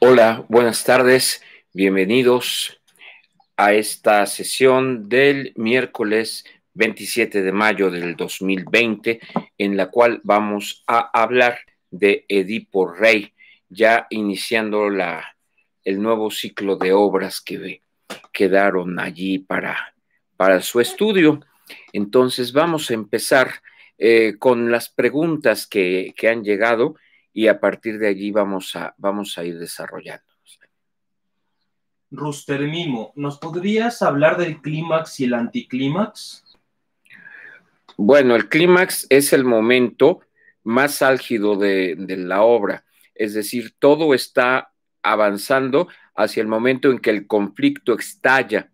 Hola, buenas tardes, bienvenidos a esta sesión del miércoles 27 de mayo del 2020, en la cual vamos a hablar de Edipo Rey, ya iniciando la, el nuevo ciclo de obras que quedaron allí para, para su estudio. Entonces vamos a empezar eh, con las preguntas que, que han llegado y a partir de allí vamos a, vamos a ir desarrollándonos. Rustermimo, Mimo, ¿nos podrías hablar del clímax y el anticlímax? Bueno, el clímax es el momento más álgido de, la obra, es decir, todo está avanzando hacia el momento en que el conflicto estalla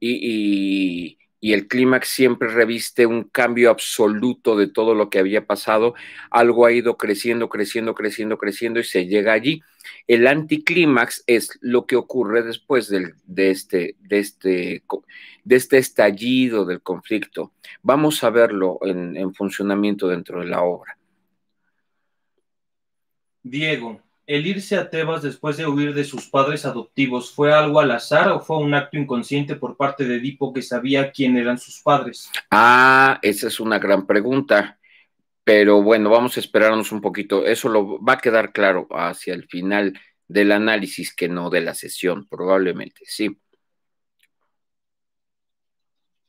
y, y el clímax siempre reviste un cambio absoluto de todo lo que había pasado. Algo ha ido creciendo, creciendo, creciendo, creciendo y se llega allí. El anticlímax es lo que ocurre después de, este, de, este, de este estallido del conflicto. Vamos a verlo en funcionamiento dentro de la obra. Diego, ¿El irse a Tebas después de huir de sus padres adoptivos fue algo al azar o fue un acto inconsciente por parte de Edipo que sabía quién eran sus padres? Ah, esa es una gran pregunta. Pero bueno, vamos a esperarnos un poquito. Eso lo va a quedar claro hacia el final del análisis que no de la sesión, probablemente, sí.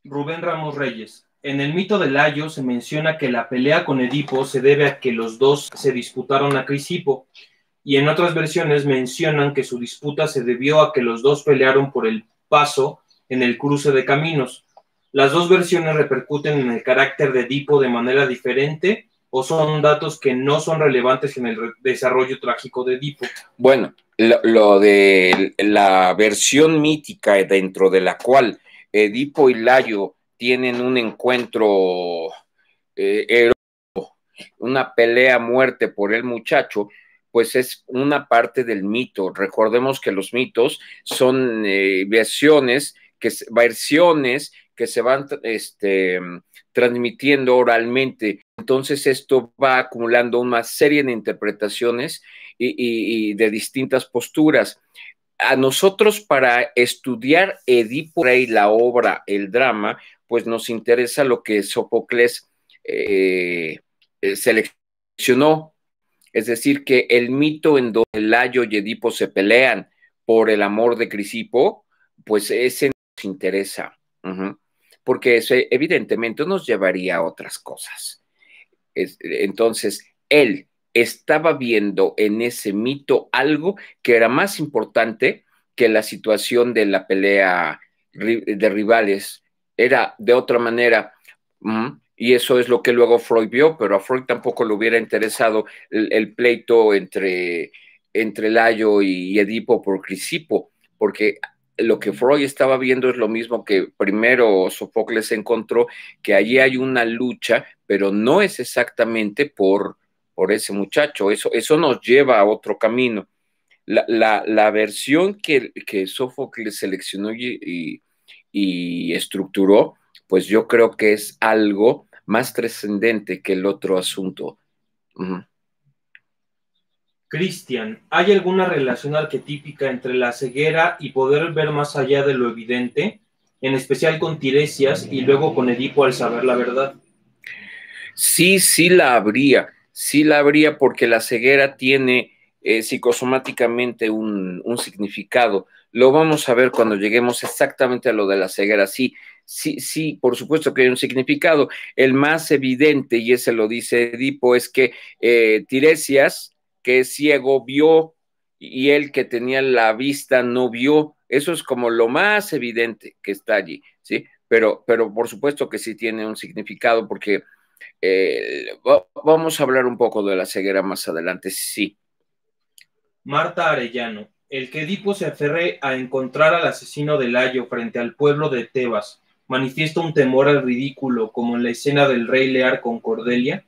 Rubén Ramos Reyes. En el mito de Layo se menciona que la pelea con Edipo se debe a que los dos se disputaron a Crisipo y en otras versiones mencionan que su disputa se debió a que los dos pelearon por el paso en el cruce de caminos. Las dos versiones repercuten en el carácter de Edipo de manera diferente o son datos que no son relevantes en el desarrollo trágico de Edipo. Bueno, lo, de la versión mítica dentro de la cual Edipo y Layo tienen un encuentro eh, heroico, una pelea a muerte por el muchacho, pues es una parte del mito. Recordemos que los mitos son eh, versiones, que, versiones que se van este, transmitiendo oralmente. Entonces esto va acumulando una serie de interpretaciones y, de distintas posturas. A nosotros para estudiar Edipo Rey, la obra, el drama, pues nos interesa lo que Sopocles eh, eh, seleccionó es decir, que el mito en donde Layo y Edipo se pelean por el amor de Crisipo, pues ese nos interesa, porque eso evidentemente nos llevaría a otras cosas. entonces, él estaba viendo en ese mito algo que era más importante que la situación de la pelea de rivales. Era de otra manera, y eso es lo que luego Freud vio, pero a Freud tampoco le hubiera interesado el, pleito entre, entre Layo y Edipo por Crisipo, porque lo que Freud estaba viendo es lo mismo que primero Sofocles encontró, que allí hay una lucha, pero no es exactamente por, por ese muchacho. Eso, eso nos lleva a otro camino. La, la, versión que, que Sófocles seleccionó y, y estructuró pues yo creo que es algo más trascendente que el otro asunto. Cristian, ¿hay alguna relación arquetípica entre la ceguera y poder ver más allá de lo evidente, en especial con Tiresias y luego con Edipo al saber la verdad? Sí, sí la habría, sí la habría porque la ceguera tiene eh, psicosomáticamente un, un significado. Lo vamos a ver cuando lleguemos exactamente a lo de la ceguera. Sí, sí, sí, por supuesto que hay un significado. El más evidente, y ese lo dice Edipo, es que eh, Tiresias, que es ciego, vio y él que tenía la vista no vio. Eso es como lo más evidente que está allí, ¿sí? Pero, pero por supuesto que sí tiene un significado porque eh, vamos a hablar un poco de la ceguera más adelante, sí. Marta Arellano, el que Edipo se aferre a encontrar al asesino de Layo frente al pueblo de Tebas manifiesta un temor al ridículo, como en la escena del rey Lear con Cordelia?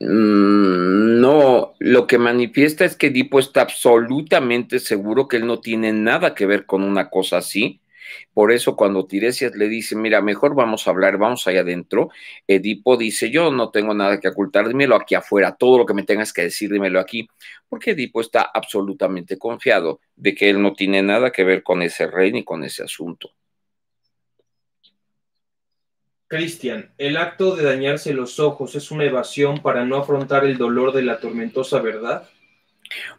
Mm, no, lo que manifiesta es que Edipo está absolutamente seguro que él no tiene nada que ver con una cosa así. Por eso cuando Tiresias le dice, mira, mejor vamos a hablar, vamos allá adentro, Edipo dice, yo no tengo nada que ocultar, dímelo aquí afuera, todo lo que me tengas que decir, dímelo aquí, porque Edipo está absolutamente confiado de que él no tiene nada que ver con ese rey ni con ese asunto. Cristian, el acto de dañarse los ojos es una evasión para no afrontar el dolor de la tormentosa verdad.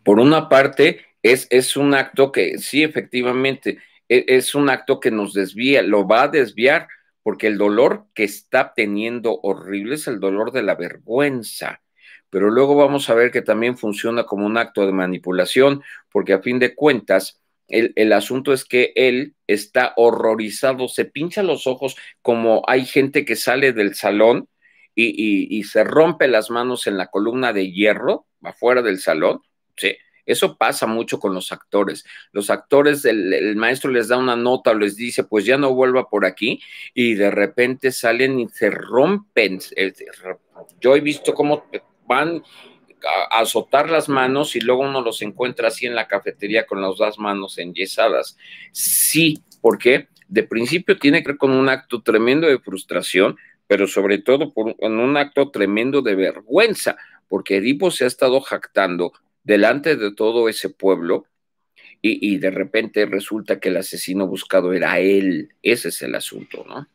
Por una parte, es, es un acto que sí, efectivamente, e, es un acto que nos desvía, lo va a desviar, porque el dolor que está teniendo horrible es el dolor de la vergüenza. Pero luego vamos a ver que también funciona como un acto de manipulación, porque a fin de cuentas, el, asunto es que él está horrorizado, se pincha los ojos como hay gente que sale del salón y, se rompe las manos en la columna de hierro afuera del salón. Sí, eso pasa mucho con los actores. Los actores, el, el maestro les da una nota o les dice, pues ya no vuelva por aquí, y de repente salen y se rompen. Yo he visto cómo van azotar las manos y luego uno los encuentra así en la cafetería con las dos manos enyesadas. Sí, porque de principio tiene que ver con un acto tremendo de frustración, pero sobre todo con un acto tremendo de vergüenza, porque Edipo se ha estado jactando delante de todo ese pueblo y de repente resulta que el asesino buscado era él. Ese es el asunto, ¿no?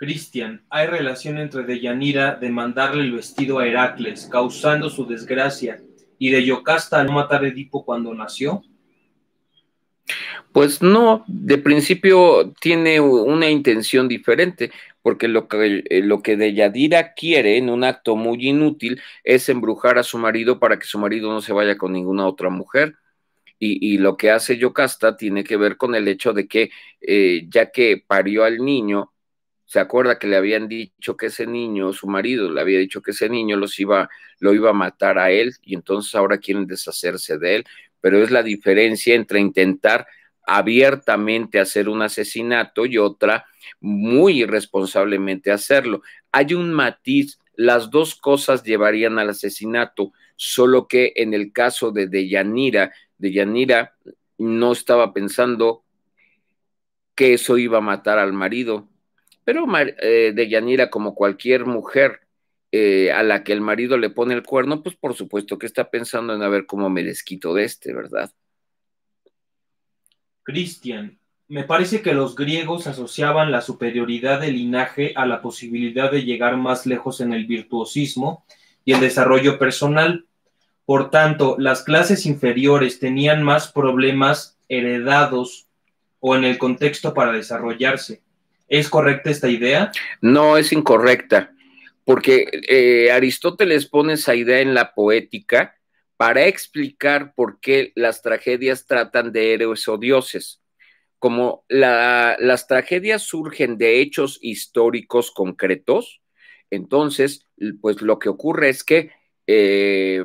Cristian, hay relación entre Deyanira de mandarle el vestido a Heracles, causando su desgracia, y de Yocasta no matar a Edipo cuando nació? Pues no, de principio tiene una intención diferente, porque lo que, eh, lo que Deyadira quiere en un acto muy inútil es embrujar a su marido para que su marido no se vaya con ninguna otra mujer. Y, lo que hace Yocasta tiene que ver con el hecho de que, eh, ya que parió al niño, se acuerda que le habían dicho que ese niño, su marido le había dicho que ese niño los iba, lo iba a matar a él y entonces ahora quieren deshacerse de él, pero es la diferencia entre intentar abiertamente hacer un asesinato y otra muy irresponsablemente hacerlo. Hay un matiz, las dos cosas llevarían al asesinato, solo que en el caso de Deyanira, Deyanira no estaba pensando que eso iba a matar al marido, pero eh, de Yanira, como cualquier mujer eh, a la que el marido le pone el cuerno, pues por supuesto que está pensando en a ver cómo me desquito de este, ¿verdad? Cristian, me parece que los griegos asociaban la superioridad del linaje a la posibilidad de llegar más lejos en el virtuosismo y el desarrollo personal. Por tanto, las clases inferiores tenían más problemas heredados o en el contexto para desarrollarse. ¿Es correcta esta idea? No, es incorrecta, porque eh, Aristóteles pone esa idea en la poética para explicar por qué las tragedias tratan de héroes o dioses. Como las tragedias surgen de hechos históricos concretos, entonces, pues lo que ocurre es que eh,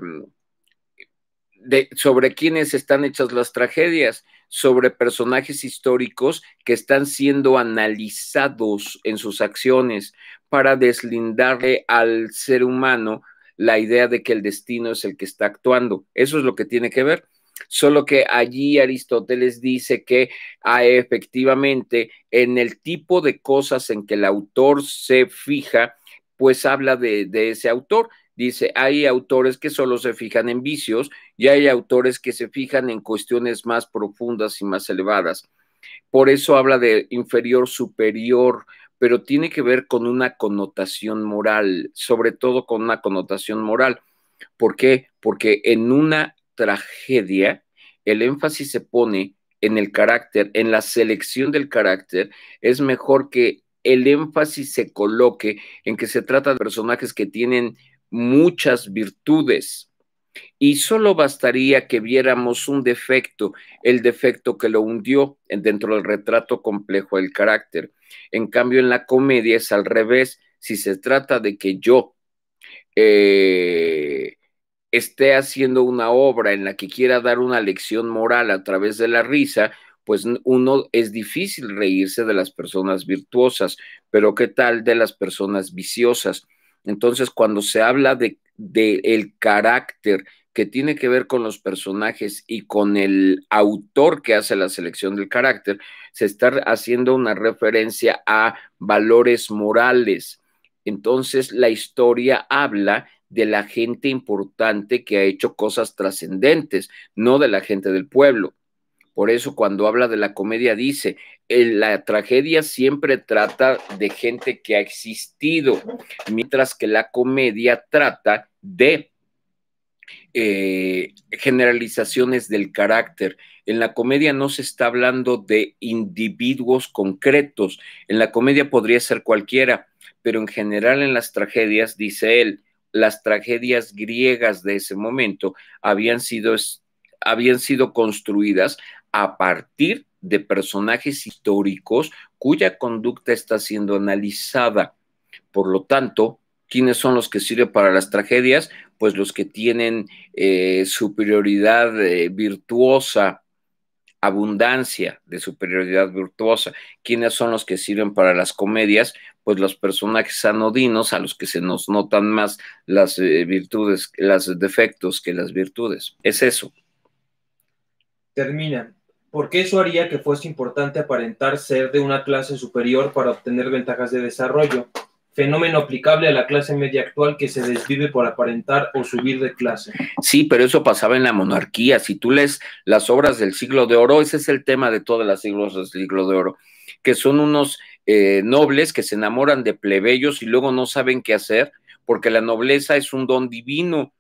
sobre quiénes están hechas las tragedias, sobre personajes históricos que están siendo analizados en sus acciones para deslindarle al ser humano la idea de que el destino es el que está actuando. Eso es lo que tiene que ver. Solo que allí Aristóteles dice que ah, efectivamente en el tipo de cosas en que el autor se fija, pues habla de ese autor Dice, hay autores que solo se fijan en vicios y hay autores que se fijan en cuestiones más profundas y más elevadas. Por eso habla de inferior, superior, pero tiene que ver con una connotación moral, sobre todo con una connotación moral. ¿Por qué? Porque en una tragedia el énfasis se pone en el carácter, en la selección del carácter, es mejor que el énfasis se coloque en que se trata de personajes que tienen muchas virtudes. Y solo bastaría que viéramos un defecto, el defecto que lo hundió dentro del retrato complejo del carácter. En cambio, en la comedia es al revés. Si se trata de que yo eh, esté haciendo una obra en la que quiera dar una lección moral a través de la risa, pues uno es difícil reírse de las personas virtuosas, pero ¿qué tal de las personas viciosas? Entonces, cuando se habla de, el carácter que tiene que ver con los personajes y con el autor que hace la selección del carácter, se está haciendo una referencia a valores morales. Entonces la historia habla de la gente importante que ha hecho cosas trascendentes, no de la gente del pueblo. Por eso cuando habla de la comedia dice, la tragedia siempre trata de gente que ha existido, mientras que la comedia trata de eh, generalizaciones del carácter. En la comedia no se está hablando de individuos concretos, en la comedia podría ser cualquiera, pero en general en las tragedias, dice él, las tragedias griegas de ese momento habían sido habían sido construidas a partir de personajes históricos cuya conducta está siendo analizada. Por lo tanto, ¿quiénes son los que sirven para las tragedias? Pues los que tienen eh, superioridad eh, virtuosa, abundancia de superioridad virtuosa. ¿Quiénes son los que sirven para las comedias? Pues los personajes anodinos a los que se nos notan más las eh, virtudes, los defectos que las virtudes. Es eso. terminan porque eso haría que fuese importante aparentar ser de una clase superior para obtener ventajas de desarrollo, fenómeno aplicable a la clase media actual que se desvive por aparentar o subir de clase. Sí, pero eso pasaba en la monarquía. Si tú lees las obras del siglo de oro, ese es el tema de todas las siglos del siglo de oro, que son unos eh, nobles que se enamoran de plebeyos y luego no saben qué hacer, porque la nobleza es un don divino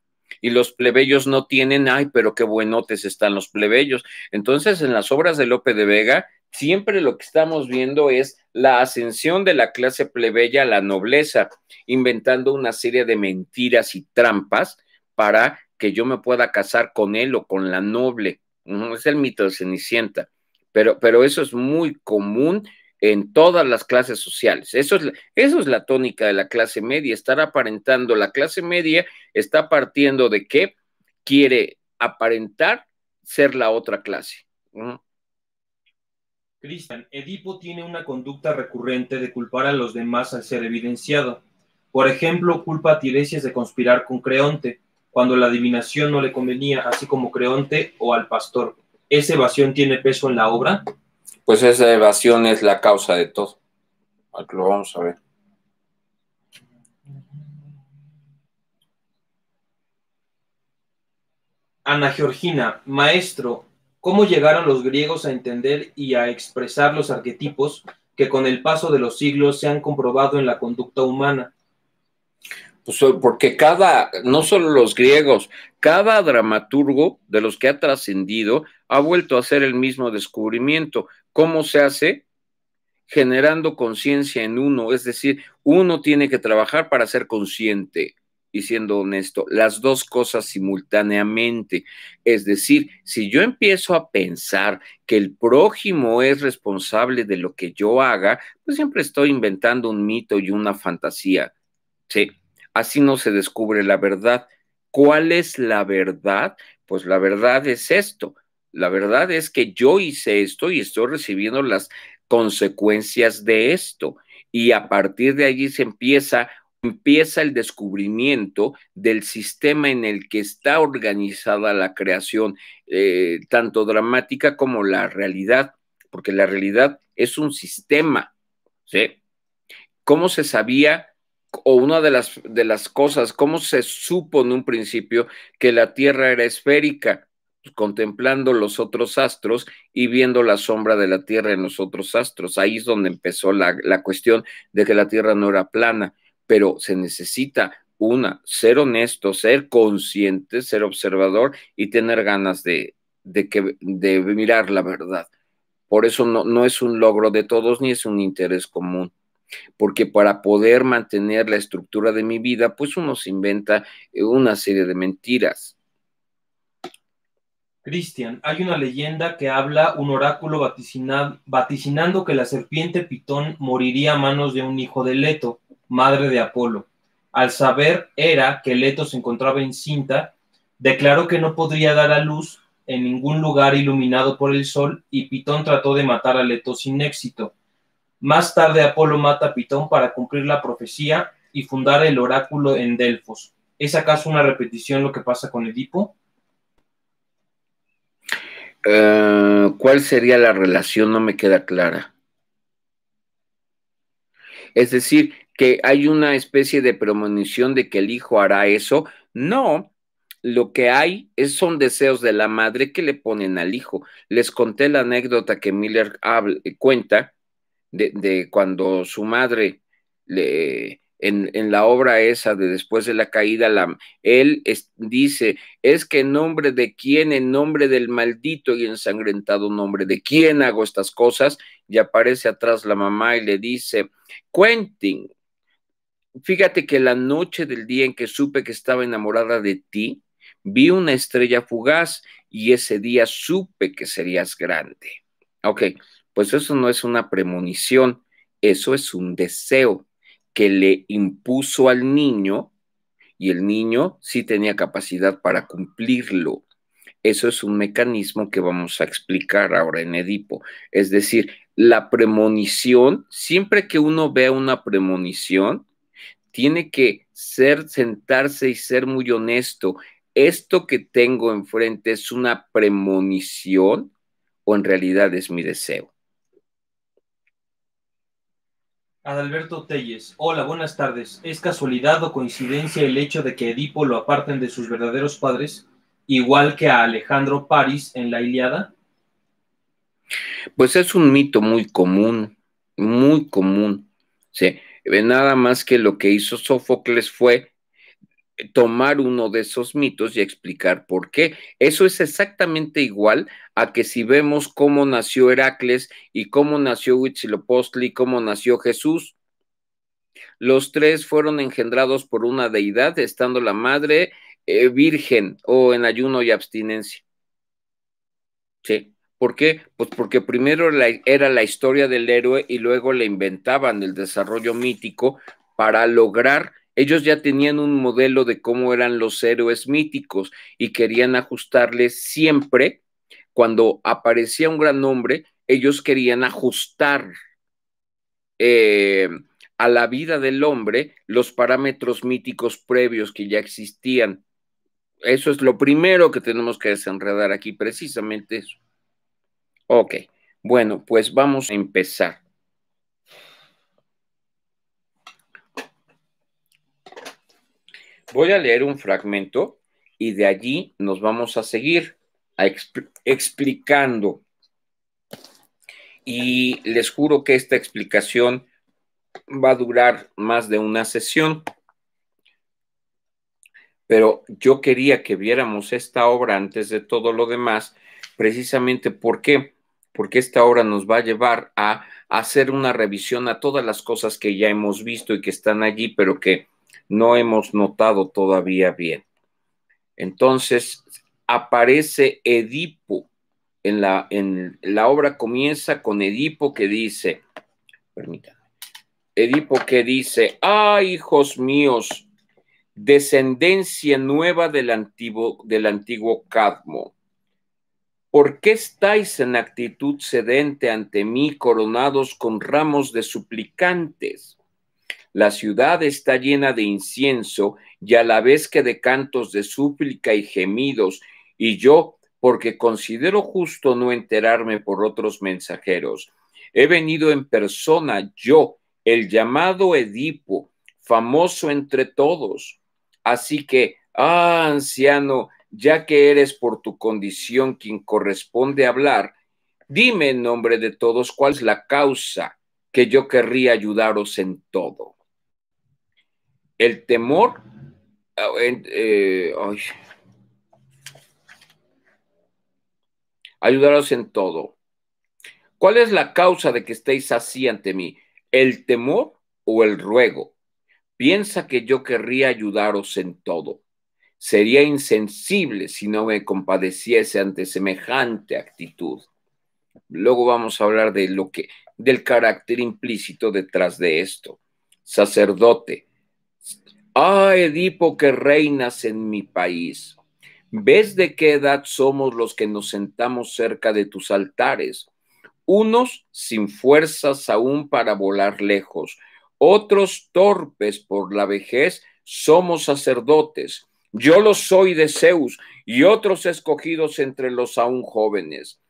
y los plebeyos no tienen, ay, pero qué buenotes están los plebeyos. Entonces, en las obras de Lope de Vega, siempre lo que estamos viendo es la ascensión de la clase plebeya a la nobleza, inventando una serie de mentiras y trampas para que yo me pueda casar con él o con la noble. Es el mito de Cenicienta. Pero, pero eso es muy común en todas las clases sociales. Eso es, la, eso es la tónica de la clase media, estar aparentando. La clase media está partiendo de que quiere aparentar ser la otra clase. Cristian, Edipo tiene una conducta recurrente de culpar a los demás al ser evidenciado. Por ejemplo, culpa a Tiresias de conspirar con Creonte, cuando la adivinación no le convenía, así como Creonte o al pastor. ¿Esa evasión tiene peso en la obra? pues esa evasión es la causa de todo. Lo vamos a ver. Ana Georgina, maestro, ¿cómo llegaron los griegos a entender y a expresar los arquetipos que con el paso de los siglos se han comprobado en la conducta humana? Pues, porque cada, no solo los griegos, cada dramaturgo de los que ha trascendido ha vuelto a hacer el mismo descubrimiento. ¿Cómo se hace? Generando conciencia en uno, es decir, uno tiene que trabajar para ser consciente y siendo honesto, las dos cosas simultáneamente. Es decir, si yo empiezo a pensar que el prójimo es responsable de lo que yo haga, pues siempre estoy inventando un mito y una fantasía. Sí, Así no se descubre la verdad. ¿Cuál es la verdad? Pues la verdad es esto. La verdad es que yo hice esto y estoy recibiendo las consecuencias de esto. Y a partir de allí se empieza, empieza el descubrimiento del sistema en el que está organizada la creación, eh, tanto dramática como la realidad, porque la realidad es un sistema. ¿sí? ¿Cómo se sabía o una de las, de las cosas, cómo se supo en un principio que la Tierra era esférica, pues, contemplando los otros astros y viendo la sombra de la Tierra en los otros astros. Ahí es donde empezó la, la cuestión de que la Tierra no era plana, pero se necesita una, ser honesto, ser consciente, ser observador y tener ganas de, de, que, de mirar la verdad. Por eso no, no es un logro de todos ni es un interés común porque para poder mantener la estructura de mi vida, pues uno se inventa eh, una serie de mentiras. Cristian, hay una leyenda que habla un oráculo vaticinando que la serpiente Pitón moriría a manos de un hijo de Leto, madre de Apolo. Al saber era que Leto se encontraba encinta, declaró que no podría dar a luz en ningún lugar iluminado por el sol y Pitón trató de matar a Leto sin éxito. Más tarde Apolo mata a Pitón para cumplir la profecía y fundar el oráculo en Delfos. ¿Es acaso una repetición lo que pasa con Edipo? Eh, ¿Cuál sería la relación? No me queda clara. Es decir, que hay una especie de premonición de que el hijo hará eso. No, lo que hay es, son deseos de la madre que le ponen al hijo. Les conté la anécdota que Miller cuenta de, cuando su madre le, en, la obra esa de después de la caída, la, él dice, es que en nombre de quién, en nombre del maldito y ensangrentado nombre de quién hago estas cosas, y aparece atrás la mamá y le dice, Quentin, fíjate que la noche del día en que supe que estaba enamorada de ti, vi una estrella fugaz y ese día supe que serías grande. Ok, pues eso no es una premonición, eso es un deseo que le impuso al niño y el niño sí tenía capacidad para cumplirlo. Eso es un mecanismo que vamos a explicar ahora en Edipo. Es decir, la premonición, siempre que uno vea una premonición, tiene que ser, sentarse y ser muy honesto. ¿Esto que tengo enfrente es una premonición o en realidad es mi deseo? Adalberto Telles, hola, buenas tardes. ¿Es casualidad o coincidencia el hecho de que Edipo lo aparten de sus verdaderos padres, igual que a Alejandro París en la Iliada? Pues es un mito muy común, muy común. Sí. Nada más que lo que hizo Sófocles fue tomar uno de esos mitos y explicar por qué. Eso es exactamente igual a que si vemos cómo nació Heracles y cómo nació Huitzilopochtli y cómo nació Jesús. Los tres fueron engendrados por una deidad, estando la madre eh, virgen o en ayuno y abstinencia. Sí. ¿Por qué? Pues porque primero era la historia del héroe y luego le inventaban el desarrollo mítico para lograr ellos ya tenían un modelo de cómo eran los héroes míticos y querían ajustarles siempre, cuando aparecía un gran nombre, ellos querían ajustar eh, a la vida del hombre los parámetros míticos previos que ya existían. Eso es lo primero que tenemos que desenredar aquí, precisamente eso. Ok, bueno, pues vamos a empezar. Voy a leer un fragmento y de allí nos vamos a seguir explicando. Y les juro que esta explicación va a durar más de una sesión. Pero yo quería que viéramos esta obra antes de todo lo demás, precisamente porque esta obra nos va a llevar a hacer una revisión a todas las cosas que ya hemos visto y que están allí, pero que no hemos notado todavía bien. Entonces aparece Edipo. En la, en la obra comienza con Edipo que dice, permítanme, Edipo que dice, ah, hijos míos, descendencia nueva del antiguo, del antiguo Cadmo. ¿Por qué estáis en actitud sedente ante mí, coronados con ramos de suplicantes? La ciudad está llena de incienso y a la vez que de cantos de súplica y gemidos, y yo, porque considero justo no enterarme por otros mensajeros, he venido en persona yo, el llamado Edipo, famoso entre todos. Así que, ah, anciano, ya que eres por tu condición quien corresponde hablar, dime en nombre de todos cuál es la causa que yo querría ayudaros en todo el temor, ah, eh, ayudaros en todo. ¿Cuál es la causa de que estéis así ante mí? ¿El temor o el ruego? Piensa que yo querría ayudaros en todo. Sería insensible si no me compadeciese ante semejante actitud. Luego vamos a hablar de lo que del carácter implícito detrás de esto. Sacerdote, Ah, Edipo, que reinas en mi país. ¿Ves de qué edad somos los que nos sentamos cerca de tus altares? Unos sin fuerzas aún para volar lejos, otros torpes por la vejez, somos sacerdotes. Yo lo soy de Zeus y otros escogidos entre los aún jóvenes.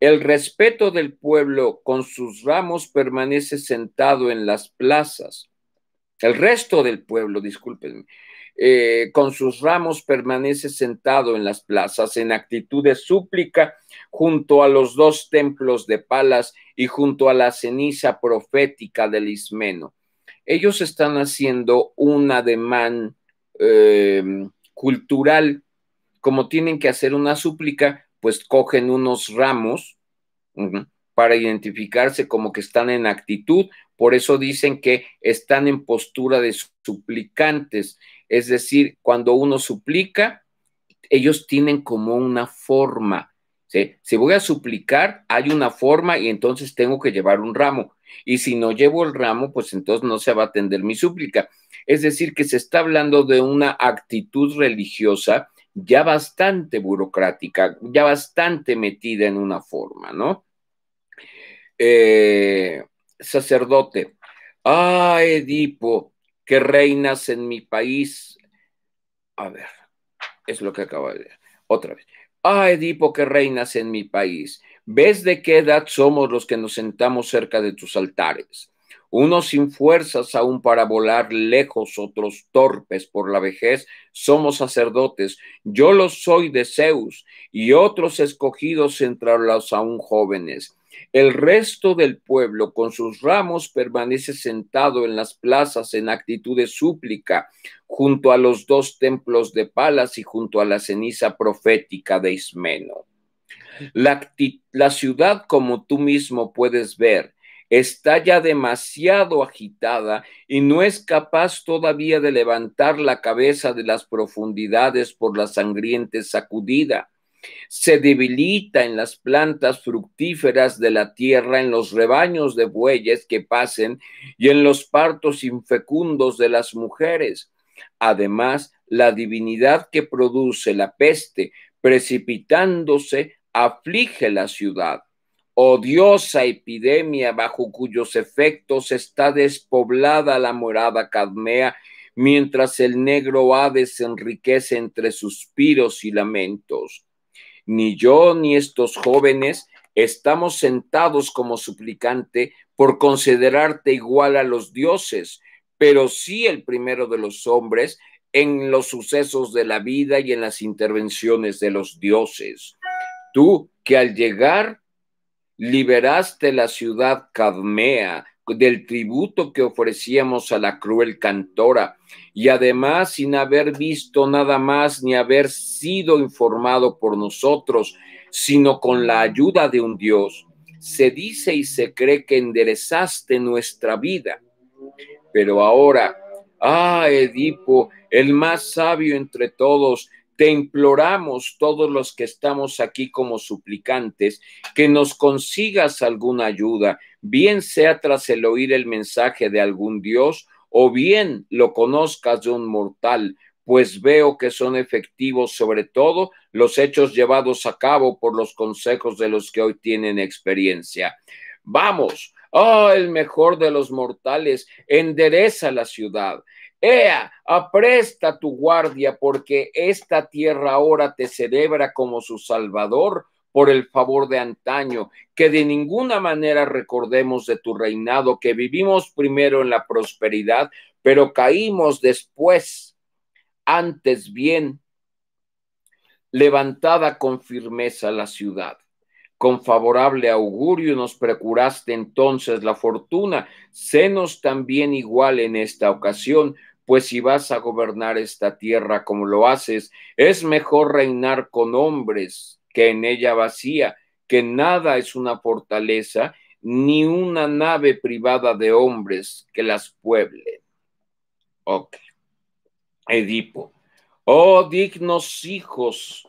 El respeto del pueblo con sus ramos permanece sentado en las plazas el resto del pueblo, discúlpenme, eh, con sus ramos permanece sentado en las plazas en actitud de súplica junto a los dos templos de Palas y junto a la ceniza profética del Ismeno. Ellos están haciendo un ademán eh, cultural, como tienen que hacer una súplica, pues cogen unos ramos para identificarse como que están en actitud por eso dicen que están en postura de suplicantes, es decir, cuando uno suplica, ellos tienen como una forma. Si voy a suplicar, hay una forma y entonces tengo que llevar un ramo. Y si no llevo el ramo, pues entonces no se va a atender mi súplica. Es decir, que se está hablando de una actitud religiosa ya bastante burocrática, ya bastante metida en una forma, ¿no? Eh, sacerdote, ah, Edipo, que reinas en mi país. A ver, es lo que acabo de leer. Otra vez. Ah, Edipo, que reinas en mi país. ¿Ves de qué edad somos los que nos sentamos cerca de tus altares? Unos sin fuerzas aún para volar lejos, otros torpes por la vejez, somos sacerdotes. Yo lo soy de Zeus y otros escogidos entre los aún jóvenes. El resto del pueblo con sus ramos permanece sentado en las plazas en actitud de súplica, junto a los dos templos de Palas y junto a la ceniza profética de Ismeno. La, la ciudad, como tú mismo puedes ver, está ya demasiado agitada y no es capaz todavía de levantar la cabeza de las profundidades por la sangriente sacudida se debilita en las plantas fructíferas de la tierra, en los rebaños de bueyes que pasen y en los partos infecundos de las mujeres. Además, la divinidad que produce la peste, precipitándose, aflige la ciudad. Odiosa epidemia bajo cuyos efectos está despoblada la morada cadmea, mientras el negro Hades enriquece entre suspiros y lamentos ni yo ni estos jóvenes estamos sentados como suplicante por considerarte igual a los dioses, pero sí el primero de los hombres en los sucesos de la vida y en las intervenciones de los dioses. Tú que al llegar liberaste la ciudad Cadmea del tributo que ofrecíamos a la cruel cantora, y además sin haber visto nada más ni haber sido informado por nosotros, sino con la ayuda de un Dios, se dice y se cree que enderezaste nuestra vida. Pero ahora, ah, Edipo, el más sabio entre todos, te imploramos todos los que estamos aquí como suplicantes que nos consigas alguna ayuda bien sea tras el oír el mensaje de algún Dios, o bien lo conozcas de un mortal, pues veo que son efectivos sobre todo los hechos llevados a cabo por los consejos de los que hoy tienen experiencia. Vamos, oh, el mejor de los mortales, endereza la ciudad. Ea, apresta tu guardia, porque esta tierra ahora te celebra como su Salvador, por el favor de antaño, que de ninguna manera recordemos de tu reinado, que vivimos primero en la prosperidad, pero caímos después, antes bien, levantada con firmeza la ciudad. Con favorable augurio nos procuraste entonces la fortuna, senos también igual en esta ocasión, pues si vas a gobernar esta tierra como lo haces, es mejor reinar con hombres que en ella vacía, que nada es una fortaleza, ni una nave privada de hombres que las pueble. Ok. Edipo. Oh, dignos hijos.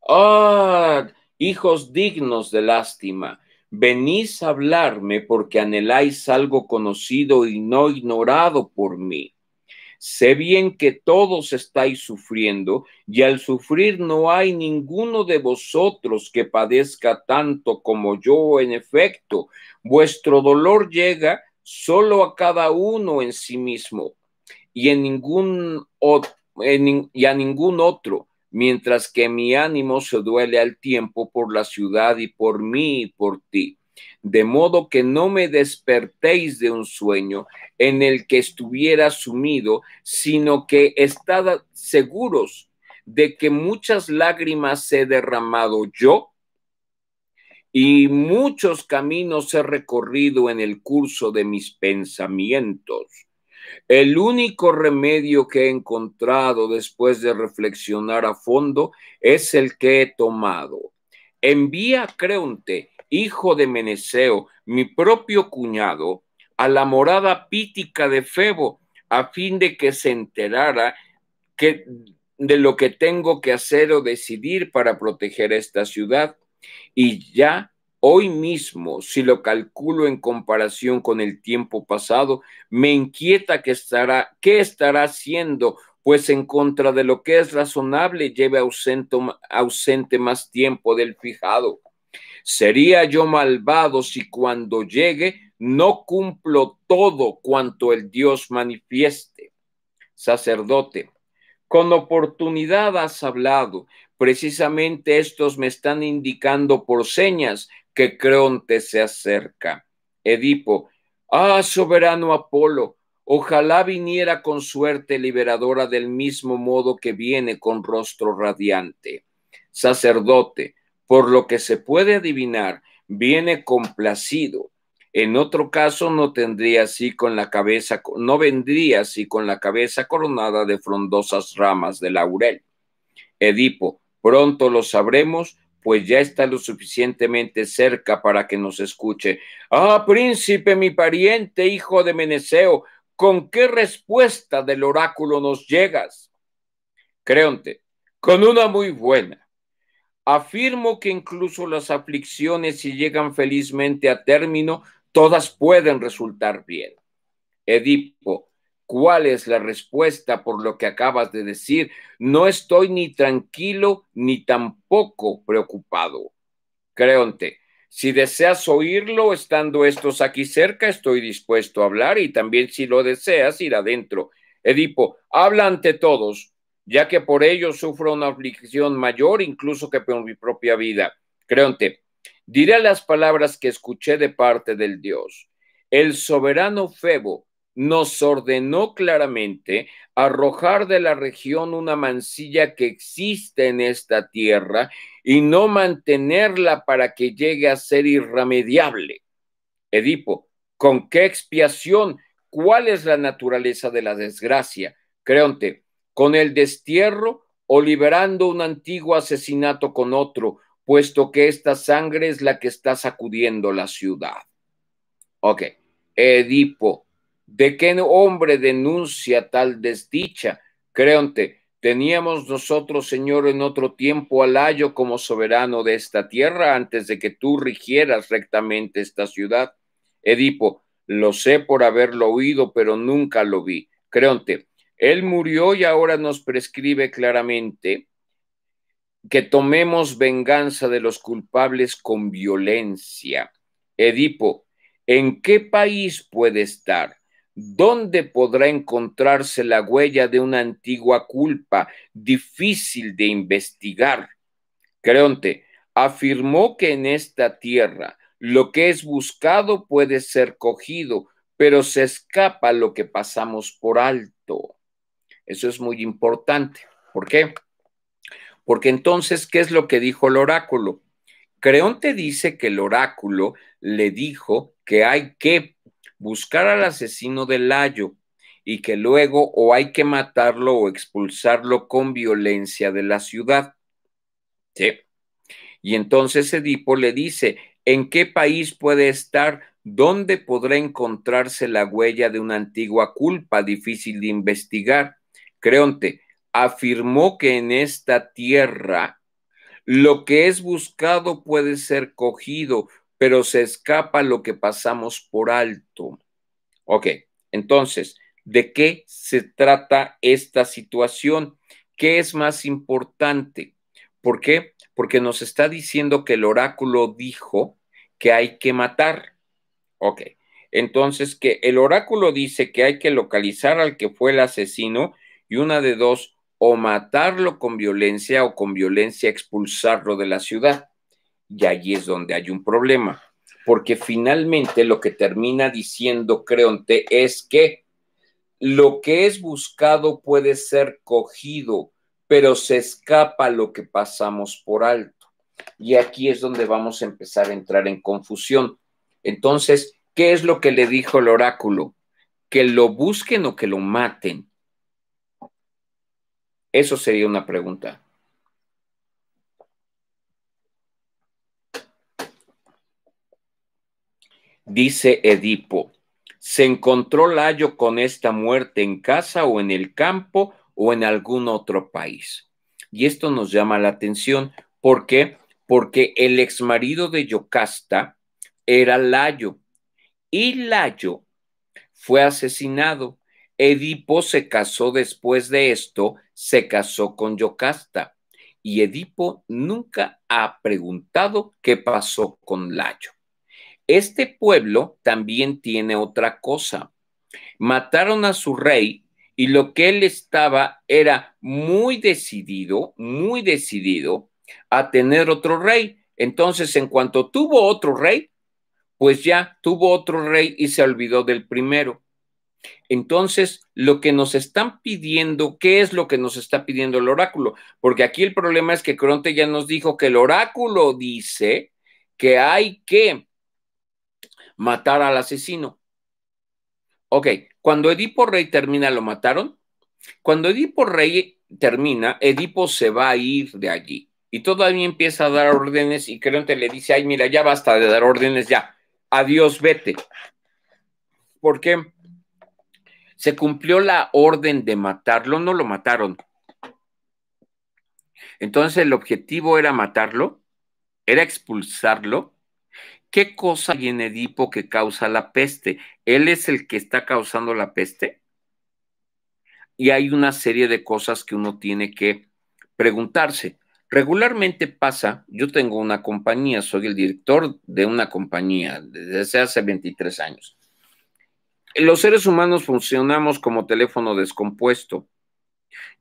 oh, hijos dignos de lástima. Venís a hablarme porque anheláis algo conocido y no ignorado por mí. Sé bien que todos estáis sufriendo y al sufrir no hay ninguno de vosotros que padezca tanto como yo. En efecto, vuestro dolor llega solo a cada uno en sí mismo y, en ningún y a ningún otro, mientras que mi ánimo se duele al tiempo por la ciudad y por mí y por ti de modo que no me despertéis de un sueño en el que estuviera sumido, sino que estad seguros de que muchas lágrimas he derramado yo y muchos caminos he recorrido en el curso de mis pensamientos. El único remedio que he encontrado después de reflexionar a fondo es el que he tomado. Envía Creonte hijo de Meneseo, mi propio cuñado, a la morada pítica de Febo, a fin de que se enterara de lo que tengo que hacer o decidir para proteger esta ciudad. Y ya hoy mismo, si lo calculo en comparación con el tiempo pasado, me inquieta que estará, qué estará haciendo, pues en contra de lo que es razonable lleve ausente más tiempo del fijado. Sería yo malvado si cuando llegue no cumplo todo cuanto el Dios manifieste. Sacerdote, con oportunidad has hablado. Precisamente estos me están indicando por señas que Creonte se acerca. Edipo, ah, soberano Apolo, ojalá viniera con suerte liberadora del mismo modo que viene con rostro radiante. Sacerdote, por lo que se puede adivinar, viene complacido. En otro caso, no tendría así con la cabeza, no vendría así con la cabeza coronada de frondosas ramas de laurel. Edipo, pronto lo sabremos, pues ya está lo suficientemente cerca para que nos escuche. Ah, príncipe, mi pariente, hijo de Meneceo, ¿con qué respuesta del oráculo nos llegas? Creonte, con una muy buena. Afirmo que incluso las aflicciones, si llegan felizmente a término, todas pueden resultar bien. Edipo, ¿cuál es la respuesta por lo que acabas de decir? No estoy ni tranquilo ni tampoco preocupado. Creonte, si deseas oírlo, estando estos aquí cerca, estoy dispuesto a hablar y también si lo deseas, ir adentro. Edipo, habla ante todos ya que por ello sufro una aflicción mayor incluso que por mi propia vida. Creonte, diré las palabras que escuché de parte del Dios. El soberano Febo nos ordenó claramente arrojar de la región una mancilla que existe en esta tierra y no mantenerla para que llegue a ser irremediable. Edipo, ¿con qué expiación? ¿Cuál es la naturaleza de la desgracia? Creonte, con el destierro o liberando un antiguo asesinato con otro, puesto que esta sangre es la que está sacudiendo la ciudad. Ok, Edipo, ¿de qué hombre denuncia tal desdicha? Creonte, teníamos nosotros, Señor, en otro tiempo a Ayo como soberano de esta tierra antes de que tú rigieras rectamente esta ciudad. Edipo, lo sé por haberlo oído, pero nunca lo vi. Creonte, él murió y ahora nos prescribe claramente que tomemos venganza de los culpables con violencia. Edipo, ¿en qué país puede estar? ¿Dónde podrá encontrarse la huella de una antigua culpa difícil de investigar? Creonte afirmó que en esta tierra lo que es buscado puede ser cogido, pero se escapa lo que pasamos por alto. Eso es muy importante. ¿Por qué? Porque entonces, ¿qué es lo que dijo el oráculo? Creonte dice que el oráculo le dijo que hay que buscar al asesino de Layo y que luego o hay que matarlo o expulsarlo con violencia de la ciudad. Sí. Y entonces Edipo le dice, ¿en qué país puede estar? ¿Dónde podrá encontrarse la huella de una antigua culpa difícil de investigar? Creonte afirmó que en esta tierra lo que es buscado puede ser cogido, pero se escapa lo que pasamos por alto. Ok, entonces, ¿de qué se trata esta situación? ¿Qué es más importante? ¿Por qué? Porque nos está diciendo que el oráculo dijo que hay que matar. Ok, entonces que el oráculo dice que hay que localizar al que fue el asesino y una de dos, o matarlo con violencia o con violencia expulsarlo de la ciudad. Y allí es donde hay un problema, porque finalmente lo que termina diciendo Creonte es que lo que es buscado puede ser cogido, pero se escapa lo que pasamos por alto. Y aquí es donde vamos a empezar a entrar en confusión. Entonces, ¿qué es lo que le dijo el oráculo? Que lo busquen o que lo maten, eso sería una pregunta. Dice Edipo, ¿se encontró Layo con esta muerte en casa o en el campo o en algún otro país? Y esto nos llama la atención. ¿Por qué? Porque el exmarido de Yocasta era Layo y Layo fue asesinado. Edipo se casó después de esto se casó con Yocasta y Edipo nunca ha preguntado qué pasó con Layo. Este pueblo también tiene otra cosa. Mataron a su rey y lo que él estaba era muy decidido, muy decidido a tener otro rey. Entonces, en cuanto tuvo otro rey, pues ya tuvo otro rey y se olvidó del primero. Entonces, lo que nos están pidiendo, ¿qué es lo que nos está pidiendo el oráculo? Porque aquí el problema es que Cronte ya nos dijo que el oráculo dice que hay que matar al asesino. Ok, cuando Edipo Rey termina, ¿lo mataron? Cuando Edipo Rey termina, Edipo se va a ir de allí y todavía empieza a dar órdenes y Cronte le dice, ay, mira, ya basta de dar órdenes, ya, adiós, vete. ¿Por qué? se cumplió la orden de matarlo, no lo mataron. Entonces el objetivo era matarlo, era expulsarlo. ¿Qué cosa hay en Edipo que causa la peste? ¿Él es el que está causando la peste? Y hay una serie de cosas que uno tiene que preguntarse. Regularmente pasa, yo tengo una compañía, soy el director de una compañía desde hace 23 años los seres humanos funcionamos como teléfono descompuesto.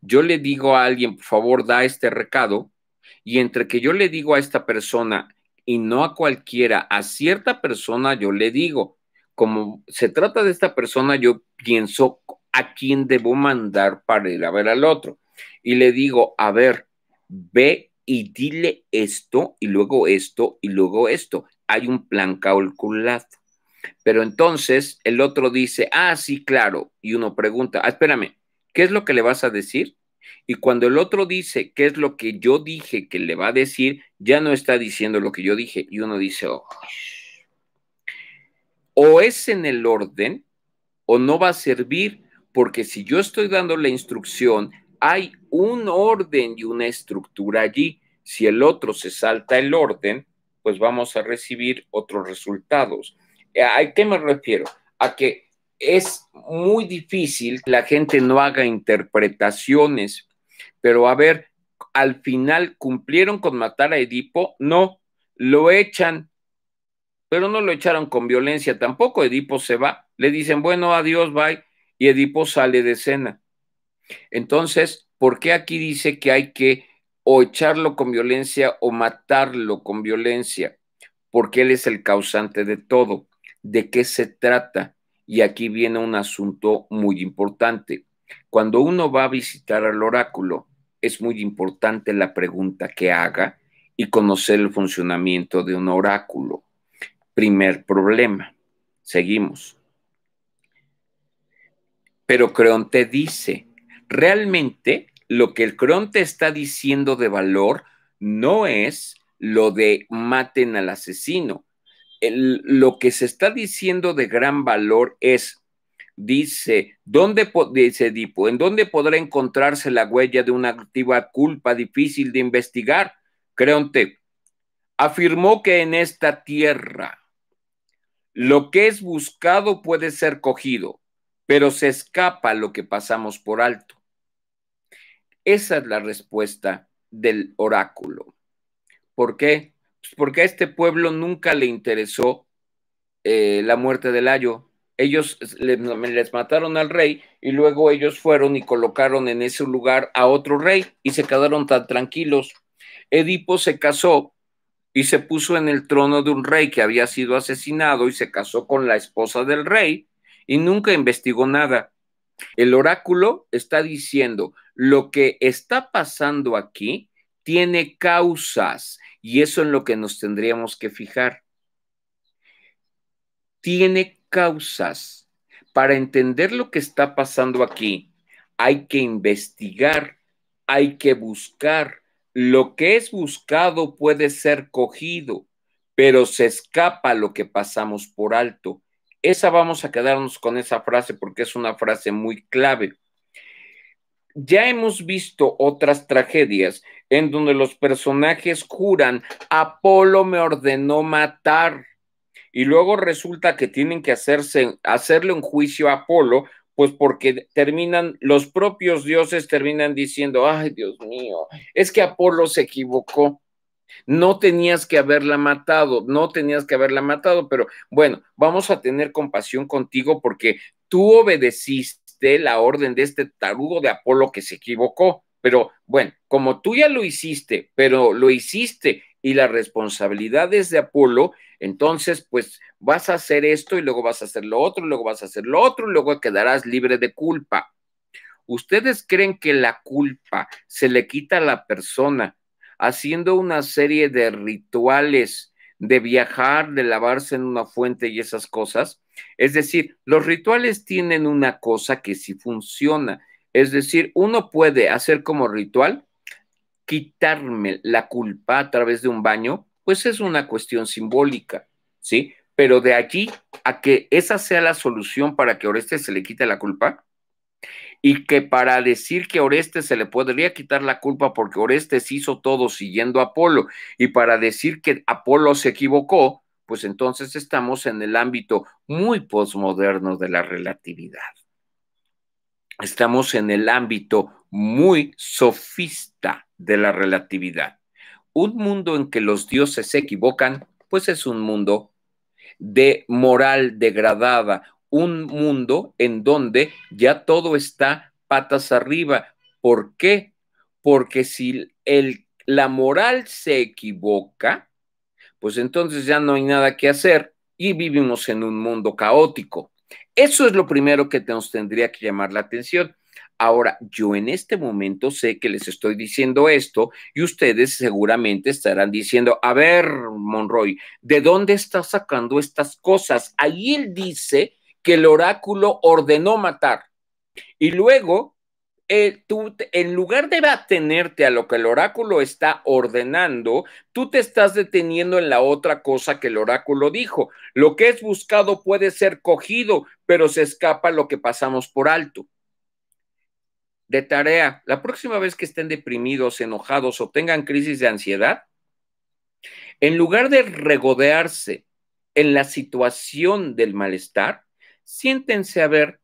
Yo le digo a alguien, por favor, da este recado, y entre que yo le digo a esta persona y no a cualquiera, a cierta persona yo le digo, como se trata de esta persona, yo pienso a quién debo mandar para ir a ver al otro. Y le digo, a ver, ve y dile esto y luego esto y luego esto. Hay un plan calculado. Pero entonces el otro dice, ah, sí, claro. Y uno pregunta, ah, espérame, ¿qué es lo que le vas a decir? Y cuando el otro dice, ¿qué es lo que yo dije que le va a decir? Ya no está diciendo lo que yo dije. Y uno dice, oh, o es en el orden o no va a servir, porque si yo estoy dando la instrucción, hay un orden y una estructura allí. Si el otro se salta el orden, pues vamos a recibir otros resultados. Eh, ¿A qué me refiero? A que es muy difícil que la gente no haga interpretaciones, pero a ver, al final cumplieron con matar a Edipo, no, lo echan, pero no lo echaron con violencia tampoco, Edipo se va, le dicen, bueno, adiós, bye, y Edipo sale de escena. Entonces, ¿por qué aquí dice que hay que o echarlo con violencia o matarlo con violencia? Porque él es el causante de todo de qué se trata. Y aquí viene un asunto muy importante. Cuando uno va a visitar al oráculo, es muy importante la pregunta que haga y conocer el funcionamiento de un oráculo. Primer problema. Seguimos. Pero Creonte dice, realmente lo que el Creonte está diciendo de valor no es lo de maten al asesino, lo que se está diciendo de gran valor es, dice, ¿dónde dice Edipo, ¿en dónde podrá encontrarse la huella de una activa culpa difícil de investigar? Creonte afirmó que en esta tierra lo que es buscado puede ser cogido, pero se escapa lo que pasamos por alto. Esa es la respuesta del oráculo. ¿Por qué? porque a este pueblo nunca le interesó eh, la muerte de Layo. Ellos les mataron al rey y luego ellos fueron y colocaron en ese lugar a otro rey y se quedaron tan tranquilos. Edipo se casó y se puso en el trono de un rey que había sido asesinado y se casó con la esposa del rey y nunca investigó nada. El oráculo está diciendo, lo que está pasando aquí tiene causas y eso es lo que nos tendríamos que fijar. Tiene causas. Para entender lo que está pasando aquí, hay que investigar, hay que buscar. Lo que es buscado puede ser cogido, pero se escapa lo que pasamos por alto. Esa vamos a quedarnos con esa frase porque es una frase muy clave. Ya hemos visto otras tragedias en donde los personajes juran, Apolo me ordenó matar. Y luego resulta que tienen que hacerse, hacerle un juicio a Apolo, pues porque terminan, los propios dioses terminan diciendo, ay Dios mío, es que Apolo se equivocó. No tenías que haberla matado, no tenías que haberla matado, pero bueno, vamos a tener compasión contigo porque tú obedeciste la orden de este tarugo de Apolo que se equivocó. Pero bueno, como tú ya lo hiciste, pero lo hiciste y la responsabilidad es de Apolo, entonces pues vas a hacer esto y luego vas a hacer lo otro, y luego vas a hacer lo otro y luego quedarás libre de culpa. ¿Ustedes creen que la culpa se le quita a la persona haciendo una serie de rituales de viajar, de lavarse en una fuente y esas cosas? Es decir, los rituales tienen una cosa que sí funciona es decir, uno puede hacer como ritual quitarme la culpa a través de un baño, pues es una cuestión simbólica, ¿sí? Pero de allí a que esa sea la solución para que Oreste se le quite la culpa y que para decir que Oreste se le podría quitar la culpa porque Orestes hizo todo siguiendo a Apolo y para decir que Apolo se equivocó, pues entonces estamos en el ámbito muy posmoderno de la relatividad estamos en el ámbito muy sofista de la relatividad. Un mundo en que los dioses se equivocan, pues es un mundo de moral degradada, un mundo en donde ya todo está patas arriba. ¿Por qué? Porque si la moral se equivoca, pues entonces ya no hay nada que hacer y vivimos en un mundo caótico. Eso es lo primero que nos tendría que llamar la atención. Ahora, yo en este momento sé que les estoy diciendo esto y ustedes seguramente estarán diciendo, a ver, Monroy, ¿de dónde está sacando estas cosas? Ahí él dice que el oráculo ordenó matar. Y luego eh, tú, en lugar de atenerte a lo que el oráculo está ordenando, tú te estás deteniendo en la otra cosa que el oráculo dijo. Lo que es buscado puede ser cogido, pero se escapa lo que pasamos por alto. De tarea, la próxima vez que estén deprimidos, enojados o tengan crisis de ansiedad, en lugar de regodearse en la situación del malestar, siéntense a ver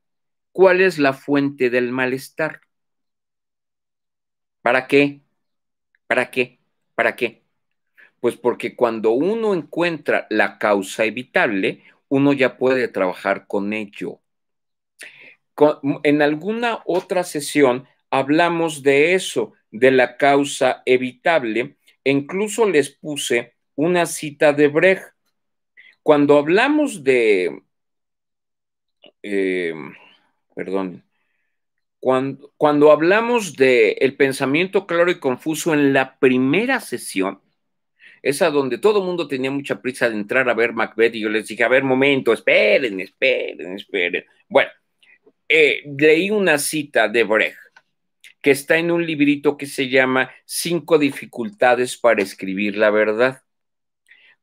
cuál es la fuente del malestar. ¿Para qué? ¿Para qué? ¿Para qué? Pues porque cuando uno encuentra la causa evitable, uno ya puede trabajar con ello. en alguna otra sesión hablamos de eso, de la causa evitable, e incluso les puse una cita de Brecht. Cuando hablamos de, eh, perdón, cuando, hablamos del el pensamiento claro y confuso en la primera sesión, esa donde todo el mundo tenía mucha prisa de entrar a ver Macbeth y yo les dije, a ver, momento, esperen, esperen, esperen. Bueno, eh, leí una cita de Brecht que está en un librito que se llama Cinco dificultades para escribir la verdad.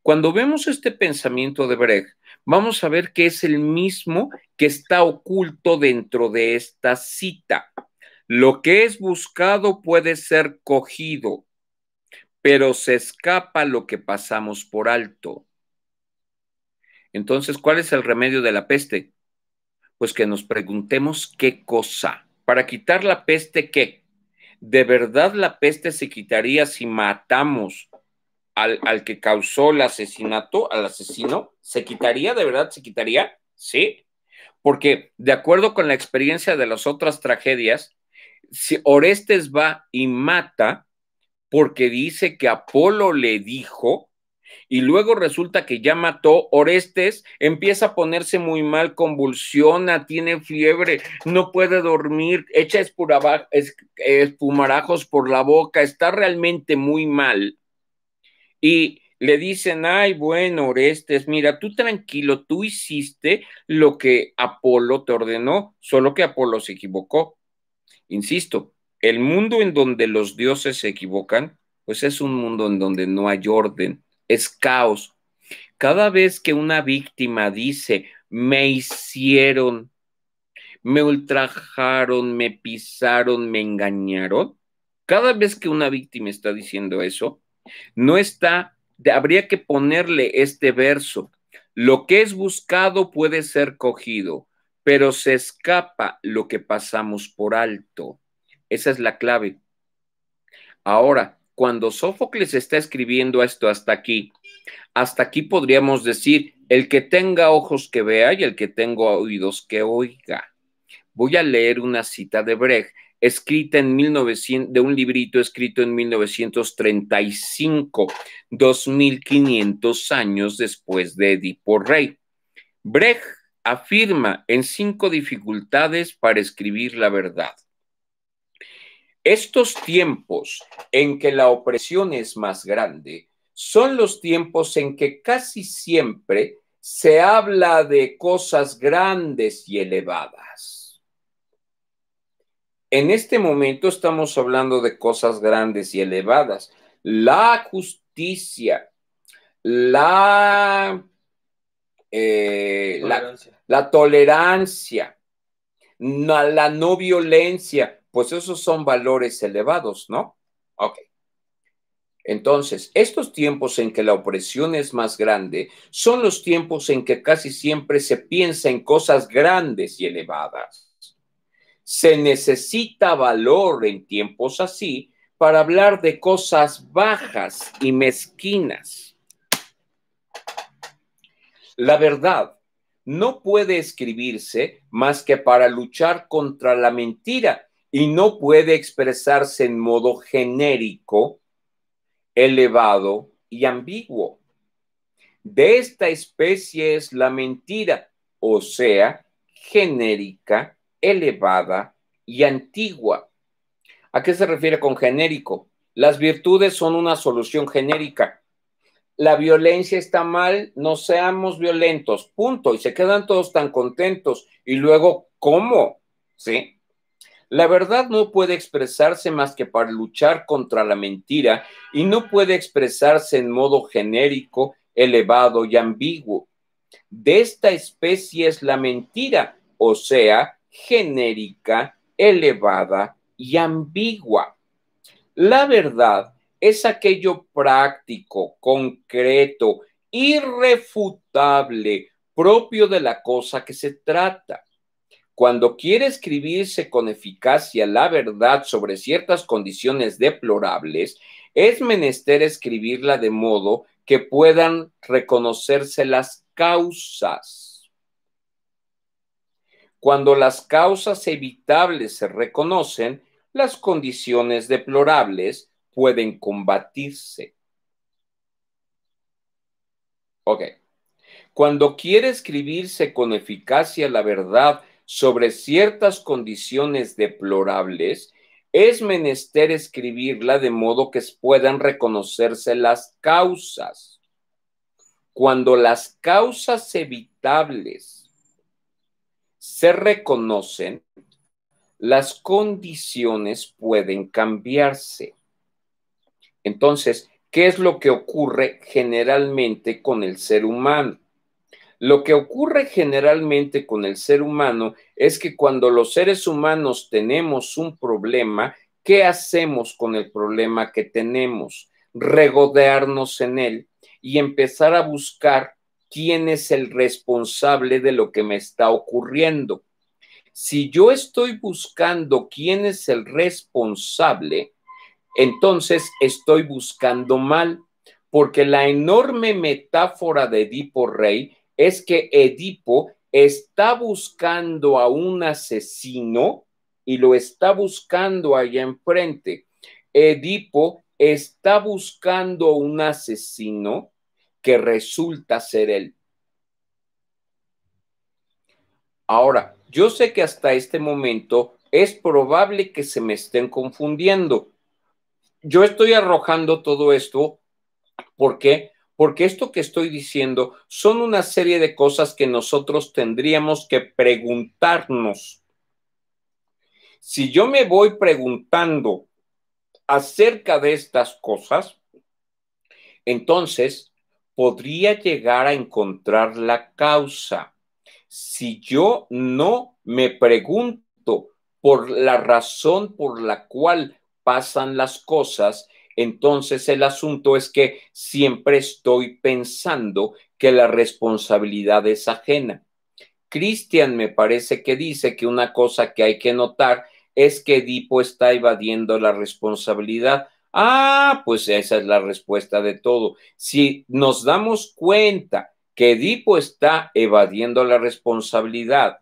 Cuando vemos este pensamiento de Brecht, vamos a ver qué es el mismo que está oculto dentro de esta cita. Lo que es buscado puede ser cogido, pero se escapa lo que pasamos por alto. Entonces, ¿cuál es el remedio de la peste? Pues que nos preguntemos qué cosa. Para quitar la peste, ¿qué? ¿De verdad la peste se quitaría si matamos al, que causó el asesinato, al asesino, se quitaría, de verdad se quitaría, sí, porque de acuerdo con la experiencia de las otras tragedias, si Orestes va y mata porque dice que Apolo le dijo, y luego resulta que ya mató Orestes, empieza a ponerse muy mal, convulsiona, tiene fiebre, no puede dormir, echa espumarajos por la boca, está realmente muy mal y le dicen, ay, bueno, Orestes, mira, tú tranquilo, tú hiciste lo que Apolo te ordenó, solo que Apolo se equivocó. Insisto, el mundo en donde los dioses se equivocan, pues es un mundo en donde no hay orden, es caos. Cada vez que una víctima dice, me hicieron, me ultrajaron, me pisaron, me engañaron, cada vez que una víctima está diciendo eso, no está, habría que ponerle este verso. Lo que es buscado puede ser cogido, pero se escapa lo que pasamos por alto. Esa es la clave. Ahora, cuando Sófocles está escribiendo esto hasta aquí, hasta aquí podríamos decir, el que tenga ojos que vea y el que tenga oídos que oiga. Voy a leer una cita de Brecht escrita en de un librito escrito en 1935, 2500 años después de Edipo Rey. Brecht afirma en cinco dificultades para escribir la verdad. Estos tiempos en que la opresión es más grande son los tiempos en que casi siempre se habla de cosas grandes y elevadas en este momento estamos hablando de cosas grandes y elevadas. La justicia, la, eh, tolerancia. La, tolerancia, la no violencia, pues esos son valores elevados, ¿no? Ok. Entonces, estos tiempos en que la opresión es más grande son los tiempos en que casi siempre se piensa en cosas grandes y elevadas. Se necesita valor en tiempos así para hablar de cosas bajas y mezquinas. La verdad no puede escribirse más que para luchar contra la mentira y no puede expresarse en modo genérico, elevado y ambiguo. De esta especie es la mentira, o sea, genérica elevada y antigua. ¿A qué se refiere con genérico? Las virtudes son una solución genérica. La violencia está mal, no seamos violentos, punto. Y se quedan todos tan contentos. Y luego, ¿cómo? ¿Sí? La verdad no puede expresarse más que para luchar contra la mentira y no puede expresarse en modo genérico, elevado y ambiguo. De esta especie es la mentira, o sea, genérica, elevada y ambigua. La verdad es aquello práctico, concreto, irrefutable, propio de la cosa que se trata. Cuando quiere escribirse con eficacia la verdad sobre ciertas condiciones deplorables, es menester escribirla de modo que puedan reconocerse las causas. Cuando las causas evitables se reconocen, las condiciones deplorables pueden combatirse. Ok. Cuando quiere escribirse con eficacia la verdad sobre ciertas condiciones deplorables, es menester escribirla de modo que puedan reconocerse las causas. Cuando las causas evitables se reconocen, las condiciones pueden cambiarse. Entonces, ¿qué es lo que ocurre generalmente con el ser humano? Lo que ocurre generalmente con el ser humano es que cuando los seres humanos tenemos un problema, ¿qué hacemos con el problema que tenemos? Regodearnos en él y empezar a buscar quién es el responsable de lo que me está ocurriendo. Si yo estoy buscando quién es el responsable, entonces estoy buscando mal, porque la enorme metáfora de Edipo Rey es que Edipo está buscando a un asesino y lo está buscando allá enfrente. Edipo está buscando a un asesino que resulta ser él. Ahora, yo sé que hasta este momento es probable que se me estén confundiendo. Yo estoy arrojando todo esto. ¿Por qué? Porque esto que estoy diciendo son una serie de cosas que nosotros tendríamos que preguntarnos. Si yo me voy preguntando acerca de estas cosas, entonces podría llegar a encontrar la causa. Si yo no me pregunto por la razón por la cual pasan las cosas, entonces el asunto es que siempre estoy pensando que la responsabilidad es ajena. Cristian me parece que dice que una cosa que hay que notar es que Edipo está evadiendo la responsabilidad. Ah, pues esa es la respuesta de todo. Si nos damos cuenta que Edipo está evadiendo la responsabilidad,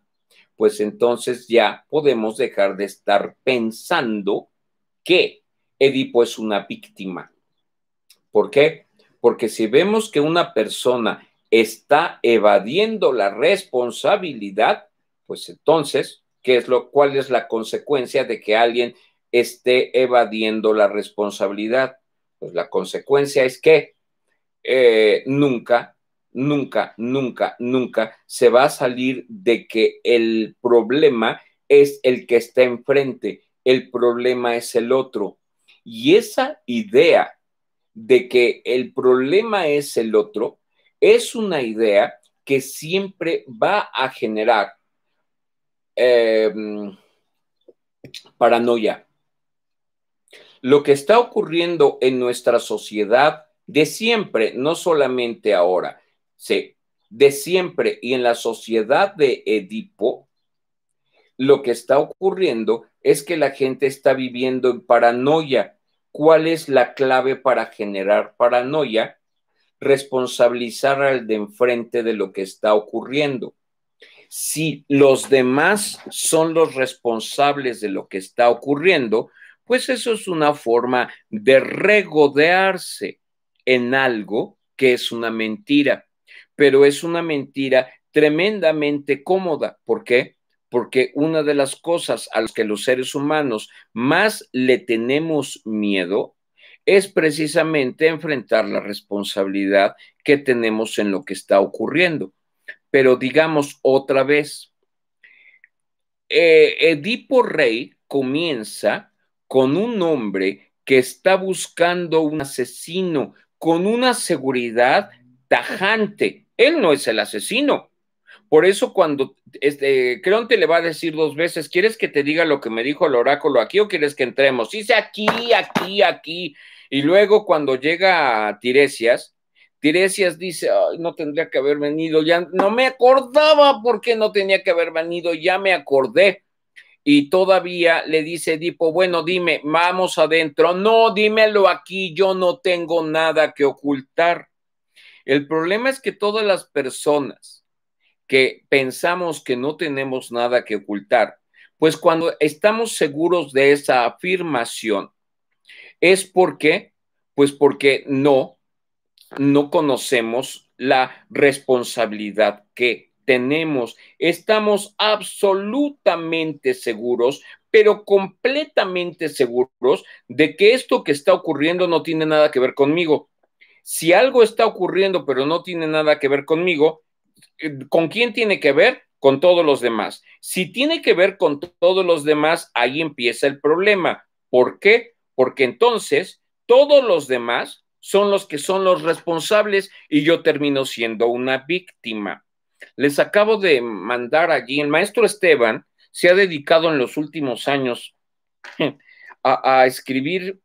pues entonces ya podemos dejar de estar pensando que Edipo es una víctima. ¿Por qué? Porque si vemos que una persona está evadiendo la responsabilidad, pues entonces, ¿qué es lo, ¿cuál es la consecuencia de que alguien esté evadiendo la responsabilidad. Pues la consecuencia es que eh, nunca, nunca, nunca, nunca se va a salir de que el problema es el que está enfrente, el problema es el otro. Y esa idea de que el problema es el otro es una idea que siempre va a generar em, paranoia, lo que está ocurriendo en nuestra sociedad de siempre, no solamente ahora, sí, de siempre y en la sociedad de Edipo, lo que está ocurriendo es que la gente está viviendo en paranoia. ¿Cuál es la clave para generar paranoia? Responsabilizar al de enfrente de lo que está ocurriendo. Si los demás son los responsables de lo que está ocurriendo, pues eso es una forma de regodearse en algo que es una mentira, pero es una mentira tremendamente cómoda. ¿Por qué? Porque una de las cosas a las que los seres humanos más le tenemos miedo es precisamente enfrentar la responsabilidad que tenemos en lo que está ocurriendo. Pero digamos otra vez, eh, Edipo Rey comienza con un hombre que está buscando un asesino con una seguridad tajante. Él no es el asesino. Por eso cuando este, Creonte le va a decir dos veces, ¿quieres que te diga lo que me dijo el oráculo aquí o quieres que entremos? Dice aquí, aquí, aquí. Y luego cuando llega a Tiresias, Tiresias dice, no tendría que haber venido, ya no me acordaba por qué no tenía que haber venido, ya me acordé y todavía le dice Edipo, bueno, dime, vamos adentro. No, dímelo aquí, yo no tengo nada que ocultar. El problema es que todas las personas que pensamos que no tenemos nada que ocultar, pues cuando estamos seguros de esa afirmación, es porque, pues porque no, no conocemos la responsabilidad que tenemos. Estamos absolutamente seguros, pero completamente seguros de que esto que está ocurriendo no tiene nada que ver conmigo. Si algo está ocurriendo, pero no tiene nada que ver conmigo, eh, ¿con quién tiene que ver? Con todos los demás. Si tiene que ver con todos los demás, ahí empieza el problema. ¿Por qué? Porque entonces todos los demás son los que son los responsables y yo termino siendo una víctima. Les acabo de mandar allí, el maestro Esteban se ha dedicado en los últimos años a, escribir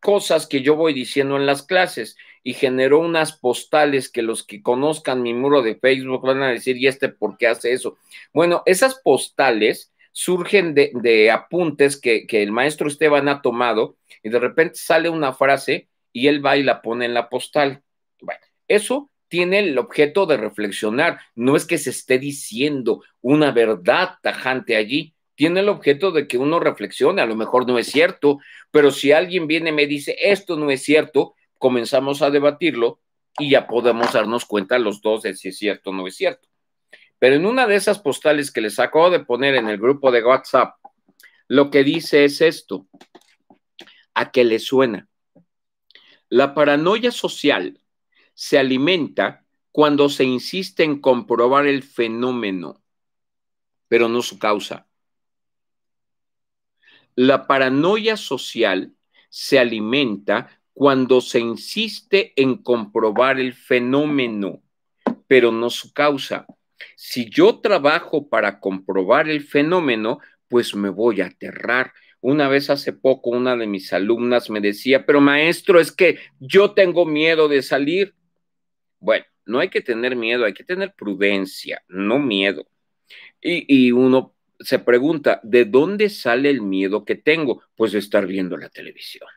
cosas que yo voy diciendo en las clases y generó unas postales que los que conozcan mi muro de Facebook van a decir, ¿y este por qué hace eso? Bueno, esas postales surgen de, apuntes que, que, el maestro Esteban ha tomado y de repente sale una frase y él va y la pone en la postal. Bueno, eso tiene el objeto de reflexionar. No es que se esté diciendo una verdad tajante allí. Tiene el objeto de que uno reflexione. A lo mejor no es cierto, pero si alguien viene y me dice esto no es cierto, comenzamos a debatirlo y ya podemos darnos cuenta los dos de si es cierto o no es cierto. Pero en una de esas postales que les acabo de poner en el grupo de WhatsApp, lo que dice es esto. ¿A que le suena? La paranoia social se alimenta cuando se insiste en comprobar el fenómeno, pero no su causa. La paranoia social se alimenta cuando se insiste en comprobar el fenómeno, pero no su causa. Si yo trabajo para comprobar el fenómeno, pues me voy a aterrar. Una vez hace poco una de mis alumnas me decía, pero maestro, es que yo tengo miedo de salir. Bueno, no hay que tener miedo, hay que tener prudencia, no miedo. Y, uno se pregunta, ¿de dónde sale el miedo que tengo? Pues de estar viendo la televisión.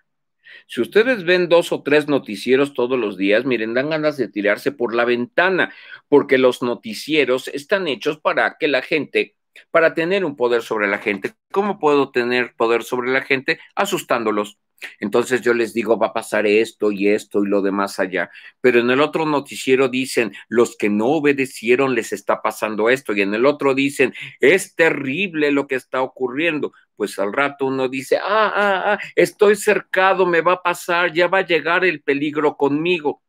Si ustedes ven dos o tres noticieros todos los días, miren, dan ganas de tirarse por la ventana, porque los noticieros están hechos para que la gente, para tener un poder sobre la gente. ¿Cómo puedo tener poder sobre la gente? Asustándolos. Entonces yo les digo, va a pasar esto y esto y lo demás allá. Pero en el otro noticiero dicen, los que no obedecieron les está pasando esto. Y en el otro dicen, es terrible lo que está ocurriendo. Pues al rato uno dice, ah, ah, ah, estoy cercado, me va a pasar, ya va a llegar el peligro conmigo.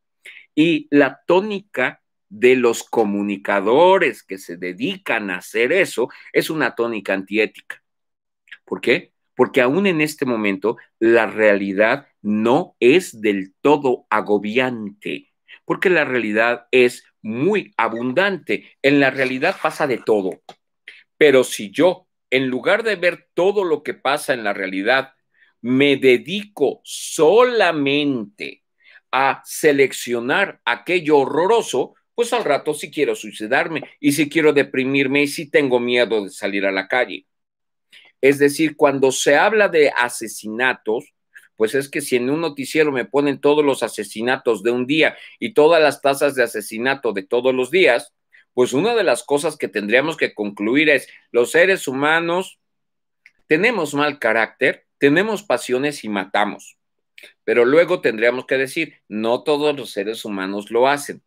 Y la tónica de los comunicadores que se dedican a hacer eso es una tónica antiética. ¿Por qué? porque aún en este momento la realidad no es del todo agobiante, porque la realidad es muy abundante. En la realidad pasa de todo. Pero si yo, en lugar de ver todo lo que pasa en la realidad, me dedico solamente a seleccionar aquello horroroso, pues al rato si quiero suicidarme y si quiero deprimirme y si tengo miedo de salir a la calle. Es decir, cuando se habla de asesinatos, pues es que si en un noticiero me ponen todos los asesinatos de un día y todas las tasas de asesinato de todos los días, pues una de las cosas que tendríamos que concluir es, los seres humanos tenemos mal carácter, tenemos pasiones y matamos. Pero luego tendríamos que decir, no todos los seres humanos lo hacen.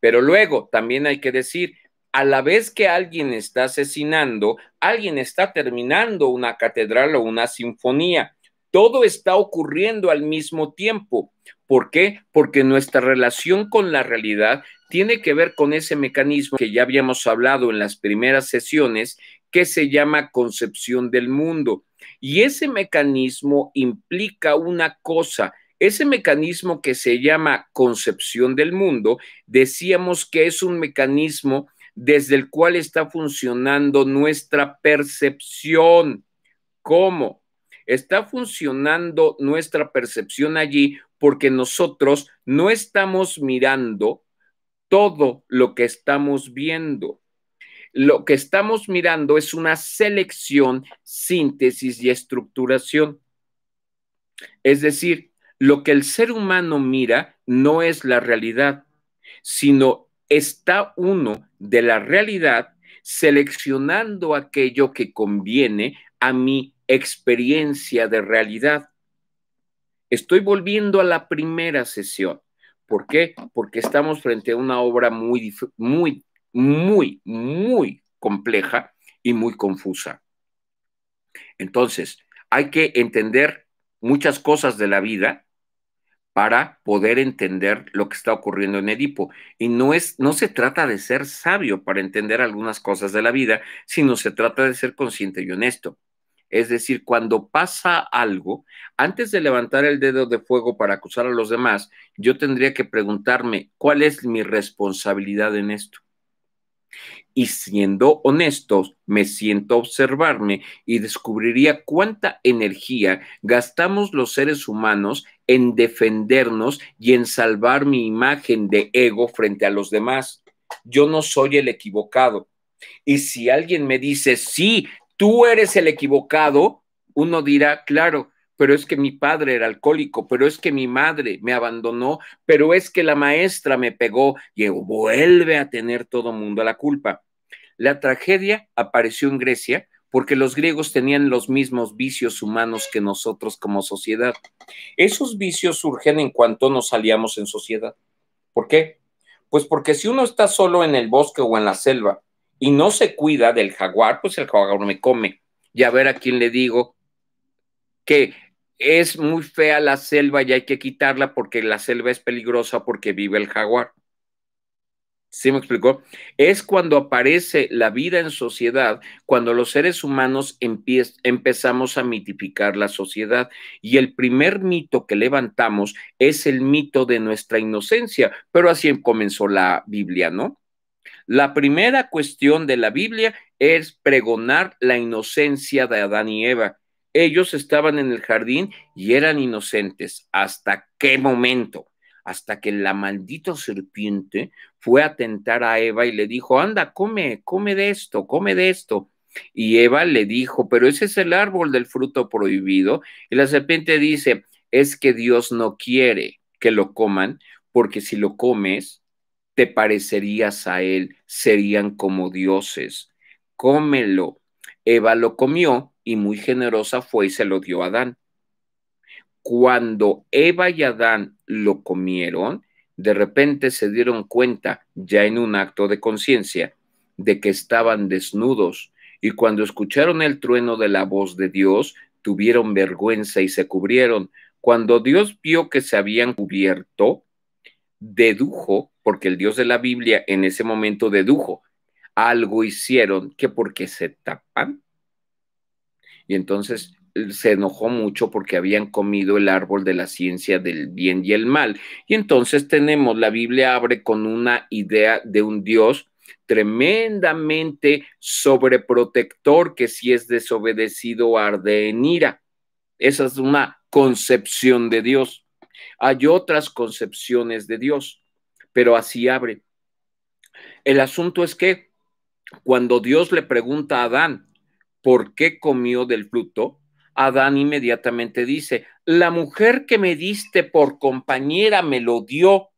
Pero luego también hay que decir, a la vez que alguien está asesinando, alguien está terminando una catedral o una sinfonía. Todo está ocurriendo al mismo tiempo. ¿Por qué? Porque nuestra relación con la realidad tiene que ver con ese mecanismo que ya habíamos hablado en las primeras sesiones, que se llama concepción del mundo. Y ese mecanismo implica una cosa. Ese mecanismo que se llama concepción del mundo, decíamos que es un mecanismo desde el cual está funcionando nuestra percepción. ¿Cómo? Está funcionando nuestra percepción allí porque nosotros no estamos mirando todo lo que estamos viendo. Lo que estamos mirando es una selección, síntesis y estructuración. Es decir, lo que el ser humano mira no es la realidad, sino está uno de la realidad seleccionando aquello que conviene a mi experiencia de realidad. Estoy volviendo a la primera sesión. ¿Por qué? Porque estamos frente a una obra muy, muy, muy, muy compleja y muy confusa. Entonces, hay que entender muchas cosas de la vida para poder entender lo que está ocurriendo en Edipo. Y no, es, no se trata de ser sabio para entender algunas cosas de la vida, sino se trata de ser consciente y honesto. Es decir, cuando pasa algo, antes de levantar el dedo de fuego para acusar a los demás, yo tendría que preguntarme cuál es mi responsabilidad en esto. Y siendo honestos, me siento observarme y descubriría cuánta energía gastamos los seres humanos en defendernos y en salvar mi imagen de ego frente a los demás. Yo no soy el equivocado. Y si alguien me dice, sí, tú eres el equivocado, uno dirá, claro, pero es que mi padre era alcohólico, pero es que mi madre me abandonó, pero es que la maestra me pegó y vuelve a tener todo mundo la culpa. La tragedia apareció en Grecia porque los griegos tenían los mismos vicios humanos que nosotros como sociedad. Esos vicios surgen en cuanto nos salíamos en sociedad. ¿Por qué? Pues porque si uno está solo en el bosque o en la selva y no se cuida del jaguar, pues el jaguar me come. Y a ver a quién le digo que es muy fea la selva y hay que quitarla porque la selva es peligrosa porque vive el jaguar. ¿Sí me explicó? Es cuando aparece la vida en sociedad, cuando los seres humanos empezamos a mitificar la sociedad. Y el primer mito que levantamos es el mito de nuestra inocencia, pero así comenzó la Biblia, ¿no? La primera cuestión de la Biblia es pregonar la inocencia de Adán y Eva. Ellos estaban en el jardín y eran inocentes. ¿Hasta qué momento? hasta que la maldita serpiente fue a tentar a Eva y le dijo, anda, come, come de esto, come de esto. Y Eva le dijo, pero ese es el árbol del fruto prohibido. Y la serpiente dice, es que Dios no quiere que lo coman, porque si lo comes, te parecerías a Él, serían como dioses. Cómelo. Eva lo comió y muy generosa fue y se lo dio a Adán cuando Eva y Adán lo comieron, de repente se dieron cuenta, ya en un acto de conciencia, de que estaban desnudos, y cuando escucharon el trueno de la voz de Dios, tuvieron vergüenza y se cubrieron. Cuando Dios vio que se habían cubierto, dedujo, porque el Dios de la Biblia en ese momento dedujo, algo hicieron que porque se tapan. Y entonces se enojó mucho porque habían comido el árbol de la ciencia del bien y el mal. Y entonces tenemos, la Biblia abre con una idea de un Dios tremendamente sobreprotector que si es desobedecido arde en ira. Esa es una concepción de Dios. Hay otras concepciones de Dios, pero así abre. El asunto es que cuando Dios le pregunta a Adán, ¿por qué comió del fruto? Adán inmediatamente dice, la mujer que me diste por compañera me lo dio.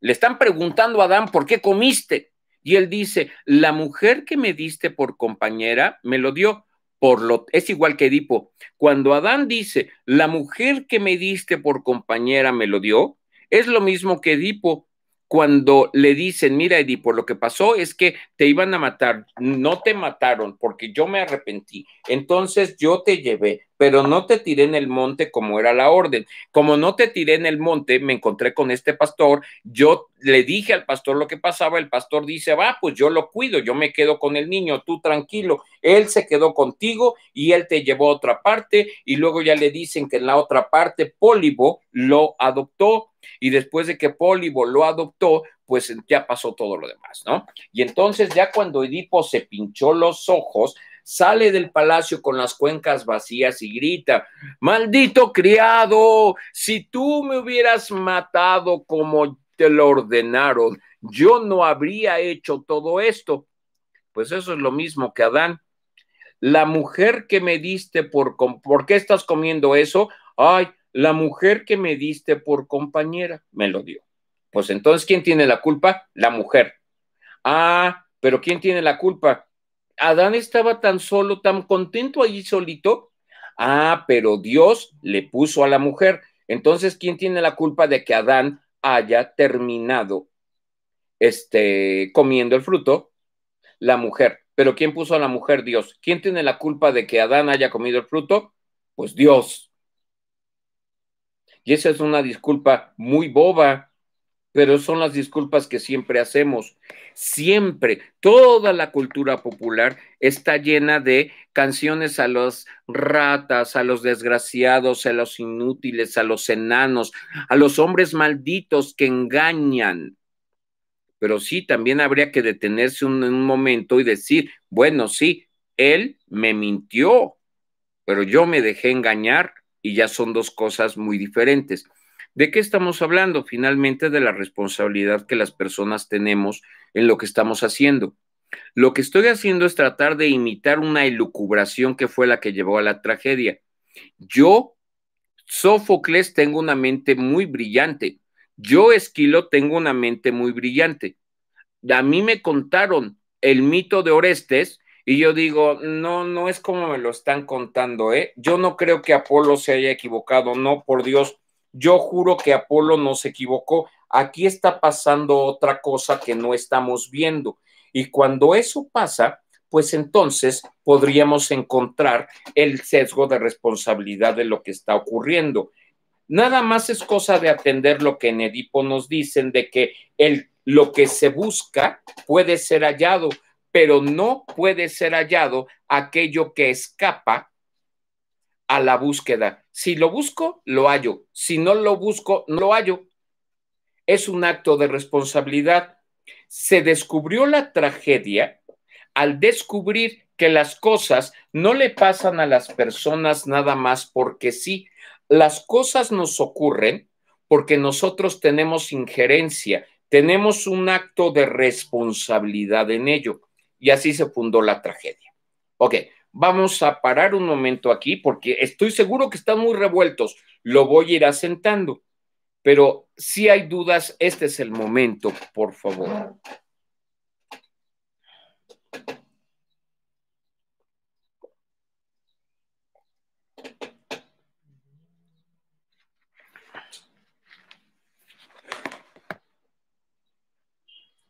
Le están preguntando a Adán, ¿por qué comiste? Y él dice, la mujer que me diste por compañera me lo dio. Por lo, es igual que Edipo. Cuando Adán dice, la mujer que me diste por compañera me lo dio, es lo mismo que Edipo cuando le dicen, mira Edipo, por lo que pasó es que te iban a matar, no te mataron porque yo me arrepentí, entonces yo te llevé, pero no te tiré en el monte como era la orden. Como no te tiré en el monte, me encontré con este pastor, yo le dije al pastor lo que pasaba, el pastor dice, va, pues yo lo cuido, yo me quedo con el niño, tú tranquilo, él se quedó contigo y él te llevó a otra parte y luego ya le dicen que en la otra parte Pólibo lo adoptó y después de que Pólibo lo adoptó, pues ya pasó todo lo demás, ¿no? Y entonces ya cuando Edipo se pinchó los ojos, sale del palacio con las cuencas vacías y grita, maldito criado, si tú me hubieras matado como te lo ordenaron, yo no habría hecho todo esto. Pues eso es lo mismo que Adán. La mujer que me diste por... ¿Por qué estás comiendo eso? Ay, la mujer que me diste por compañera me lo dio. Pues entonces, ¿quién tiene la culpa? La mujer. Ah, pero ¿quién tiene la culpa? Adán estaba tan solo, tan contento allí solito. Ah, pero Dios le puso a la mujer. Entonces, ¿quién tiene la culpa de que Adán haya terminado este, comiendo el fruto? La mujer. Pero ¿quién puso a la mujer? Dios. ¿Quién tiene la culpa de que Adán haya comido el fruto? Pues Dios. Y esa es una disculpa muy boba pero son las disculpas que siempre hacemos. Siempre, toda la cultura popular está llena de canciones a los ratas, a los desgraciados, a los inútiles, a los enanos, a los hombres malditos que engañan. Pero sí, también habría que detenerse un, un momento y decir, bueno, sí, él me mintió, pero yo me dejé engañar y ya son dos cosas muy diferentes. ¿De qué estamos hablando? Finalmente de la responsabilidad que las personas tenemos en lo que estamos haciendo. Lo que estoy haciendo es tratar de imitar una elucubración que fue la que llevó a la tragedia. Yo, Sófocles, tengo una mente muy brillante. Yo, Esquilo, tengo una mente muy brillante. A mí me contaron el mito de Orestes y yo digo, no, no es como me lo están contando, ¿eh? Yo no creo que Apolo se haya equivocado, no, por Dios, yo juro que Apolo no se equivocó. Aquí está pasando otra cosa que no estamos viendo. Y cuando eso pasa, pues entonces podríamos encontrar el sesgo de responsabilidad de lo que está ocurriendo. Nada más es cosa de atender lo que en Edipo nos dicen de que el, lo que se busca puede ser hallado, pero no puede ser hallado aquello que escapa a la búsqueda. Si lo busco, lo hallo. Si no lo busco, no lo hallo. Es un acto de responsabilidad. Se descubrió la tragedia al descubrir que las cosas no le pasan a las personas nada más porque sí. Las cosas nos ocurren porque nosotros tenemos injerencia, tenemos un acto de responsabilidad en ello. Y así se fundó la tragedia. Ok, vamos a parar un momento aquí porque estoy seguro que están muy revueltos. Lo voy a ir asentando, pero si hay dudas, este es el momento, por favor.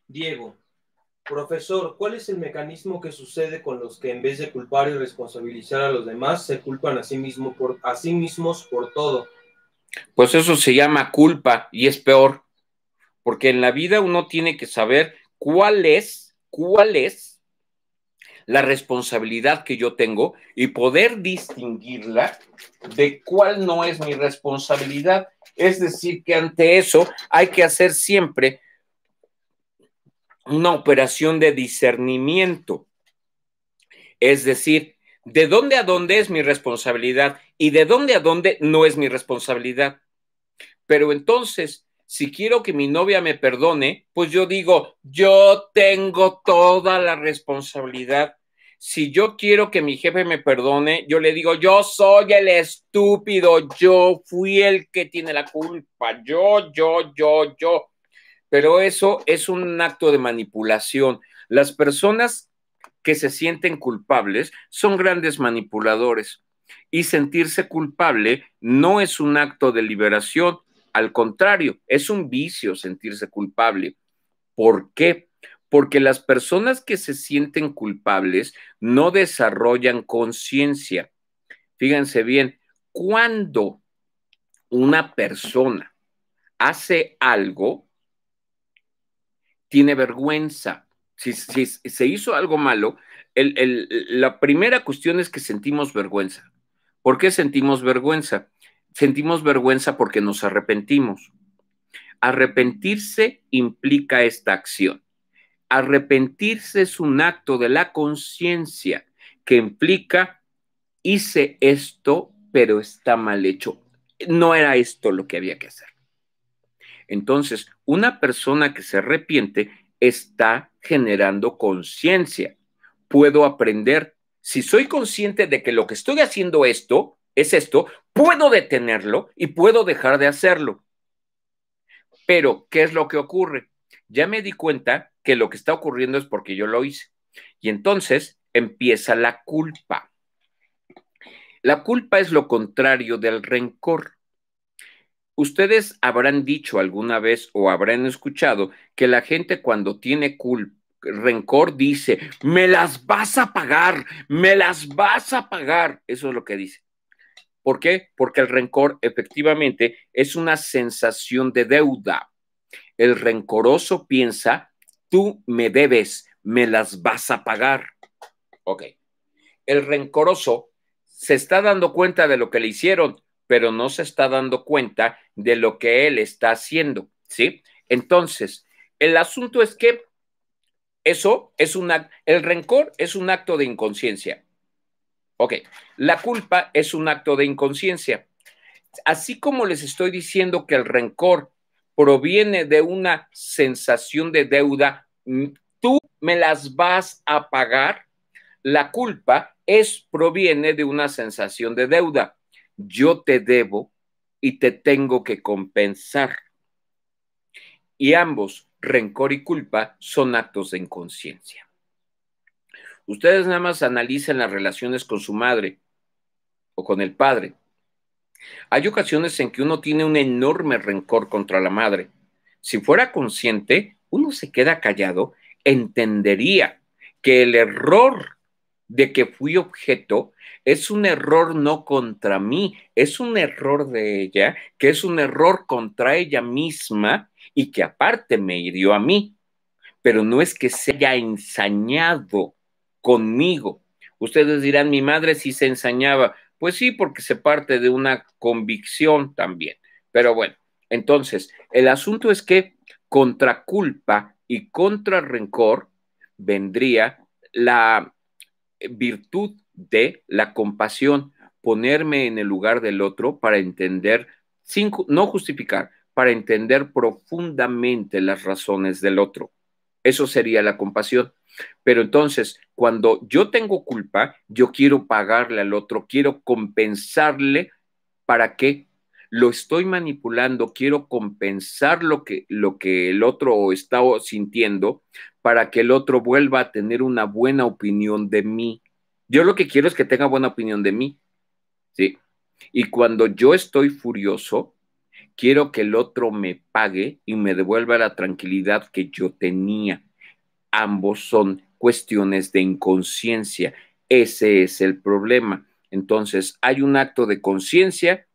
Diego. Profesor, ¿cuál es el mecanismo que sucede con los que en vez de culpar y responsabilizar a los demás, se culpan a sí, mismo por, a sí mismos por todo? Pues eso se llama culpa y es peor, porque en la vida uno tiene que saber cuál es, cuál es la responsabilidad que yo tengo y poder distinguirla de cuál no es mi responsabilidad. Es decir, que ante eso hay que hacer siempre una operación de discernimiento. Es decir, de dónde a dónde es mi responsabilidad y de dónde a dónde no es mi responsabilidad. Pero entonces, si quiero que mi novia me perdone, pues yo digo, yo tengo toda la responsabilidad. Si yo quiero que mi jefe me perdone, yo le digo, yo soy el estúpido, yo fui el que tiene la culpa, yo, yo, yo, yo pero eso es un acto de manipulación. Las personas que se sienten culpables son grandes manipuladores y sentirse culpable no es un acto de liberación, al contrario, es un vicio sentirse culpable. ¿Por qué? Porque las personas que se sienten culpables no desarrollan conciencia. Fíjense bien, cuando una persona hace algo, tiene vergüenza. Si, se hizo algo malo, la primera cuestión es que sentimos vergüenza. ¿Por qué sentimos vergüenza? Sentimos vergüenza porque nos arrepentimos. Arrepentirse implica esta acción. Arrepentirse es un acto de la conciencia que implica hice esto, pero está mal hecho. No era esto lo que había que hacer. Entonces, una persona que se arrepiente está generando conciencia. Puedo aprender. Si soy consciente de que lo que estoy haciendo esto es esto, puedo detenerlo y puedo dejar de hacerlo. Pero, ¿qué es lo que ocurre? Ya me di cuenta que lo que está ocurriendo es porque yo lo hice. Y entonces empieza la culpa. La culpa es lo contrario del rencor. Ustedes habrán dicho alguna vez o habrán escuchado que la gente cuando tiene rencor dice, me las vas a pagar, me las vas a pagar. Eso es lo que dice. ¿Por qué? Porque el rencor efectivamente es una sensación de deuda. El rencoroso piensa, tú me debes, me las vas a pagar. Ok. El rencoroso se está dando cuenta de lo que le hicieron, pero no se está dando cuenta de lo que él está haciendo, ¿sí? Entonces, el asunto es que eso es una, el rencor es un acto de inconsciencia. Ok, la culpa es un acto de inconsciencia. Así como les estoy diciendo que el rencor proviene de una sensación de deuda, mm, tú me las vas a pagar, la culpa es proviene de una sensación de deuda yo te debo y te tengo que compensar. Y ambos, rencor y culpa, son actos de inconsciencia. Ustedes nada más analicen las relaciones con su madre o con el padre. Hay ocasiones en que uno tiene un enorme rencor contra la madre. Si fuera consciente, uno se queda callado, entendería que el error de que fui objeto es un error no contra mí, es un error de ella, que es un error contra ella misma y que aparte me hirió a mí, pero no es que se haya ensañado conmigo. Ustedes dirán, mi madre sí se ensañaba. Pues sí, porque se parte de una convicción también. Pero bueno, entonces, el asunto es que contra culpa y contra rencor vendría la virtud de la compasión, ponerme en el lugar del otro para entender, sin, no justificar, para entender profundamente las razones del otro. Eso sería la compasión. Pero entonces, cuando yo tengo culpa, yo quiero pagarle al otro, quiero compensarle. ¿Para qué? Lo estoy manipulando, quiero compensar lo que, lo que el otro está sintiendo para que el otro vuelva a tener una buena opinión de mí. Yo lo que quiero es que tenga buena opinión de mí. Sí. Y cuando yo estoy furioso, quiero que el otro me pague y me devuelva la tranquilidad que yo tenía. Ambos son cuestiones de inconsciencia. Ese es el problema. Entonces, hay un acto de conciencia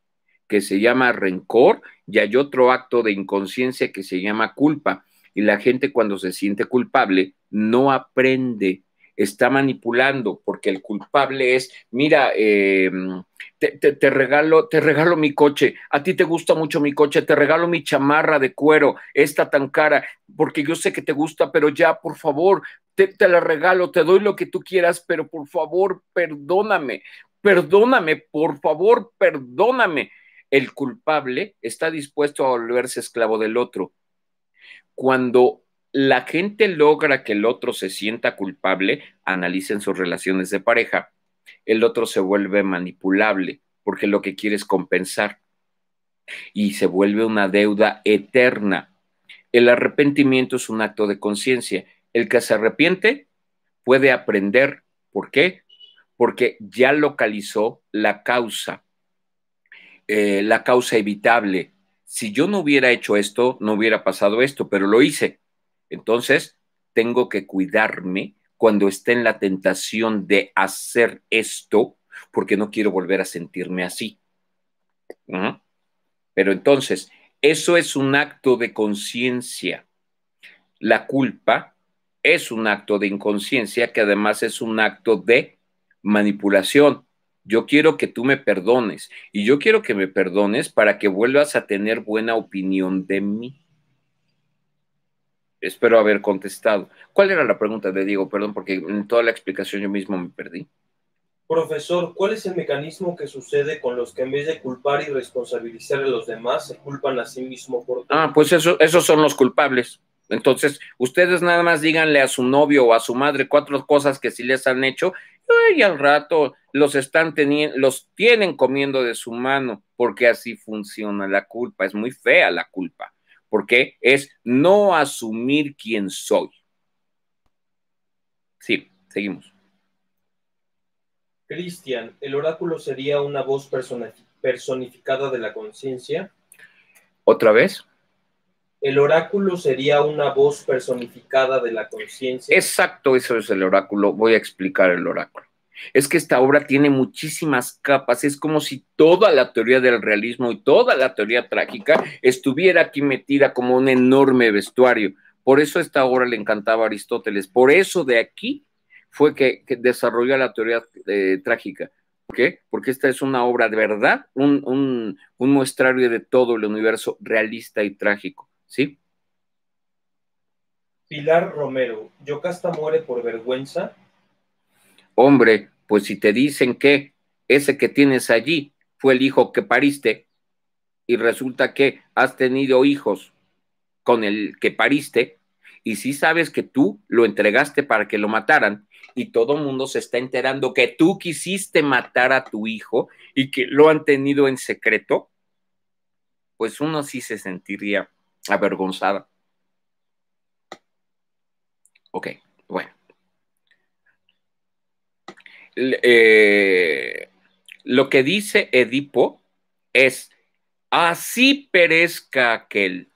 que se llama rencor y hay otro acto de inconsciencia que se llama culpa. Y la gente cuando se siente culpable no aprende, está manipulando, porque el culpable es, mira, em, te, regalo, te regalo mi coche, a ti te gusta mucho mi coche, te regalo mi chamarra de cuero, esta tan cara, porque yo sé que te gusta, pero ya, por favor, te la regalo, te doy lo que tú quieras, pero por favor, perdóname, perdóname, por favor, perdóname. El culpable está dispuesto a volverse esclavo del otro cuando la gente logra que el otro se sienta culpable, analicen sus relaciones de pareja, el otro se vuelve manipulable porque lo que quiere es compensar y se vuelve una deuda eterna. El arrepentimiento es un acto de conciencia. El que se arrepiente puede aprender. ¿Por qué? Porque ya localizó la causa, eh, la causa evitable, si yo no hubiera hecho esto, no hubiera pasado esto, pero lo hice. Entonces, tengo que cuidarme cuando esté en la tentación de hacer esto, porque no quiero volver a sentirme así. Pero entonces, eso es un acto de conciencia. La culpa es un acto de inconsciencia que además es un acto de manipulación. Yo quiero que tú me perdones y yo quiero que me perdones para que vuelvas a tener buena opinión de mí. Espero haber contestado. ¿Cuál era la pregunta de Diego? Perdón, porque en toda la explicación yo mismo me perdí. Profesor, ¿cuál es el mecanismo que sucede con los que en vez de culpar y responsabilizar a los demás, se culpan a sí mismos por Ah, pues eso, esos son los culpables. Entonces, ustedes nada más díganle a su novio o a su madre cuatro cosas que sí les han hecho y al rato los están teniendo, los tienen comiendo de su mano, porque así funciona la culpa. Es muy fea la culpa, porque es no asumir quién soy. Sí, seguimos. Cristian, ¿el oráculo sería una voz personificada de la conciencia? ¿Otra vez? El oráculo sería una voz personificada de la conciencia. Exacto, eso es el oráculo. Voy a explicar el oráculo. Es que esta obra tiene muchísimas capas. Es como si toda la teoría del realismo y toda la teoría trágica estuviera aquí metida como un enorme vestuario. Por eso esta obra le encantaba a Aristóteles. Por eso de aquí fue que, desarrolló la teoría eh, trágica. ¿Por qué? Porque esta es una obra de verdad, un, un muestrario de todo el universo realista y trágico. ¿sí? Pilar Romero, ¿Yocasta muere por vergüenza? Hombre, pues si te dicen que ese que tienes allí fue el hijo que pariste y resulta que has tenido hijos con el que pariste y si sabes que tú lo entregaste para que lo mataran y todo el mundo se está enterando que tú quisiste matar a tu hijo y que lo han tenido en secreto, pues uno sí se sentiría avergonzada. Ok, bueno. Eh, lo que dice Edipo es, así perezca aquel,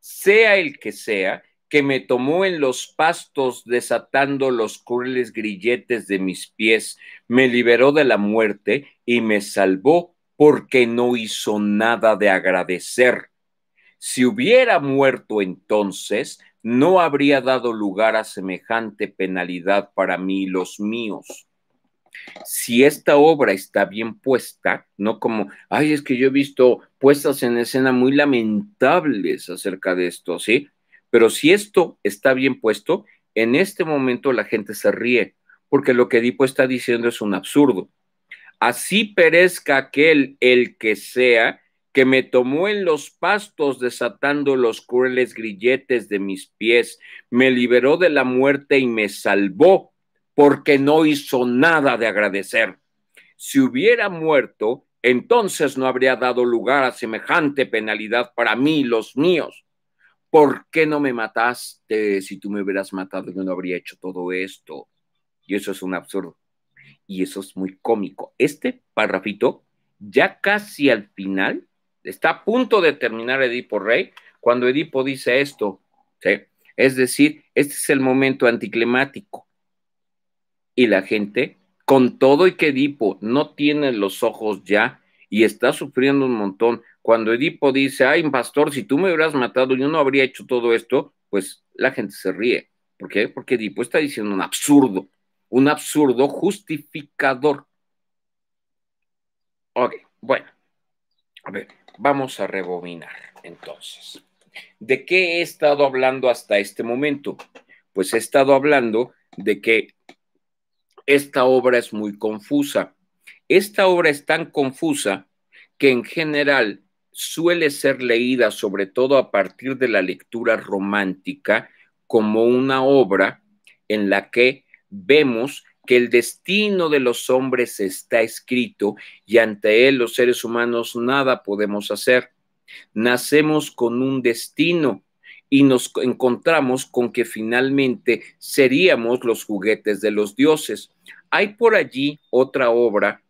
sea el que sea, que me tomó en los pastos desatando los crueles grilletes de mis pies, me liberó de la muerte y me salvó porque no hizo nada de agradecer si hubiera muerto entonces, no habría dado lugar a semejante penalidad para mí y los míos. Si esta obra está bien puesta, no como, ay, es que yo he visto puestas en escena muy lamentables acerca de esto, ¿sí? Pero si esto está bien puesto, en este momento la gente se ríe, porque lo que Edipo está diciendo es un absurdo. Así perezca aquel el que sea, que me tomó en los pastos desatando los crueles grilletes de mis pies, me liberó de la muerte y me salvó, porque no hizo nada de agradecer. Si hubiera muerto, entonces no habría dado lugar a semejante penalidad para mí y los míos. ¿Por qué no me mataste? Si tú me hubieras matado, yo no habría hecho todo esto. Y eso es un absurdo. Y eso es muy cómico. Este parrafito, ya casi al final, Está a punto de terminar Edipo Rey cuando Edipo dice esto. Es decir, este es el momento anticlimático. Y la gente, con todo y que Edipo no tiene los ojos ya y está sufriendo un montón, cuando Edipo dice, ay, pastor, si tú me hubieras matado, yo no habría hecho todo esto, pues la gente se ríe. ¿Por qué? Porque Edipo está diciendo un absurdo, un absurdo justificador. Ok, bueno, a ver. Vamos a rebobinar entonces. ¿De qué he estado hablando hasta este momento? Pues he estado hablando de que esta obra es muy confusa. Esta obra es tan confusa que en general suele ser leída, sobre todo a partir de la lectura romántica, como una obra en la que vemos que el destino de los hombres está escrito y ante él los seres humanos nada podemos hacer. Nacemos con un destino y nos encontramos con que finalmente seríamos los juguetes de los dioses. Hay por allí otra obra,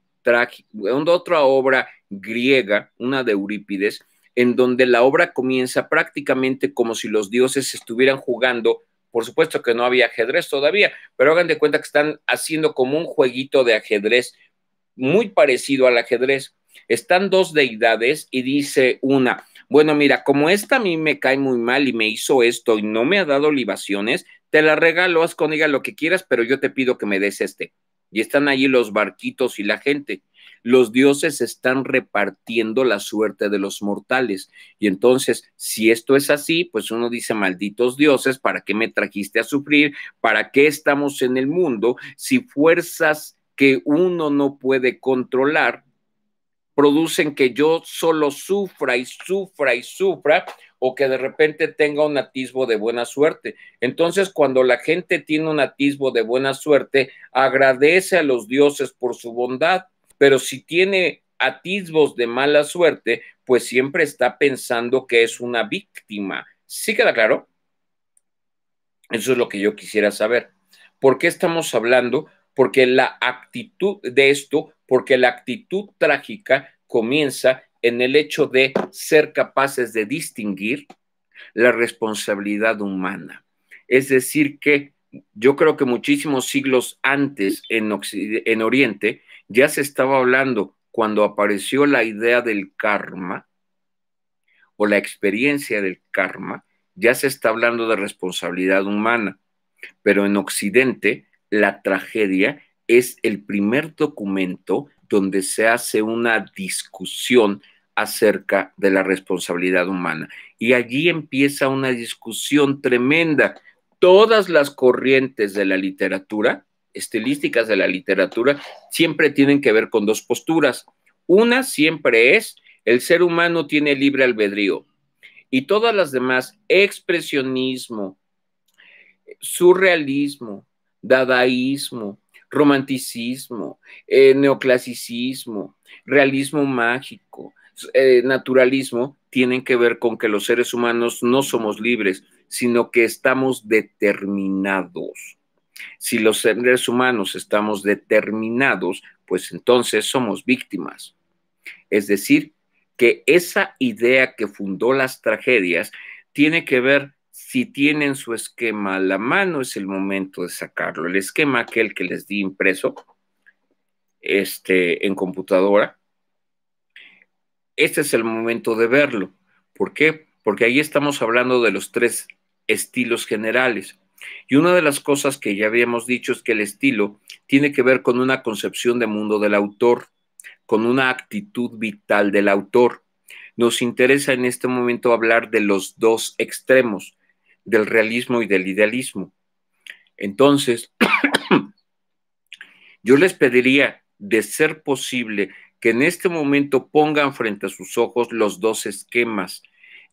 otra obra griega, una de Eurípides, en donde la obra comienza prácticamente como si los dioses estuvieran jugando por supuesto que no había ajedrez todavía, pero hagan de cuenta que están haciendo como un jueguito de ajedrez muy parecido al ajedrez. Están dos deidades y dice una, bueno, mira, como esta a mí me cae muy mal y me hizo esto y no me ha dado libaciones, te la regalo, haz con ella lo que quieras, pero yo te pido que me des este. Y están allí los barquitos y la gente los dioses están repartiendo la suerte de los mortales. Y entonces, si esto es así, pues uno dice, malditos dioses, ¿para qué me trajiste a sufrir? ¿Para qué estamos en el mundo? Si fuerzas que uno no puede controlar producen que yo solo sufra y sufra y sufra o que de repente tenga un atisbo de buena suerte. Entonces, cuando la gente tiene un atisbo de buena suerte, agradece a los dioses por su bondad pero si tiene atisbos de mala suerte, pues siempre está pensando que es una víctima. ¿Sí queda claro? Eso es lo que yo quisiera saber. ¿Por qué estamos hablando? Porque la actitud de esto, porque la actitud trágica comienza en el hecho de ser capaces de distinguir la responsabilidad humana. Es decir, que yo creo que muchísimos siglos antes en, en Oriente ya se estaba hablando cuando apareció la idea del karma o la experiencia del karma, ya se está hablando de responsabilidad humana, pero en Occidente la tragedia es el primer documento donde se hace una discusión acerca de la responsabilidad humana. Y allí empieza una discusión tremenda. Todas las corrientes de la literatura estilísticas de la literatura siempre tienen que ver con dos posturas. Una siempre es, el ser humano tiene libre albedrío y todas las demás, expresionismo, surrealismo, dadaísmo, romanticismo, eh, neoclasicismo, realismo mágico, eh, naturalismo, tienen que ver con que los seres humanos no somos libres, sino que estamos determinados. Si los seres humanos estamos determinados, pues entonces somos víctimas. Es decir, que esa idea que fundó las tragedias tiene que ver si tienen su esquema a la mano, es el momento de sacarlo. El esquema aquel que les di impreso este, en computadora, este es el momento de verlo. ¿Por qué? Porque ahí estamos hablando de los tres estilos generales. Y una de las cosas que ya habíamos dicho es que el estilo tiene que ver con una concepción de mundo del autor, con una actitud vital del autor. Nos interesa en este momento hablar de los dos extremos, del realismo y del idealismo. Entonces, yo les pediría, de ser posible, que en este momento pongan frente a sus ojos los dos esquemas,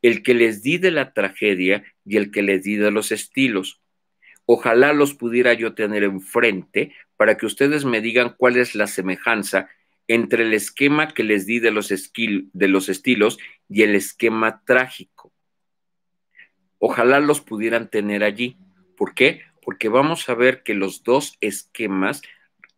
el que les di de la tragedia y el que les di de los estilos. Ojalá los pudiera yo tener enfrente para que ustedes me digan cuál es la semejanza entre el esquema que les di de los, de los estilos y el esquema trágico. Ojalá los pudieran tener allí. ¿Por qué? Porque vamos a ver que los dos esquemas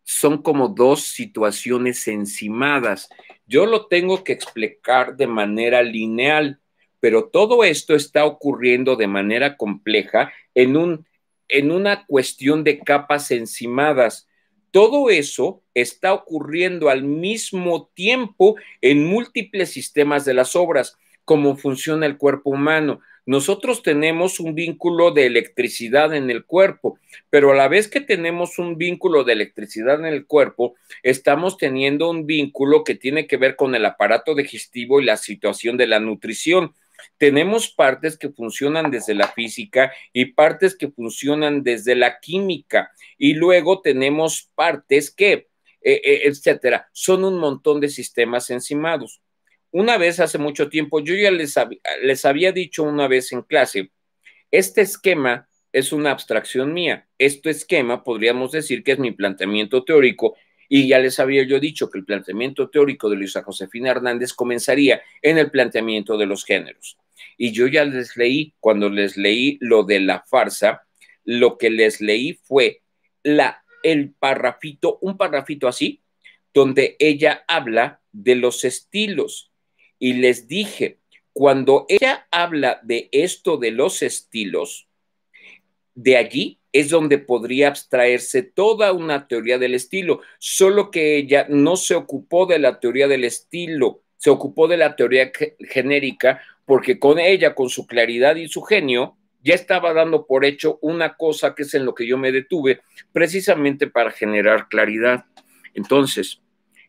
son como dos situaciones encimadas. Yo lo tengo que explicar de manera lineal, pero todo esto está ocurriendo de manera compleja en un en una cuestión de capas encimadas. Todo eso está ocurriendo al mismo tiempo en múltiples sistemas de las obras, como funciona el cuerpo humano. Nosotros tenemos un vínculo de electricidad en el cuerpo, pero a la vez que tenemos un vínculo de electricidad en el cuerpo, estamos teniendo un vínculo que tiene que ver con el aparato digestivo y la situación de la nutrición. Tenemos partes que funcionan desde la física y partes que funcionan desde la química. Y luego tenemos partes que, eh, eh, etcétera, son un montón de sistemas encimados. Una vez hace mucho tiempo, yo ya les, les había dicho una vez en clase, este esquema es una abstracción mía. Este esquema podríamos decir que es mi planteamiento teórico y ya les había yo dicho que el planteamiento teórico de Luisa Josefina Hernández comenzaría en el planteamiento de los géneros. Y yo ya les leí, cuando les leí lo de la farsa, lo que les leí fue la, el parrafito, un parrafito así, donde ella habla de los estilos. Y les dije, cuando ella habla de esto de los estilos, de allí es donde podría abstraerse toda una teoría del estilo, solo que ella no se ocupó de la teoría del estilo, se ocupó de la teoría genérica, porque con ella, con su claridad y su genio, ya estaba dando por hecho una cosa que es en lo que yo me detuve, precisamente para generar claridad. Entonces,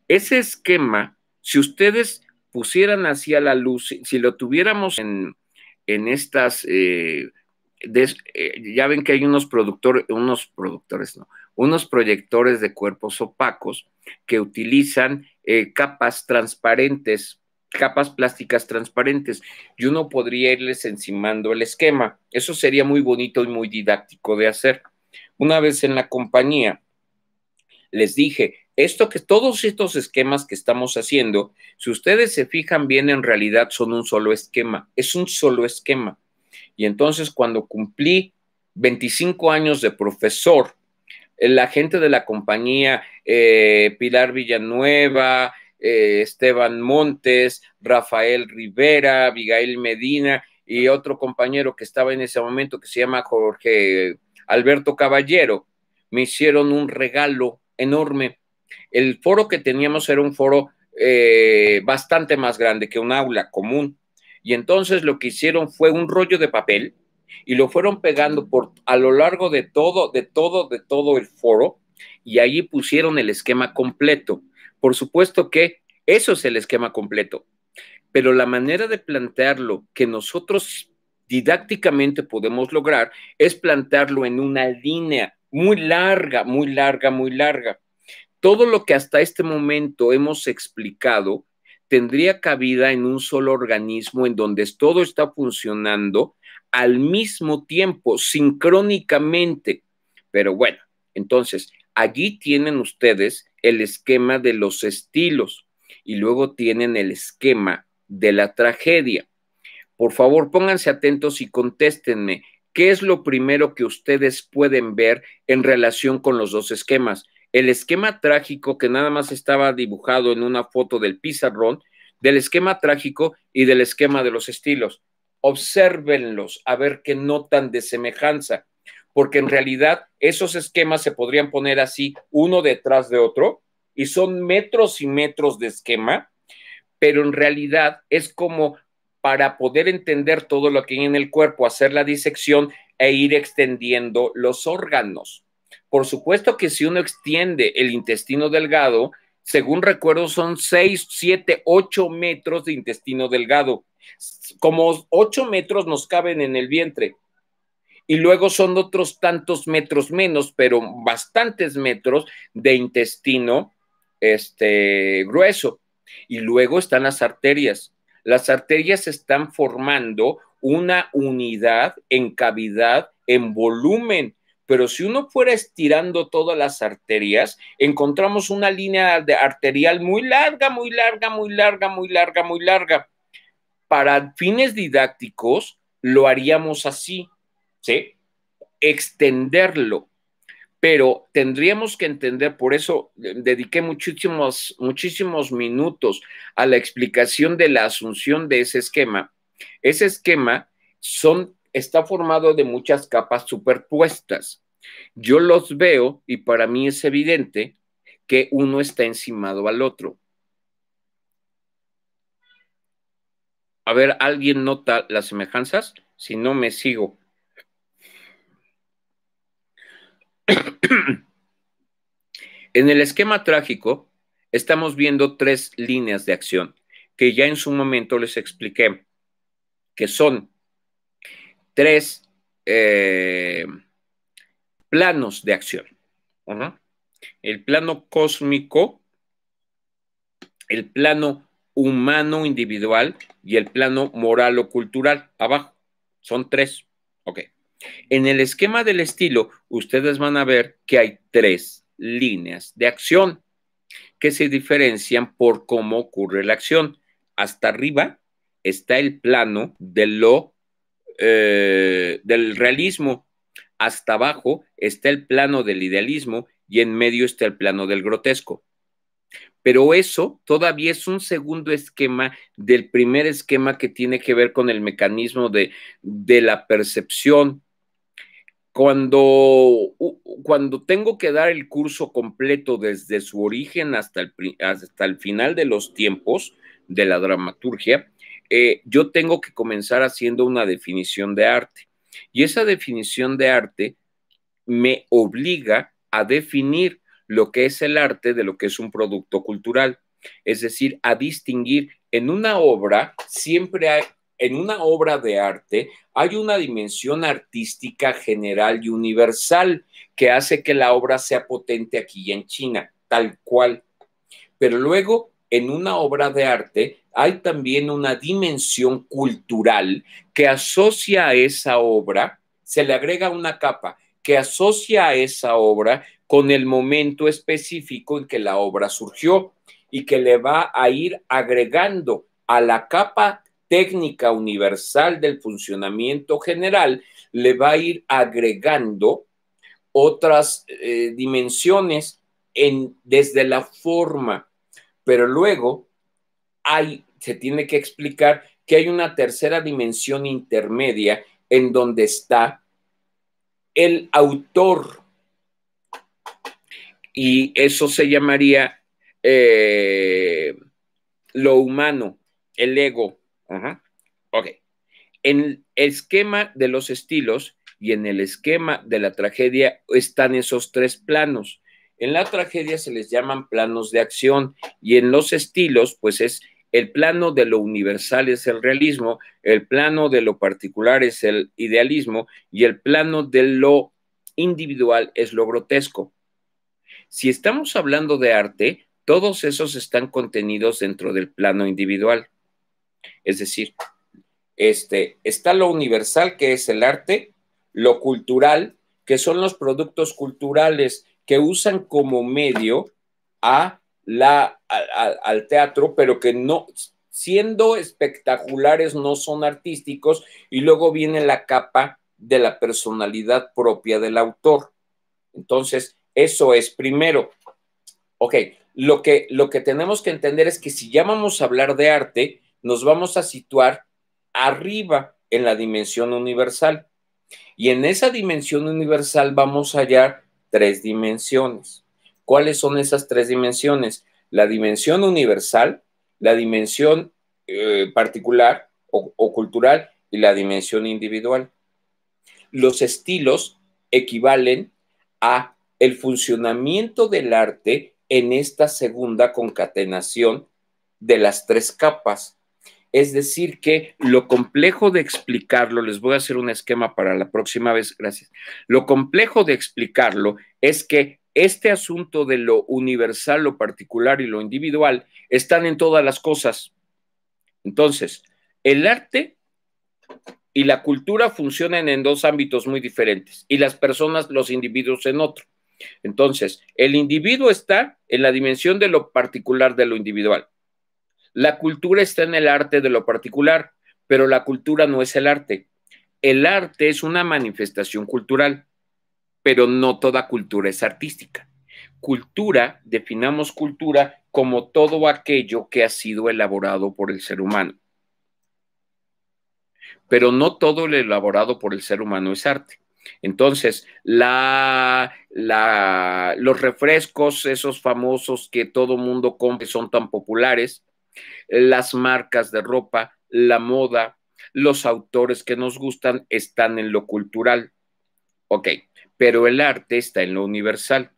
ese esquema, si ustedes pusieran así a la luz, si lo tuviéramos en, en estas... Eh, eh, ya ven que hay unos productores, unos productores, no, unos proyectores de cuerpos opacos que utilizan eh, capas transparentes, capas plásticas transparentes, y uno podría irles encimando el esquema. Eso sería muy bonito y muy didáctico de hacer. Una vez en la compañía, les dije, esto que todos estos esquemas que estamos haciendo, si ustedes se fijan bien, en realidad son un solo esquema, es un solo esquema y entonces cuando cumplí 25 años de profesor, la gente de la compañía, eh, Pilar Villanueva, eh, Esteban Montes, Rafael Rivera, Abigail Medina y otro compañero que estaba en ese momento que se llama Jorge Alberto Caballero, me hicieron un regalo enorme. El foro que teníamos era un foro eh, bastante más grande que un aula común. Y entonces lo que hicieron fue un rollo de papel y lo fueron pegando por a lo largo de todo, de todo, de todo el foro y ahí pusieron el esquema completo. Por supuesto que eso es el esquema completo, pero la manera de plantearlo que nosotros didácticamente podemos lograr es plantearlo en una línea muy larga, muy larga, muy larga. Todo lo que hasta este momento hemos explicado tendría cabida en un solo organismo en donde todo está funcionando al mismo tiempo, sincrónicamente. Pero bueno, entonces, allí tienen ustedes el esquema de los estilos y luego tienen el esquema de la tragedia. Por favor, pónganse atentos y contéstenme. ¿Qué es lo primero que ustedes pueden ver en relación con los dos esquemas? el esquema trágico que nada más estaba dibujado en una foto del pizarrón, del esquema trágico y del esquema de los estilos. Obsérvenlos a ver qué notan de semejanza, porque en realidad esos esquemas se podrían poner así uno detrás de otro y son metros y metros de esquema, pero en realidad es como para poder entender todo lo que hay en el cuerpo, hacer la disección e ir extendiendo los órganos. Por supuesto que si uno extiende el intestino delgado, según recuerdo, son 6, 7, 8 metros de intestino delgado. Como 8 metros nos caben en el vientre. Y luego son otros tantos metros menos, pero bastantes metros de intestino este, grueso. Y luego están las arterias. Las arterias están formando una unidad en cavidad, en volumen pero si uno fuera estirando todas las arterias, encontramos una línea de arterial muy larga, muy larga, muy larga, muy larga, muy larga. Para fines didácticos, lo haríamos así, ¿sí? Extenderlo. Pero tendríamos que entender, por eso eh, dediqué muchísimos, muchísimos minutos a la explicación de la asunción de ese esquema. Ese esquema son está formado de muchas capas superpuestas. Yo los veo y para mí es evidente que uno está encimado al otro. A ver, ¿alguien nota las semejanzas? Si no, me sigo. en el esquema trágico, estamos viendo tres líneas de acción que ya en su momento les expliqué, que son tres eh, planos de acción. El plano cósmico, el plano humano individual y el plano moral o cultural abajo. Son tres. Ok. En el esquema del estilo, ustedes van a ver que hay tres líneas de acción que se diferencian por cómo ocurre la acción. Hasta arriba está el plano de lo eh, del realismo, hasta abajo está el plano del idealismo y en medio está el plano del grotesco. Pero eso todavía es un segundo esquema del primer esquema que tiene que ver con el mecanismo de, la percepción. Cuando, cuando, tengo que dar el curso completo desde su origen hasta hasta el final de los tiempos de la dramaturgia, eh, yo tengo que comenzar haciendo una definición de arte. Y esa definición de arte me obliga a definir lo que es el arte de lo que es un producto cultural. Es decir, a distinguir en una obra, siempre hay, en una obra de arte hay una dimensión artística general y universal que hace que la obra sea potente aquí y en China, tal cual. Pero luego, en una obra de arte, hay también una dimensión cultural que asocia a esa obra, se le agrega una capa que asocia a esa obra con el momento específico en que la obra surgió y que le va a ir agregando a la capa técnica universal del funcionamiento general, le va a ir agregando otras eh, dimensiones en, desde la forma, pero luego hay, se tiene que explicar que hay una tercera dimensión intermedia en donde está el autor. Y eso se llamaría eh, lo humano, el ego. Ok. En el esquema de los estilos y en el esquema de la tragedia están esos tres planos. En la tragedia se les llaman planos de acción y en los estilos, pues es el plano de lo universal es el realismo, el plano de lo particular es el idealismo y el plano de lo individual es lo grotesco. Si estamos hablando de arte, todos esos están contenidos dentro del plano individual. Es decir, este, está lo universal que es el arte, lo cultural, que son los productos culturales que usan como medio a la, al, teatro, pero que no, siendo espectaculares, no son artísticos, y luego viene la capa de la personalidad propia del autor. Entonces, eso es primero. Ok, lo que, lo que tenemos que entender es que si ya vamos a hablar de arte, nos vamos a situar arriba en la dimensión universal. Y en esa dimensión universal vamos a hallar tres dimensiones. ¿Cuáles son esas tres dimensiones? La dimensión universal, la dimensión eh, particular o, cultural y la dimensión individual. Los estilos equivalen a el funcionamiento del arte en esta segunda concatenación de las tres capas. Es decir, que lo complejo de explicarlo, les voy a hacer un esquema para la próxima vez, gracias. Lo complejo de explicarlo es que este asunto de lo universal, lo particular y lo individual están en todas las cosas. Entonces, el arte y la cultura funcionan en dos ámbitos muy diferentes y las personas, los individuos en otro. Entonces, el individuo está en la dimensión de lo particular de lo individual. La cultura está en el arte de lo particular, pero la cultura no es el arte. El arte es una manifestación cultural pero no toda cultura es artística. Cultura, definamos cultura como todo aquello que ha sido elaborado por el ser humano. Pero no todo lo elaborado por el ser humano es arte. Entonces, los refrescos, esos famosos que todo mundo compra, son tan populares, las marcas de ropa, la moda, los autores que nos gustan están en lo cultural. Ok, pero el arte está en lo universal.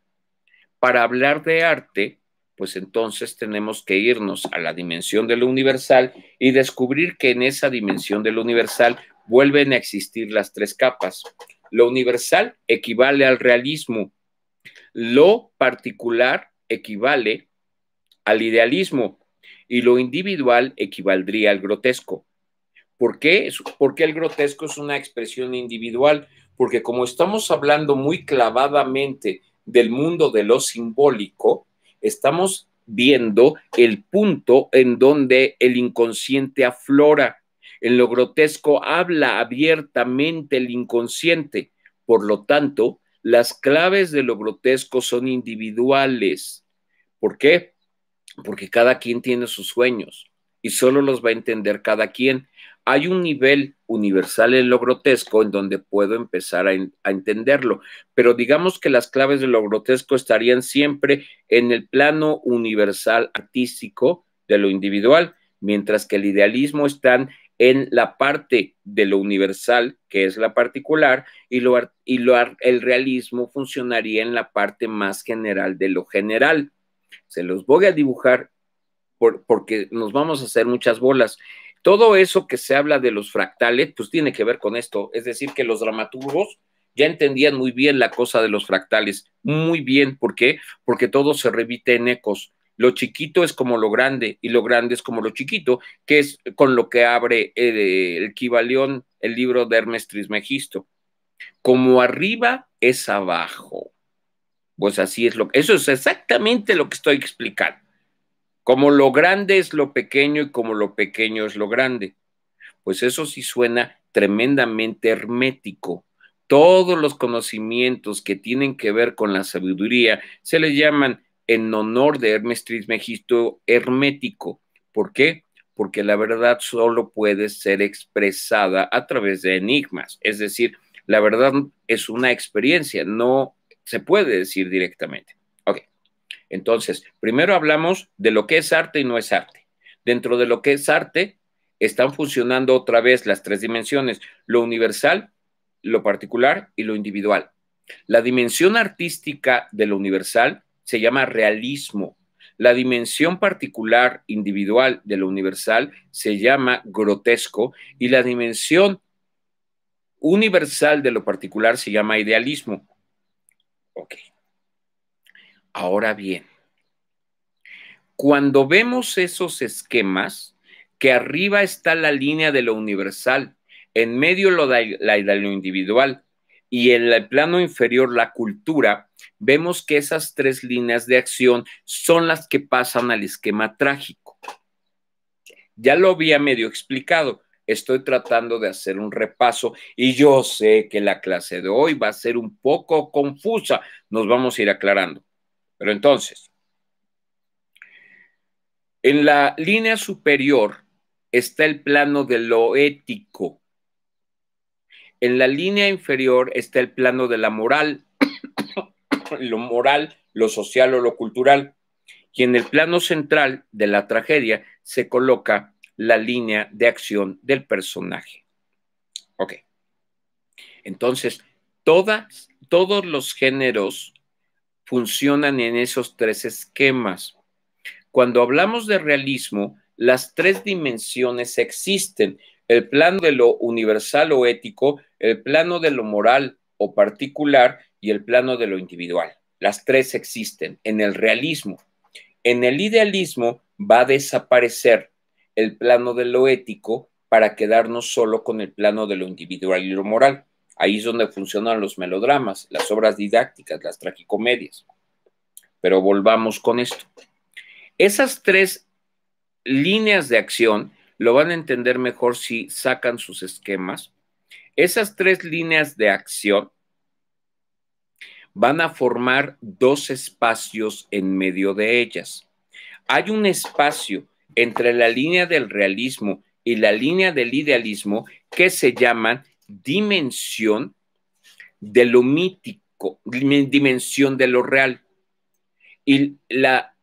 Para hablar de arte, pues entonces tenemos que irnos a la dimensión de lo universal y descubrir que en esa dimensión de lo universal vuelven a existir las tres capas. Lo universal equivale al realismo, lo particular equivale al idealismo y lo individual equivaldría al grotesco. ¿Por qué? Porque el grotesco es una expresión individual, porque como estamos hablando muy clavadamente del mundo de lo simbólico, estamos viendo el punto en donde el inconsciente aflora. En lo grotesco habla abiertamente el inconsciente. Por lo tanto, las claves de lo grotesco son individuales. ¿Por qué? Porque cada quien tiene sus sueños y solo los va a entender cada quien hay un nivel universal en lo grotesco en donde puedo empezar a, entenderlo, pero digamos que las claves de lo grotesco estarían siempre en el plano universal artístico de lo individual, mientras que el idealismo están en la parte de lo universal, que es la particular, y, lo, y lo, el realismo funcionaría en la parte más general de lo general. Se los voy a dibujar porque nos vamos a hacer muchas bolas todo eso que se habla de los fractales, pues tiene que ver con esto, es decir, que los dramaturgos ya entendían muy bien la cosa de los fractales, muy bien, ¿por qué? Porque todo se repite en ecos. Lo chiquito es como lo grande y lo grande es como lo chiquito, que es con lo que abre eh, el, el el libro de Hermes Trismegisto. Como arriba es abajo. Pues así es lo que, eso es exactamente lo que estoy explicando. Como lo grande es lo pequeño y como lo pequeño es lo grande. Pues eso sí suena tremendamente hermético. Todos los conocimientos que tienen que ver con la sabiduría se les llaman en honor de Hermes Trismegisto hermético. ¿Por qué? Porque la verdad solo puede ser expresada a través de enigmas. Es decir, la verdad es una experiencia, no se puede decir directamente. Entonces, primero hablamos de lo que es arte y no es arte. Dentro de lo que es arte, están funcionando otra vez las tres dimensiones, lo universal, lo particular y lo individual. La dimensión artística de lo universal se llama realismo. La dimensión particular individual de lo universal se llama grotesco y la dimensión universal de lo particular se llama idealismo. Okay. Ahora bien, cuando vemos esos esquemas, que arriba está la línea de lo universal, en medio lo la, de lo individual y en el plano inferior la cultura, vemos que esas tres líneas de acción son las que pasan al esquema trágico. Ya lo había medio explicado, estoy tratando de hacer un repaso y yo sé que la clase de hoy va a ser un poco confusa, nos vamos a ir aclarando. Pero entonces, en la línea superior está el plano de lo ético. En la línea inferior está el plano de la moral, lo moral, lo social o lo cultural. Y en el plano central de la tragedia se coloca la línea de acción del personaje. Ok. Entonces, todos los géneros funcionan en esos tres esquemas. Cuando hablamos de realismo, las tres dimensiones existen, el plano de lo universal o ético, el plano de lo moral o particular y el plano de lo individual. Las tres existen en el realismo. En el idealismo va a desaparecer el plano de lo ético para quedarnos solo con el plano de lo individual y lo moral. Ahí es donde funcionan los melodramas, las obras didácticas, las tragicomedias. Pero volvamos con esto. Esas tres líneas de acción lo van a entender mejor si sacan sus esquemas. Esas tres líneas de acción van a formar dos espacios en medio de ellas. Hay un espacio entre la línea del realismo y la línea del idealismo que se llaman dimensión de lo mítico, dimensión de lo real. Y la,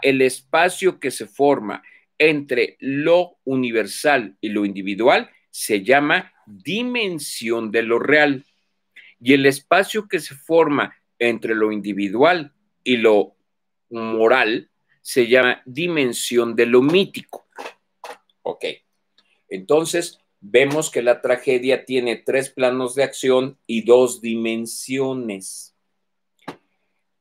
el espacio que se forma entre lo universal y lo individual se llama dimensión de lo real. Y el espacio que se forma entre lo individual y lo moral se llama dimensión de lo mítico. Ok. Entonces, vemos que la tragedia tiene tres planos de acción y dos dimensiones.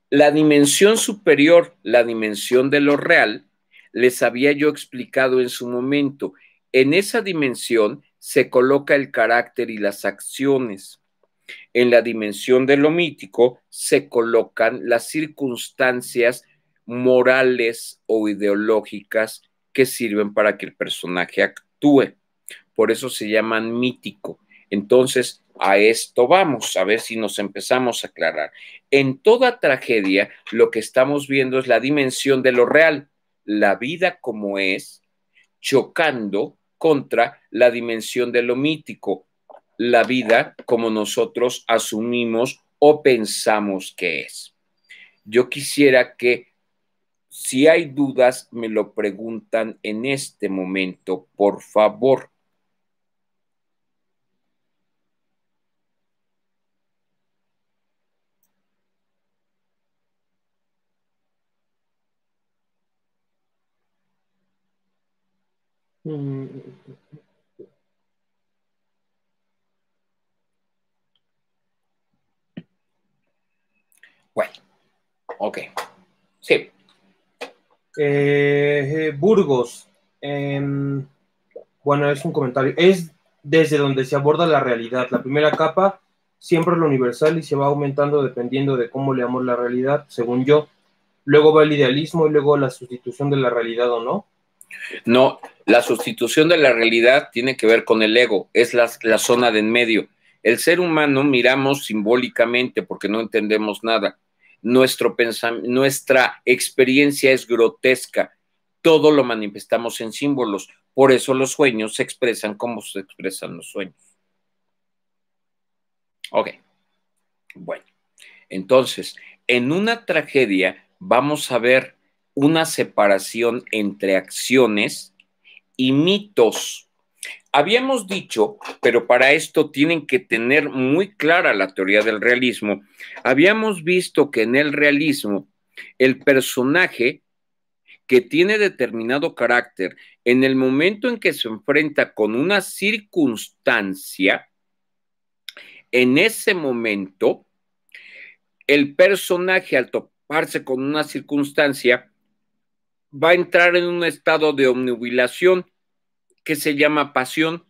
La dimensión superior, la dimensión de lo real, les había yo explicado en su momento. En esa dimensión se coloca el carácter y las acciones. En la dimensión de lo mítico se colocan las circunstancias morales o ideológicas que sirven para que el personaje actúe por eso se llaman mítico. Entonces, a esto vamos, a ver si nos empezamos a aclarar. En toda tragedia, lo que estamos viendo es la dimensión de lo real, la vida como es, chocando contra la dimensión de lo mítico, la vida como nosotros asumimos o pensamos que es. Yo quisiera que si hay dudas, me lo preguntan en este momento, por favor. Eh, Burgos, em, bueno, es un comentario. Es desde donde se aborda la realidad. La primera capa siempre es lo universal y se va aumentando dependiendo de cómo leamos la realidad, según yo. Luego va el idealismo y luego la sustitución de la realidad o no. No, la sustitución de la realidad tiene que ver con el ego, es la zona de en medio. El ser humano miramos simbólicamente porque no entendemos nada nuestra experiencia es grotesca, todo lo manifestamos en símbolos, por eso los sueños se expresan como se expresan los sueños. Ok, bueno, entonces, en una tragedia vamos a ver una separación entre acciones y mitos Habíamos dicho, pero para esto tienen que tener muy clara la teoría del realismo, habíamos visto que en el realismo el personaje que tiene determinado carácter, en el momento en que se enfrenta con una circunstancia, en ese momento, el personaje al toparse con una circunstancia va a entrar en un estado de omnibilación que se llama pasión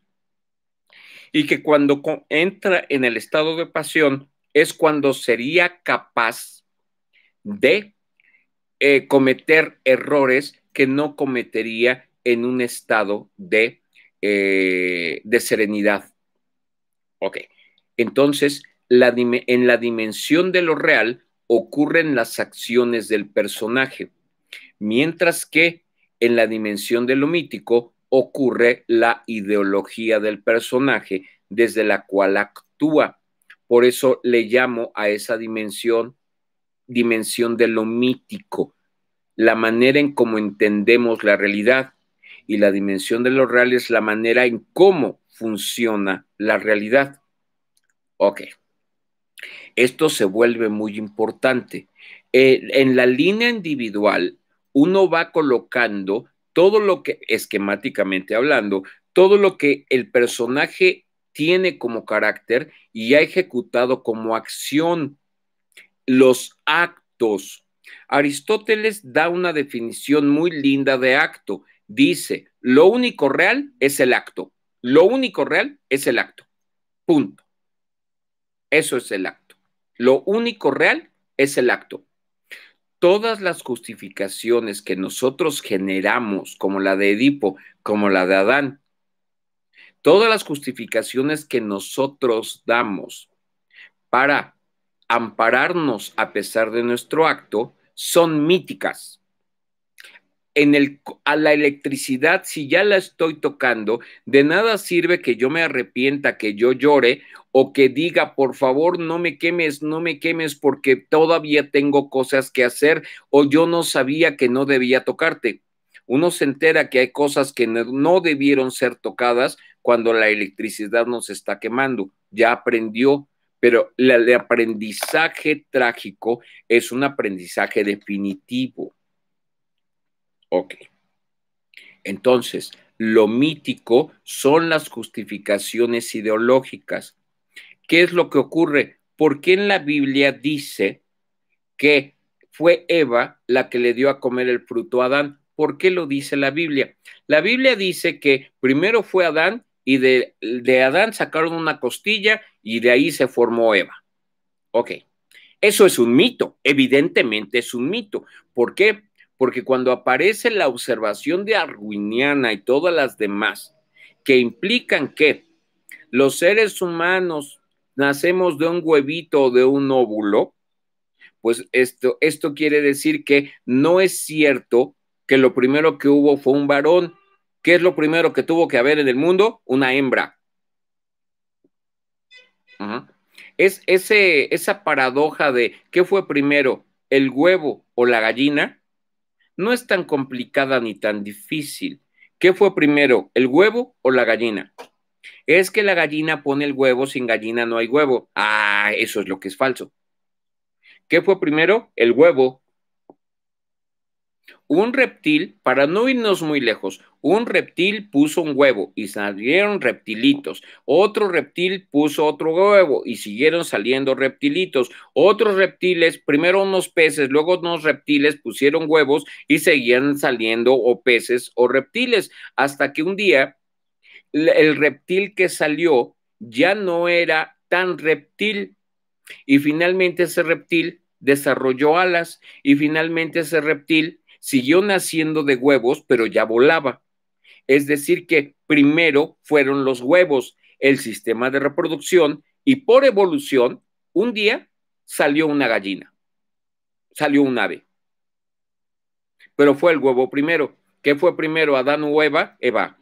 y que cuando entra en el estado de pasión es cuando sería capaz de eh, cometer errores que no cometería en un estado de, eh, de serenidad. Ok, entonces la en la dimensión de lo real ocurren las acciones del personaje, mientras que en la dimensión de lo mítico ocurre la ideología del personaje desde la cual actúa. Por eso le llamo a esa dimensión dimensión de lo mítico, la manera en cómo entendemos la realidad y la dimensión de lo real es la manera en cómo funciona la realidad. Ok. Esto se vuelve muy importante. Eh, en la línea individual, uno va colocando todo lo que, esquemáticamente hablando, todo lo que el personaje tiene como carácter y ha ejecutado como acción, los actos. Aristóteles da una definición muy linda de acto. Dice, lo único real es el acto. Lo único real es el acto. Punto. Eso es el acto. Lo único real es el acto todas las justificaciones que nosotros generamos, como la de Edipo, como la de Adán, todas las justificaciones que nosotros damos para ampararnos a pesar de nuestro acto, son míticas en el, a la electricidad, si ya la estoy tocando, de nada sirve que yo me arrepienta, que yo llore o que diga, por favor, no me quemes, no me quemes porque todavía tengo cosas que hacer o yo no sabía que no debía tocarte. Uno se entera que hay cosas que no debieron ser tocadas cuando la electricidad nos está quemando. Ya aprendió, pero el aprendizaje trágico es un aprendizaje definitivo Ok. Entonces, lo mítico son las justificaciones ideológicas. ¿Qué es lo que ocurre? ¿Por qué en la Biblia dice que fue Eva la que le dio a comer el fruto a Adán? ¿Por qué lo dice la Biblia? La Biblia dice que primero fue Adán y de, Adán sacaron una costilla y de ahí se formó Eva. Ok, eso es un mito, evidentemente es un mito. ¿Por qué? porque cuando aparece la observación de Arwiniana y todas las demás, que implican que los seres humanos nacemos de un huevito o de un óvulo, pues esto, esto quiere decir que no es cierto que lo primero que hubo fue un varón. ¿Qué es lo primero que tuvo que haber en el mundo? Una hembra. Es ese, esa paradoja de qué fue primero, el huevo o la gallina, no es tan complicada ni tan difícil. ¿Qué fue primero, el huevo o la gallina? Es que la gallina pone el huevo, sin gallina no hay huevo. Ah, eso es lo que es falso. ¿Qué fue primero, el huevo un reptil, para no irnos muy lejos, un reptil puso un huevo y salieron reptilitos. Otro reptil puso otro huevo y siguieron saliendo reptilitos. Otros reptiles, primero unos peces, luego unos reptiles pusieron huevos y seguían saliendo o peces o reptiles. Hasta que un día el reptil que salió ya no era tan reptil. Y finalmente ese reptil desarrolló alas y finalmente ese reptil siguió naciendo de huevos, pero ya volaba. Es decir, que primero fueron los huevos, el sistema de reproducción, y por evolución, un día salió una gallina, salió un ave. Pero fue el huevo primero. ¿Qué fue primero, Adán o Eva? Eva.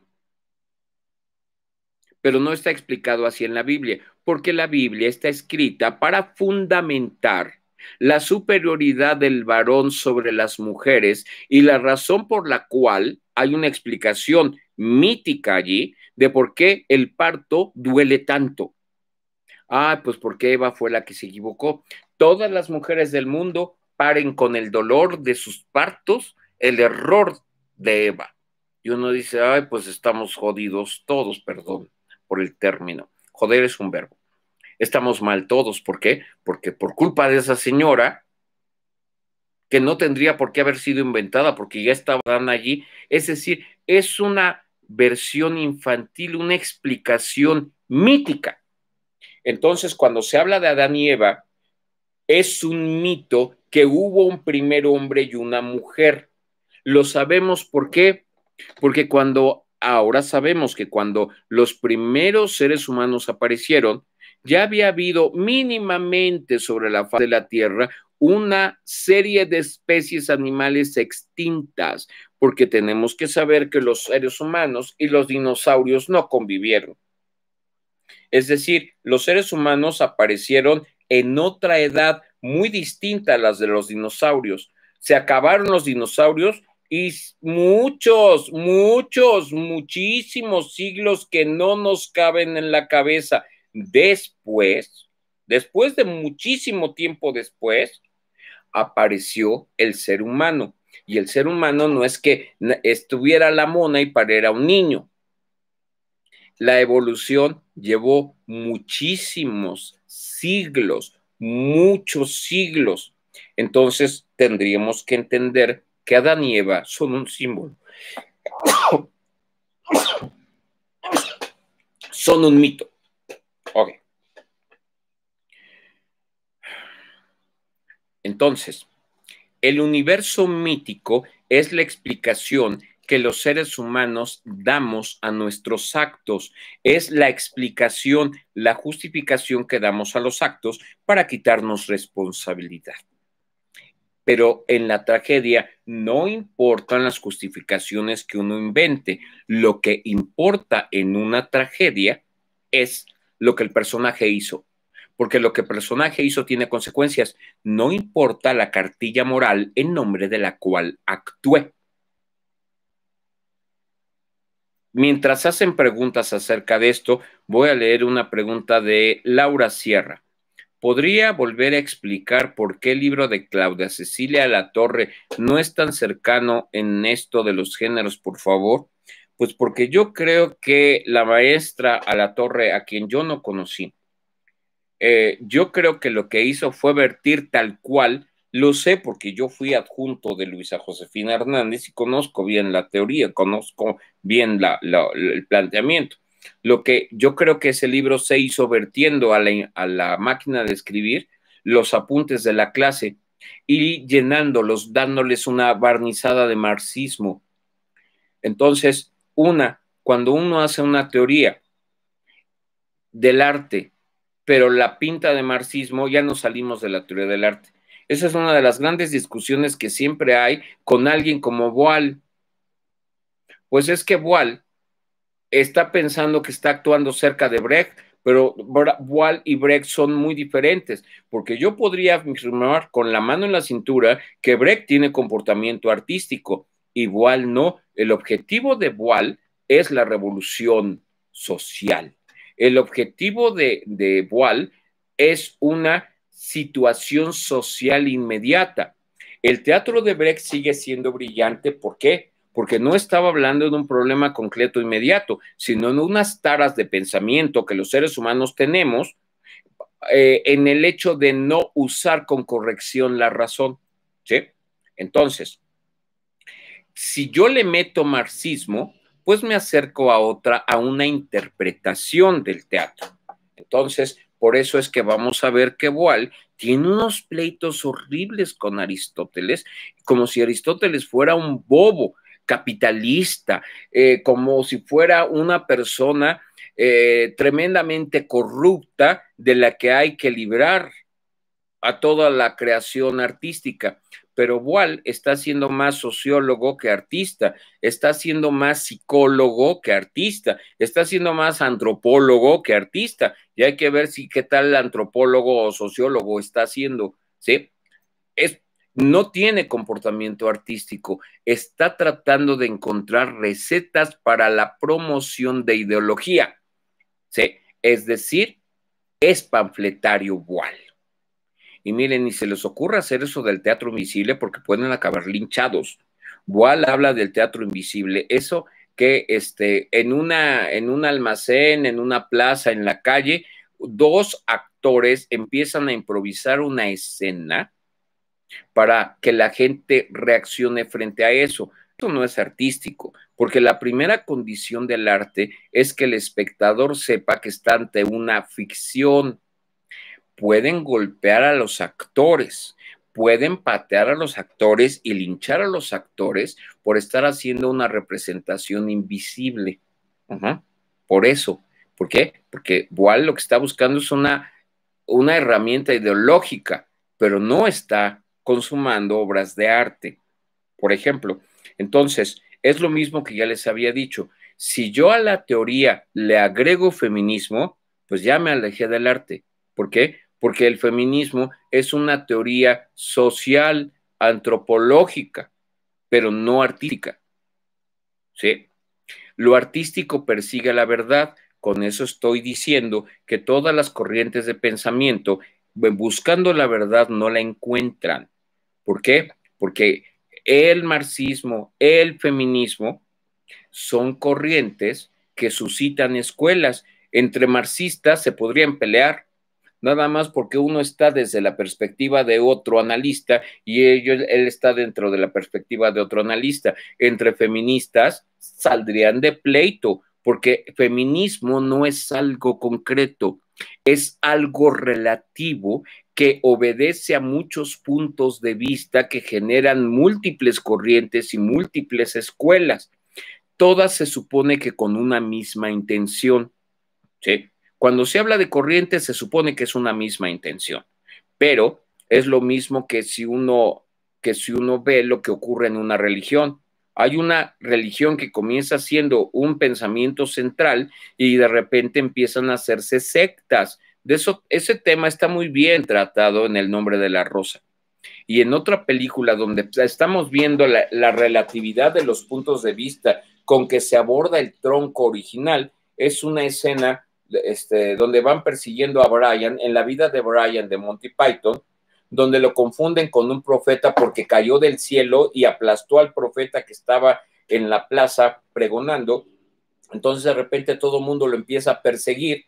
Pero no está explicado así en la Biblia, porque la Biblia está escrita para fundamentar la superioridad del varón sobre las mujeres y la razón por la cual hay una explicación mítica allí de por qué el parto duele tanto. Ah, pues porque Eva fue la que se equivocó. Todas las mujeres del mundo paren con el dolor de sus partos el error de Eva. Y uno dice, ay, pues estamos jodidos todos, perdón por el término. Joder es un verbo estamos mal todos. ¿Por qué? Porque por culpa de esa señora, que no tendría por qué haber sido inventada, porque ya estaban allí, es decir, es una versión infantil, una explicación mítica. Entonces, cuando se habla de Adán y Eva, es un mito que hubo un primer hombre y una mujer. Lo sabemos por qué, porque cuando ahora sabemos que cuando los primeros seres humanos aparecieron, ya había habido mínimamente sobre la faz de la Tierra una serie de especies animales extintas, porque tenemos que saber que los seres humanos y los dinosaurios no convivieron. Es decir, los seres humanos aparecieron en otra edad muy distinta a las de los dinosaurios. Se acabaron los dinosaurios y muchos, muchos, muchísimos siglos que no nos caben en la cabeza. Después, después de muchísimo tiempo después, apareció el ser humano. Y el ser humano no es que estuviera la mona y parera un niño. La evolución llevó muchísimos siglos, muchos siglos. Entonces tendríamos que entender que Adán y Eva son un símbolo. son un mito. Ok. Entonces, el universo mítico es la explicación que los seres humanos damos a nuestros actos. Es la explicación, la justificación que damos a los actos para quitarnos responsabilidad. Pero en la tragedia no importan las justificaciones que uno invente. Lo que importa en una tragedia es lo que el personaje hizo, porque lo que el personaje hizo tiene consecuencias, no importa la cartilla moral en nombre de la cual actúe. Mientras hacen preguntas acerca de esto, voy a leer una pregunta de Laura Sierra. ¿Podría volver a explicar por qué el libro de Claudia Cecilia La Torre no es tan cercano en esto de los géneros, por favor? Pues porque yo creo que la maestra a la torre, a quien yo no conocí, eh, yo creo que lo que hizo fue vertir tal cual, lo sé porque yo fui adjunto de Luisa Josefina Hernández y conozco bien la teoría, conozco bien el planteamiento. Lo que yo creo que ese libro se hizo vertiendo a la, a la máquina de escribir los apuntes de la clase y llenándolos, dándoles una barnizada de marxismo. Entonces, una, cuando uno hace una teoría del arte, pero la pinta de marxismo, ya no salimos de la teoría del arte. Esa es una de las grandes discusiones que siempre hay con alguien como Boal. Pues es que Boal está pensando que está actuando cerca de Brecht, pero Boal y Brecht son muy diferentes, porque yo podría afirmar con la mano en la cintura que Brecht tiene comportamiento artístico y Boal no, el objetivo de Boal es la revolución social. El objetivo de, Boal es una situación social inmediata. El teatro de Brecht sigue siendo brillante. ¿Por qué? Porque no estaba hablando de un problema concreto e inmediato, sino en unas taras de pensamiento que los seres humanos tenemos eh, en el hecho de no usar con corrección la razón. ¿Sí? Entonces, si yo le meto marxismo, pues me acerco a otra, a una interpretación del teatro. Entonces, por eso es que vamos a ver que Boal tiene unos pleitos horribles con Aristóteles, como si Aristóteles fuera un bobo capitalista, eh, como si fuera una persona eh, tremendamente corrupta de la que hay que librar a toda la creación artística pero Wall está siendo más sociólogo que artista, está siendo más psicólogo que artista, está siendo más antropólogo que artista, y hay que ver si qué tal antropólogo o sociólogo está haciendo. ¿sí? Es, no tiene comportamiento artístico, está tratando de encontrar recetas para la promoción de ideología, ¿sí? Es decir, es panfletario Wall. Y miren, ni se les ocurra hacer eso del teatro invisible porque pueden acabar linchados. Boal habla del teatro invisible, eso que este, en, una, en un almacén, en una plaza, en la calle, dos actores empiezan a improvisar una escena para que la gente reaccione frente a eso. Eso no es artístico, porque la primera condición del arte es que el espectador sepa que está ante una ficción pueden golpear a los actores, pueden patear a los actores y linchar a los actores por estar haciendo una representación invisible. Por eso. ¿Por qué? Porque Boal lo que está buscando es una, una herramienta ideológica, pero no está consumando obras de arte, por ejemplo. Entonces, es lo mismo que ya les había dicho. Si yo a la teoría le agrego feminismo, pues ya me alejé del arte. ¿Por qué? porque el feminismo es una teoría social, antropológica, pero no artística. ¿Sí? Lo artístico persigue la verdad. Con eso estoy diciendo que todas las corrientes de pensamiento eh, buscando la verdad no la encuentran. ¿Por qué? Porque el marxismo, el feminismo son corrientes que suscitan escuelas. Entre marxistas se podrían pelear, nada más porque uno está desde la perspectiva de otro analista y ellos, él está dentro de la perspectiva de otro analista. Entre feministas saldrían de pleito, porque feminismo no es algo concreto, es algo relativo que obedece a muchos puntos de vista que generan múltiples corrientes y múltiples escuelas. Todas se supone que con una misma intención. ¿sí? Cuando se habla de corriente se supone que es una misma intención, pero es lo mismo que si uno que si uno ve lo que ocurre en una religión. Hay una religión que comienza siendo un pensamiento central y de repente empiezan a hacerse sectas. De eso, ese tema está muy bien tratado en El nombre de la rosa. Y en otra película donde estamos viendo la relatividad de los puntos de vista con que se aborda el tronco original, es una escena este, donde van persiguiendo a Brian, en la vida de Brian de Monty Python, donde lo confunden con un profeta porque cayó del cielo y aplastó al profeta que estaba en la plaza pregonando. Entonces de repente todo el mundo lo empieza a perseguir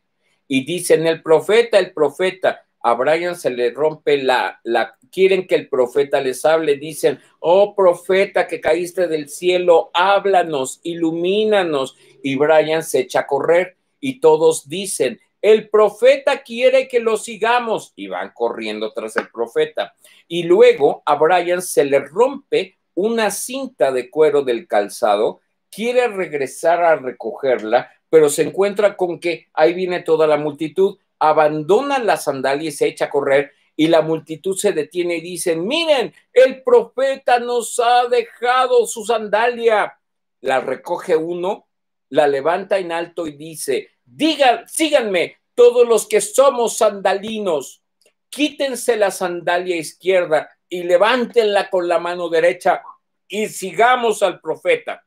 y dicen el profeta, el profeta. A Brian se le rompe la, la, quieren que el profeta les hable, dicen, oh profeta que caíste del cielo, háblanos, ilumínanos. Y Brian se echa a correr y todos dicen, el profeta quiere que lo sigamos y van corriendo tras el profeta. Y luego a Brian se le rompe una cinta de cuero del calzado, quiere regresar a recogerla, pero se encuentra con que ahí viene toda la multitud, Abandonan la sandalia y se echa a correr y la multitud se detiene y dicen, miren, el profeta nos ha dejado su sandalia. La recoge uno, la levanta en alto y dice, Diga, síganme todos los que somos sandalinos, quítense la sandalia izquierda y levántenla con la mano derecha y sigamos al profeta.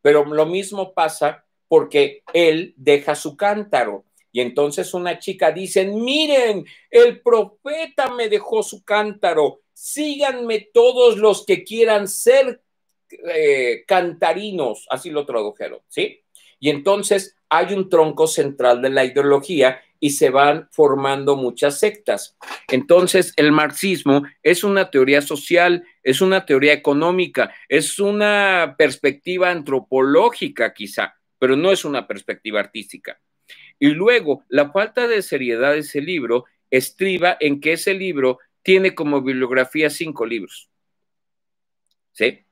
Pero lo mismo pasa porque él deja su cántaro. Y entonces una chica dice, miren, el profeta me dejó su cántaro, síganme todos los que quieran ser eh, cantarinos, así lo tradujeron, ¿sí? Y entonces hay un tronco central de la ideología y se van formando muchas sectas. Entonces, el marxismo es una teoría social, es una teoría económica, es una perspectiva antropológica quizá, pero no es una perspectiva artística. Y luego, la falta de seriedad de ese libro estriba en que ese libro tiene como bibliografía cinco libros. ¿Sí?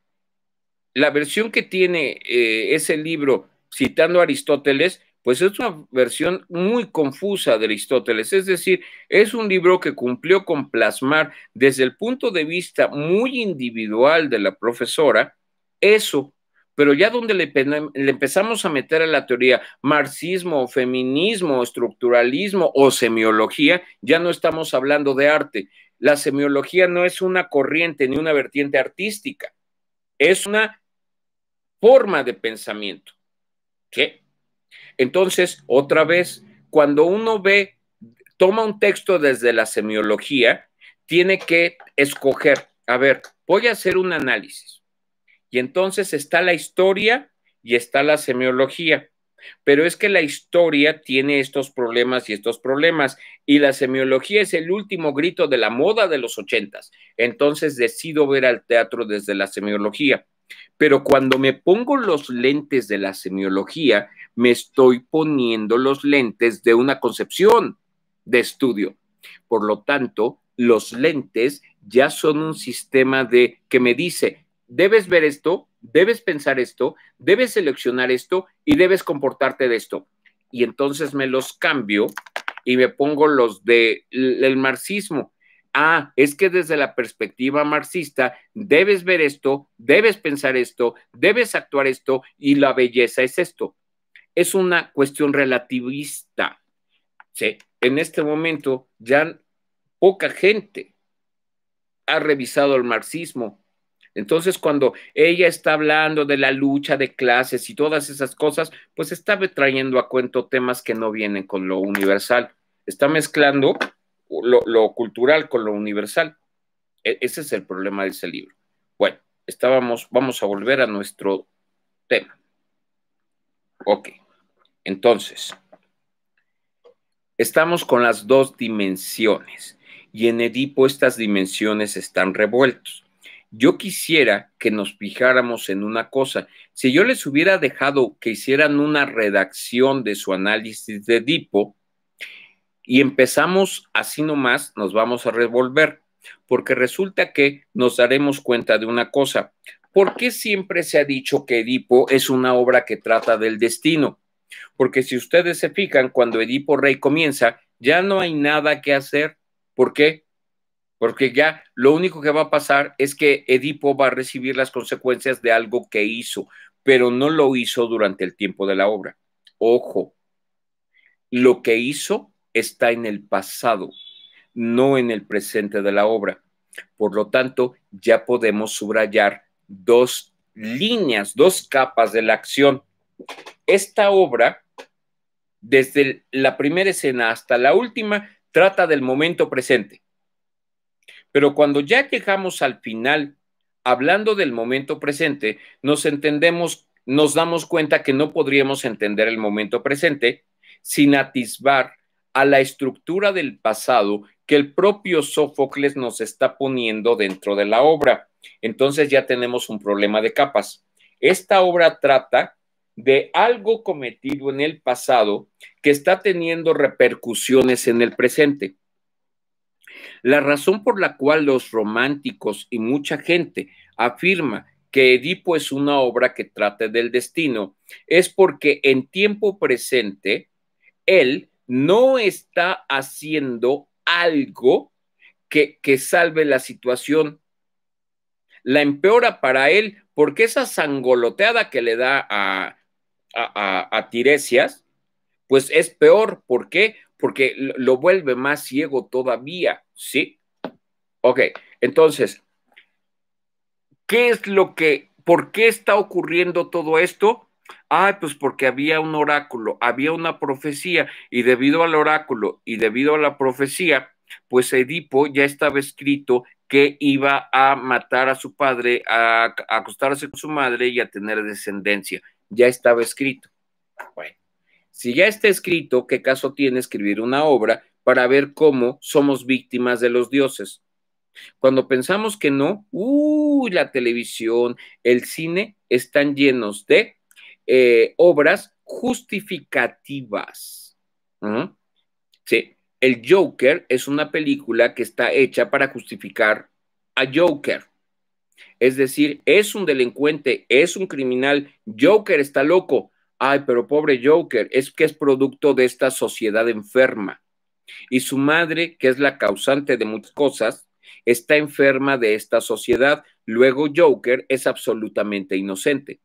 La versión que tiene eh, ese libro citando a Aristóteles, pues es una versión muy confusa de Aristóteles, es decir, es un libro que cumplió con plasmar desde el punto de vista muy individual de la profesora eso, pero ya donde le, le empezamos a meter a la teoría marxismo, feminismo, estructuralismo o semiología, ya no estamos hablando de arte. La semiología no es una corriente ni una vertiente artística, es una forma de pensamiento ¿Qué? Entonces, otra vez, cuando uno ve, toma un texto desde la semiología, tiene que escoger, a ver, voy a hacer un análisis. Y entonces está la historia y está la semiología. Pero es que la historia tiene estos problemas y estos problemas, y la semiología es el último grito de la moda de los ochentas. Entonces decido ver al teatro desde la semiología. Pero cuando me pongo los lentes de la semiología, me estoy poniendo los lentes de una concepción de estudio. Por lo tanto, los lentes ya son un sistema de que me dice, debes ver esto, debes pensar esto, debes seleccionar esto y debes comportarte de esto. Y entonces me los cambio y me pongo los de el marxismo ah, es que desde la perspectiva marxista debes ver esto, debes pensar esto, debes actuar esto y la belleza es esto. Es una cuestión relativista. En este momento ya poca gente ha revisado el marxismo. Entonces, cuando ella está hablando de la lucha de clases y todas esas cosas, pues está trayendo a cuento temas que no vienen con lo universal. Está mezclando lo, cultural con lo universal. E, ese es el problema de ese libro. Bueno, estábamos, vamos a volver a nuestro tema. Ok, entonces, estamos con las dos dimensiones y en Edipo estas dimensiones están revueltas. Yo quisiera que nos fijáramos en una cosa. Si yo les hubiera dejado que hicieran una redacción de su análisis de Edipo, y empezamos así nomás, nos vamos a revolver, porque resulta que nos daremos cuenta de una cosa. ¿Por qué siempre se ha dicho que Edipo es una obra que trata del destino? Porque si ustedes se fijan, cuando Edipo Rey comienza, ya no hay nada que hacer. ¿Por qué? Porque ya lo único que va a pasar es que Edipo va a recibir las consecuencias de algo que hizo, pero no lo hizo durante el tiempo de la obra. Ojo, lo que hizo está en el pasado, no en el presente de la obra. Por lo tanto, ya podemos subrayar dos líneas, dos capas de la acción. Esta obra, desde la primera escena hasta la última, trata del momento presente. Pero cuando ya llegamos al final, hablando del momento presente, nos entendemos, nos damos cuenta que no podríamos entender el momento presente sin atisbar a la estructura del pasado que el propio Sófocles nos está poniendo dentro de la obra. Entonces ya tenemos un problema de capas. Esta obra trata de algo cometido en el pasado que está teniendo repercusiones en el presente. La razón por la cual los románticos y mucha gente afirma que Edipo es una obra que trata del destino es porque en tiempo presente él no está haciendo algo que, que salve la situación. La empeora para él porque esa sangoloteada que le da a, a, a Tiresias, pues es peor. ¿Por qué? Porque lo vuelve más ciego todavía, ¿sí? Ok, entonces, ¿qué es lo que, por qué está ocurriendo todo esto? Ah, pues porque había un oráculo, había una profecía, y debido al oráculo y debido a la profecía, pues Edipo ya estaba escrito que iba a matar a su padre, a, acostarse con su madre y a tener descendencia. Ya estaba escrito. Bueno, si ya está escrito, ¿qué caso tiene escribir una obra para ver cómo somos víctimas de los dioses? Cuando pensamos que no, uy, la televisión, el cine están llenos de eh, obras justificativas. ¿Mm? el Joker es una película que está hecha para justificar a Joker. Es decir, es un delincuente, es un criminal, Joker está loco. Ay, pero pobre Joker, es que es producto de esta sociedad enferma. Y su madre, que es la causante de muchas cosas, está enferma de esta sociedad. Luego Joker es absolutamente inocente.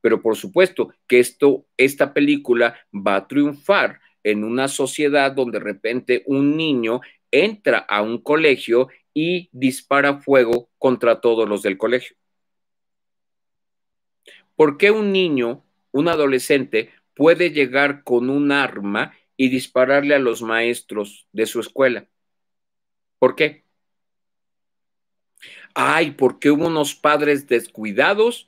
Pero por supuesto que esto, esta película va a triunfar en una sociedad donde de repente un niño entra a un colegio y dispara fuego contra todos los del colegio. ¿Por qué un niño, un adolescente, puede llegar con un arma y dispararle a los maestros de su escuela? ¿Por qué? Ay, porque hubo unos padres descuidados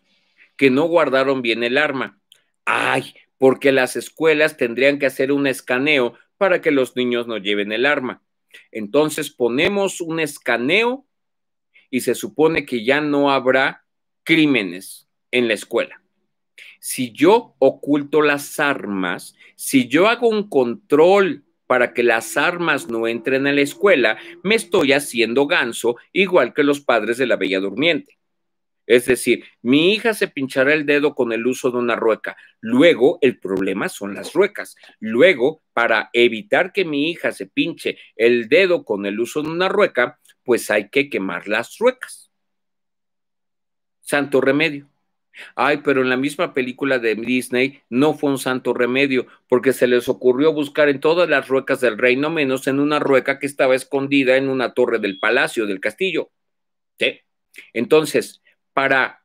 que no guardaron bien el arma. Ay, porque las escuelas tendrían que hacer un escaneo para que los niños no lleven el arma. Entonces ponemos un escaneo y se supone que ya no habrá crímenes en la escuela. Si yo oculto las armas, si yo hago un control para que las armas no entren a la escuela, me estoy haciendo ganso, igual que los padres de la Bella Durmiente. Es decir, mi hija se pinchará el dedo con el uso de una rueca. Luego, el problema son las ruecas. Luego, para evitar que mi hija se pinche el dedo con el uso de una rueca, pues hay que quemar las ruecas. Santo remedio. Ay, pero en la misma película de Disney no fue un santo remedio, porque se les ocurrió buscar en todas las ruecas del reino, menos en una rueca que estaba escondida en una torre del palacio, del castillo. ¿Sí? Entonces, para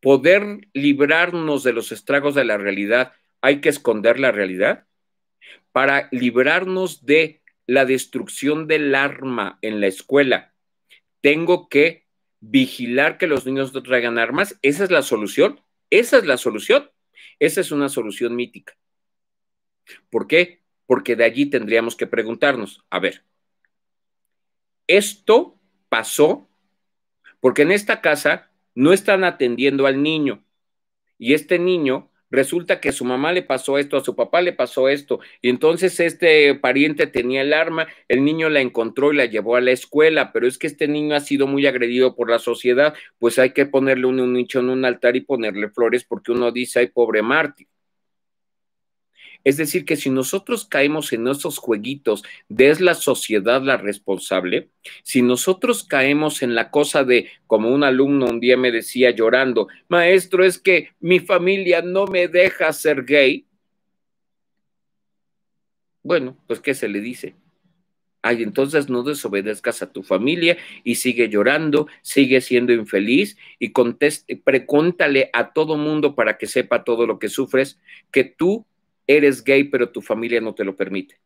poder librarnos de los estragos de la realidad, hay que esconder la realidad. Para librarnos de la destrucción del arma en la escuela, tengo que vigilar que los niños no traigan armas. Esa es la solución. Esa es la solución. Esa es una solución mítica. ¿Por qué? Porque de allí tendríamos que preguntarnos, a ver, esto pasó porque en esta casa no están atendiendo al niño. Y este niño resulta que a su mamá le pasó esto, a su papá le pasó esto, y entonces este pariente tenía el arma, el niño la encontró y la llevó a la escuela, pero es que este niño ha sido muy agredido por la sociedad, pues hay que ponerle un, nicho en un altar y ponerle flores porque uno dice, ay, pobre mártir. Es decir, que si nosotros caemos en nuestros jueguitos de es la sociedad la responsable, si nosotros caemos en la cosa de, como un alumno un día me decía llorando, maestro, es que mi familia no me deja ser gay, bueno, pues ¿qué se le dice? Ay, entonces no desobedezcas a tu familia y sigue llorando, sigue siendo infeliz y conteste, pregúntale a todo mundo para que sepa todo lo que sufres, que tú eres gay pero tu familia no te lo permite.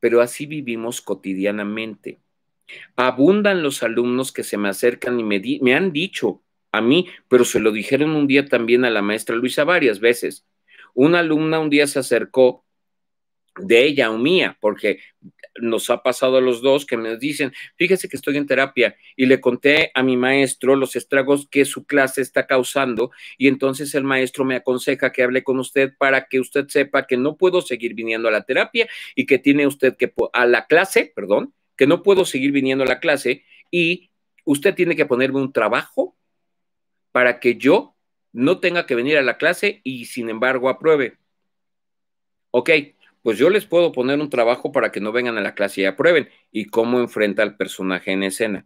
Pero así vivimos cotidianamente. Abundan los alumnos que se me acercan y me, me han dicho a mí, pero se lo dijeron un día también a la maestra Luisa varias veces. Una alumna un día se acercó de ella o mía, porque nos ha pasado a los dos que me dicen, fíjese que estoy en terapia y le conté a mi maestro los estragos que su clase está causando y entonces el maestro me aconseja que hable con usted para que usted sepa que no puedo seguir viniendo a la terapia y que tiene usted que, a la clase, perdón, que no puedo seguir viniendo a la clase y usted tiene que ponerme un trabajo para que yo no tenga que venir a la clase y sin embargo apruebe. Ok, pues yo les puedo poner un trabajo para que no vengan a la clase y aprueben. ¿Y cómo enfrenta al personaje en escena?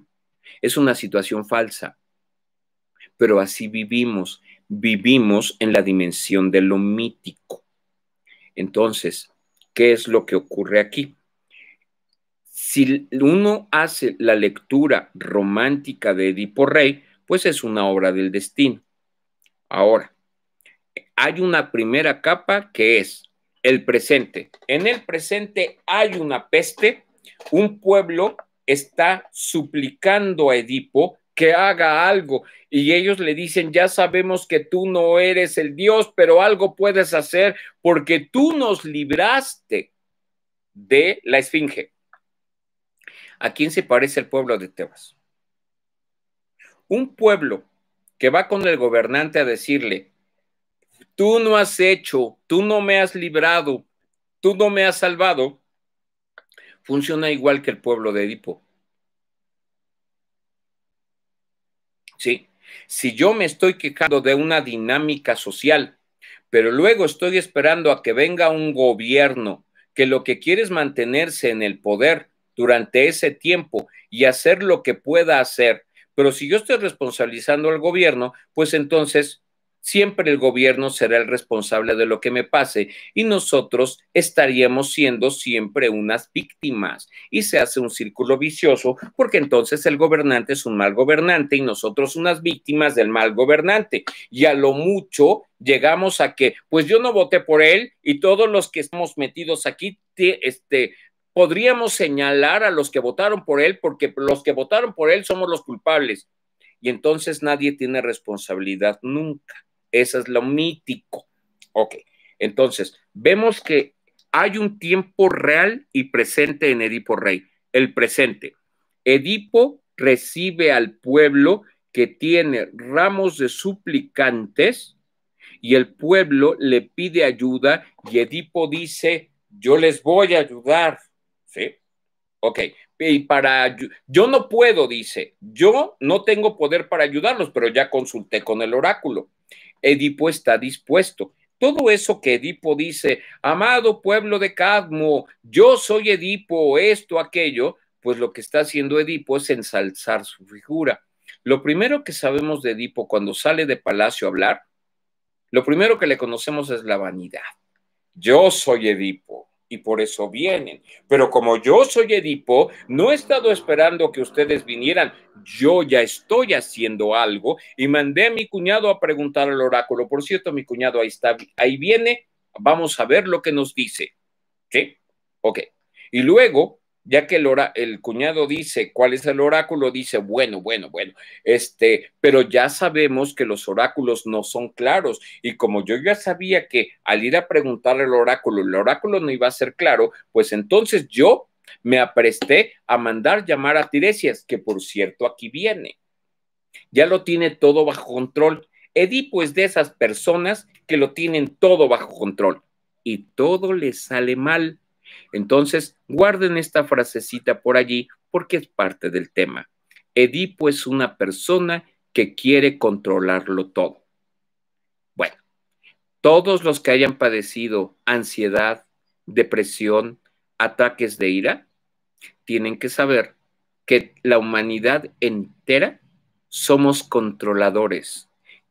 Es una situación falsa. Pero así vivimos. Vivimos en la dimensión de lo mítico. Entonces, ¿qué es lo que ocurre aquí? Si uno hace la lectura romántica de Edipo Rey, pues es una obra del destino. Ahora, hay una primera capa que es el presente. En el presente hay una peste, un pueblo está suplicando a Edipo que haga algo y ellos le dicen, ya sabemos que tú no eres el Dios, pero algo puedes hacer porque tú nos libraste de la Esfinge. ¿A quién se parece el pueblo de Tebas? Un pueblo que va con el gobernante a decirle, tú no has hecho, tú no me has librado, tú no me has salvado, funciona igual que el pueblo de Edipo. Sí, si yo me estoy quejando de una dinámica social, pero luego estoy esperando a que venga un gobierno que lo que quiere es mantenerse en el poder durante ese tiempo y hacer lo que pueda hacer, pero si yo estoy responsabilizando al gobierno, pues entonces siempre el gobierno será el responsable de lo que me pase y nosotros estaríamos siendo siempre unas víctimas. Y se hace un círculo vicioso porque entonces el gobernante es un mal gobernante y nosotros unas víctimas del mal gobernante. Y a lo mucho llegamos a que, pues yo no voté por él y todos los que estamos metidos aquí, este, podríamos señalar a los que votaron por él porque los que votaron por él somos los culpables. Y entonces nadie tiene responsabilidad nunca. Eso es lo mítico. Ok, entonces vemos que hay un tiempo real y presente en Edipo Rey, el presente. Edipo recibe al pueblo que tiene ramos de suplicantes y el pueblo le pide ayuda y Edipo dice, yo les voy a ayudar. ¿Sí? Ok, y para yo no puedo, dice, yo no tengo poder para ayudarlos, pero ya consulté con el oráculo. Edipo está dispuesto. Todo eso que Edipo dice, amado pueblo de Cadmo, yo soy Edipo, esto, aquello, pues lo que está haciendo Edipo es ensalzar su figura. Lo primero que sabemos de Edipo cuando sale de palacio a hablar, lo primero que le conocemos es la vanidad. Yo soy Edipo, y por eso vienen. Pero como yo soy Edipo, no he estado esperando que ustedes vinieran. Yo ya estoy haciendo algo y mandé a mi cuñado a preguntar al oráculo. Por cierto, mi cuñado ahí está, ahí viene. Vamos a ver lo que nos dice. ¿Sí? Ok. Y luego ya que el, el cuñado dice cuál es el oráculo, dice, bueno, bueno, bueno, este, pero ya sabemos que los oráculos no son claros y como yo ya sabía que al ir a preguntarle al oráculo, el oráculo no iba a ser claro, pues entonces yo me apresté a mandar llamar a Tiresias, que por cierto aquí viene. Ya lo tiene todo bajo control. Edipo es de esas personas que lo tienen todo bajo control y todo le sale mal entonces, guarden esta frasecita por allí porque es parte del tema. Edipo es una persona que quiere controlarlo todo. Bueno, todos los que hayan padecido ansiedad, depresión, ataques de ira, tienen que saber que la humanidad entera somos controladores.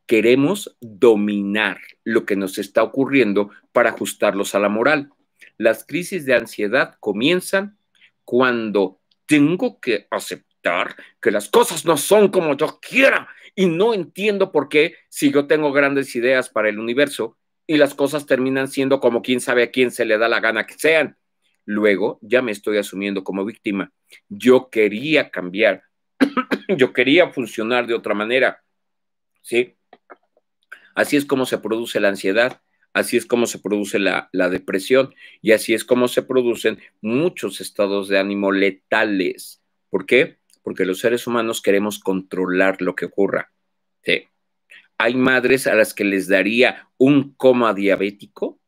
Queremos dominar lo que nos está ocurriendo para ajustarlos a la moral. Las crisis de ansiedad comienzan cuando tengo que aceptar que las cosas no son como yo quiera y no entiendo por qué si yo tengo grandes ideas para el universo y las cosas terminan siendo como quien sabe a quién se le da la gana que sean. Luego ya me estoy asumiendo como víctima. Yo quería cambiar, yo quería funcionar de otra manera. ¿Sí? Así es como se produce la ansiedad Así es como se produce la, depresión y así es como se producen muchos estados de ánimo letales. ¿Por qué? Porque los seres humanos queremos controlar lo que ocurra. Hay madres a las que les daría un coma diabético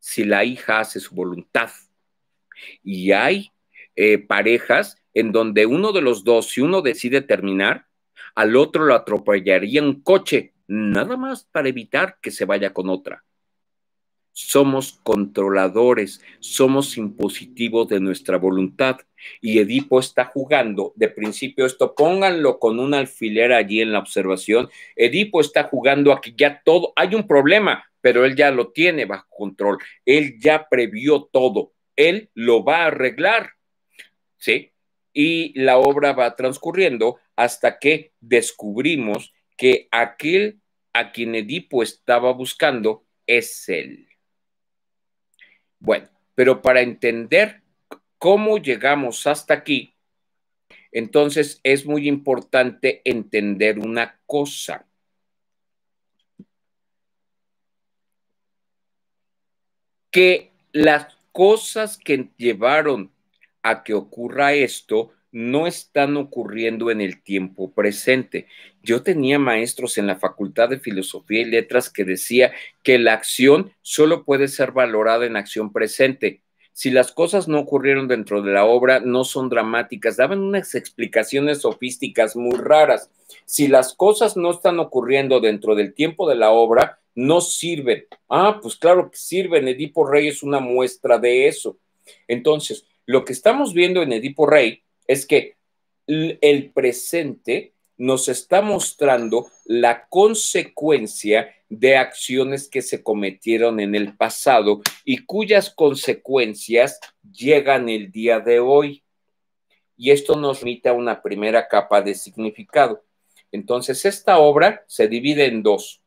si la hija hace su voluntad. Y hay eh, parejas en donde uno de los dos, si uno decide terminar, al otro lo atropellaría en coche, nada más para evitar que se vaya con otra somos controladores, somos impositivos de nuestra voluntad. Y Edipo está jugando, de principio esto, pónganlo con un alfiler allí en la observación, Edipo está jugando aquí ya todo, hay un problema, pero él ya lo tiene bajo control, él ya previó todo, él lo va a arreglar, ¿sí? Y la obra va transcurriendo hasta que descubrimos que aquel a quien Edipo estaba buscando es él. Bueno, pero para entender cómo llegamos hasta aquí, entonces es muy importante entender una cosa. Que las cosas que llevaron a que ocurra esto no están ocurriendo en el tiempo presente. Yo tenía maestros en la Facultad de Filosofía y Letras que decía que la acción solo puede ser valorada en acción presente. Si las cosas no ocurrieron dentro de la obra, no son dramáticas. Daban unas explicaciones sofísticas muy raras. Si las cosas no están ocurriendo dentro del tiempo de la obra, no sirven. Ah, pues claro que sirven. Edipo Rey es una muestra de eso. Entonces, lo que estamos viendo en Edipo Rey es que el presente nos está mostrando la consecuencia de acciones que se cometieron en el pasado y cuyas consecuencias llegan el día de hoy. Y esto nos a una primera capa de significado. Entonces, esta obra se divide en dos.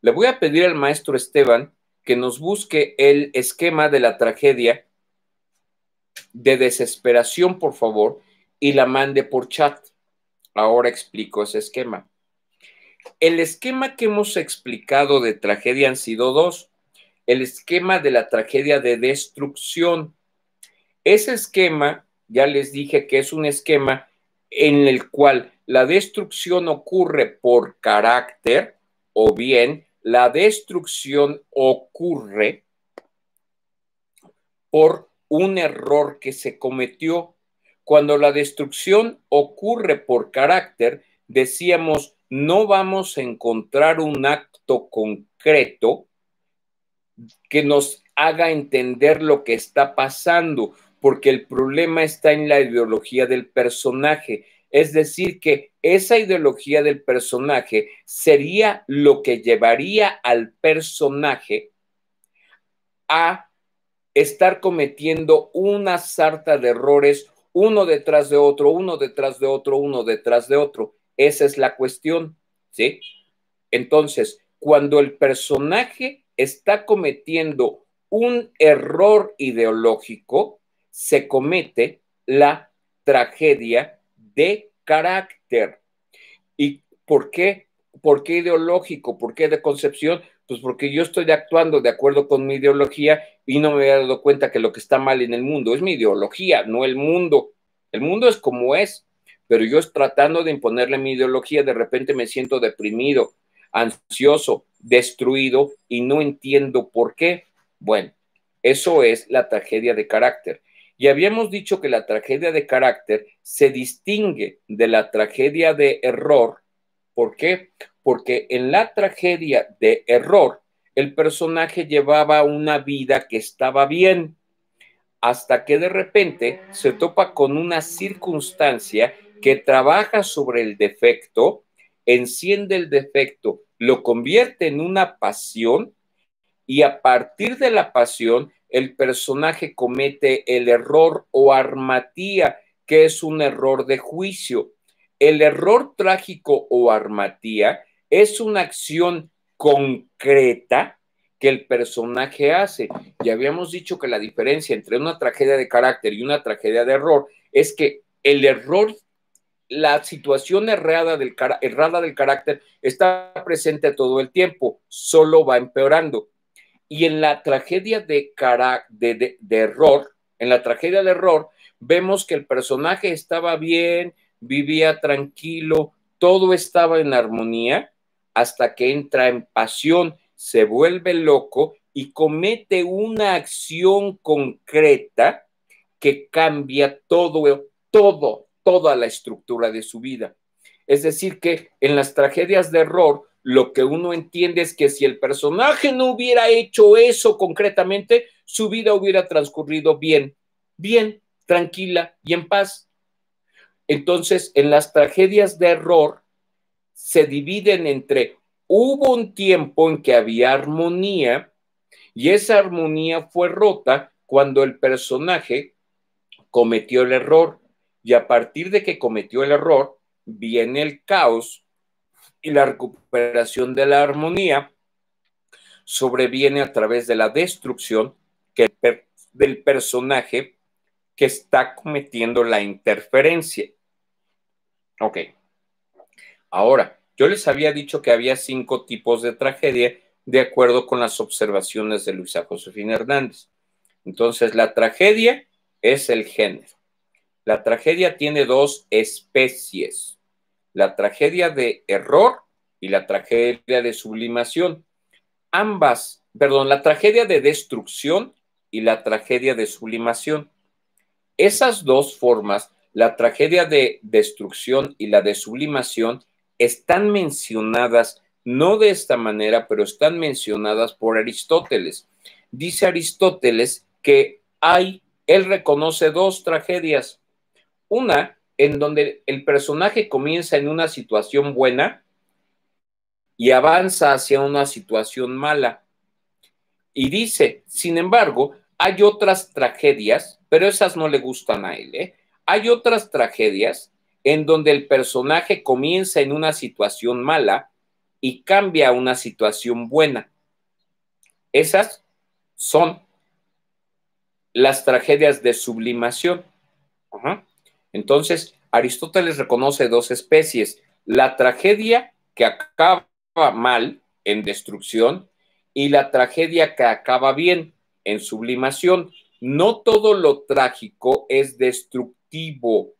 Le voy a pedir al maestro Esteban que nos busque el esquema de la tragedia de desesperación, por favor, y la mande por chat. Ahora explico ese esquema. El esquema que hemos explicado de tragedia han sido dos. El esquema de la tragedia de destrucción. Ese esquema, ya les dije que es un esquema en el cual la destrucción ocurre por carácter o bien la destrucción ocurre por un error que se cometió. Cuando la destrucción ocurre por carácter, decíamos, no vamos a encontrar un acto concreto que nos haga entender lo que está pasando, porque el problema está en la ideología del personaje. Es decir, que esa ideología del personaje sería lo que llevaría al personaje a estar cometiendo una sarta de errores, uno detrás de otro, uno detrás de otro, uno detrás de otro. Esa es la cuestión, ¿sí? Entonces, cuando el personaje está cometiendo un error ideológico, se comete la tragedia de carácter. ¿Y por qué? ¿Por qué ideológico? ¿Por qué de concepción? Pues porque yo estoy actuando de acuerdo con mi ideología y no me he dado cuenta que lo que está mal en el mundo es mi ideología, no el mundo. El mundo es como es, pero yo tratando de imponerle mi ideología, de repente me siento deprimido, ansioso, destruido y no entiendo por qué. Bueno, eso es la tragedia de carácter. Y habíamos dicho que la tragedia de carácter se distingue de la tragedia de error. ¿Por qué? porque en la tragedia de error, el personaje llevaba una vida que estaba bien, hasta que de repente se topa con una circunstancia que trabaja sobre el defecto, enciende el defecto, lo convierte en una pasión y a partir de la pasión el personaje comete el error o armatía, que es un error de juicio. El error trágico o armatía es una acción concreta que el personaje hace. Y habíamos dicho que la diferencia entre una tragedia de carácter y una tragedia de error es que el error, la situación errada del, errada del carácter está presente todo el tiempo, solo va empeorando. Y en la tragedia de, de error, en la tragedia de error, vemos que el personaje estaba bien, vivía tranquilo, todo estaba en armonía, hasta que entra en pasión, se vuelve loco y comete una acción concreta que cambia todo, todo, toda la estructura de su vida. Es decir, que en las tragedias de error, lo que uno entiende es que si el personaje no hubiera hecho eso concretamente, su vida hubiera transcurrido bien, bien, tranquila y en paz. Entonces, en las tragedias de error, se dividen entre hubo un tiempo en que había armonía y esa armonía fue rota cuando el personaje cometió el error y a partir de que cometió el error viene el caos y la recuperación de la armonía sobreviene a través de la destrucción del personaje que está cometiendo la interferencia. Ok. Ahora, yo les había dicho que había cinco tipos de tragedia de acuerdo con las observaciones de Luisa Josefina Hernández. Entonces, la tragedia es el género. La tragedia tiene dos especies, la tragedia de error y la tragedia de sublimación. Ambas, perdón, la tragedia de destrucción y la tragedia de sublimación. Esas dos formas, la tragedia de destrucción y la de sublimación, están mencionadas, no de esta manera, pero están mencionadas por Aristóteles. Dice Aristóteles que hay, él reconoce dos tragedias. Una en donde el personaje comienza en una situación buena y avanza hacia una situación mala. Y dice, sin embargo, hay otras tragedias, pero esas no le gustan a él. ¿eh? Hay otras tragedias en donde el personaje comienza en una situación mala y cambia a una situación buena. Esas son las tragedias de sublimación. Entonces, Aristóteles reconoce dos especies, la tragedia que acaba mal en destrucción y la tragedia que acaba bien en sublimación. No todo lo trágico es destructivo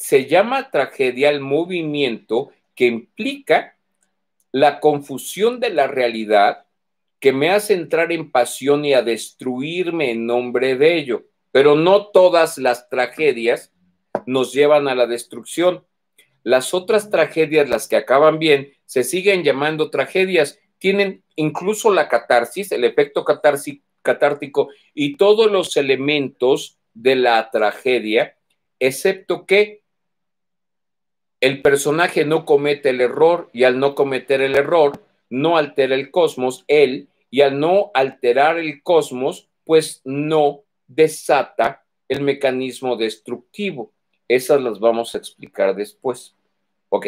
se llama tragedia el movimiento que implica la confusión de la realidad que me hace entrar en pasión y a destruirme en nombre de ello. Pero no todas las tragedias nos llevan a la destrucción. Las otras tragedias, las que acaban bien, se siguen llamando tragedias. Tienen incluso la catarsis, el efecto catártico y todos los elementos de la tragedia, excepto que el personaje no comete el error y al no cometer el error, no altera el cosmos, él, y al no alterar el cosmos, pues no desata el mecanismo destructivo. Esas las vamos a explicar después. Ok.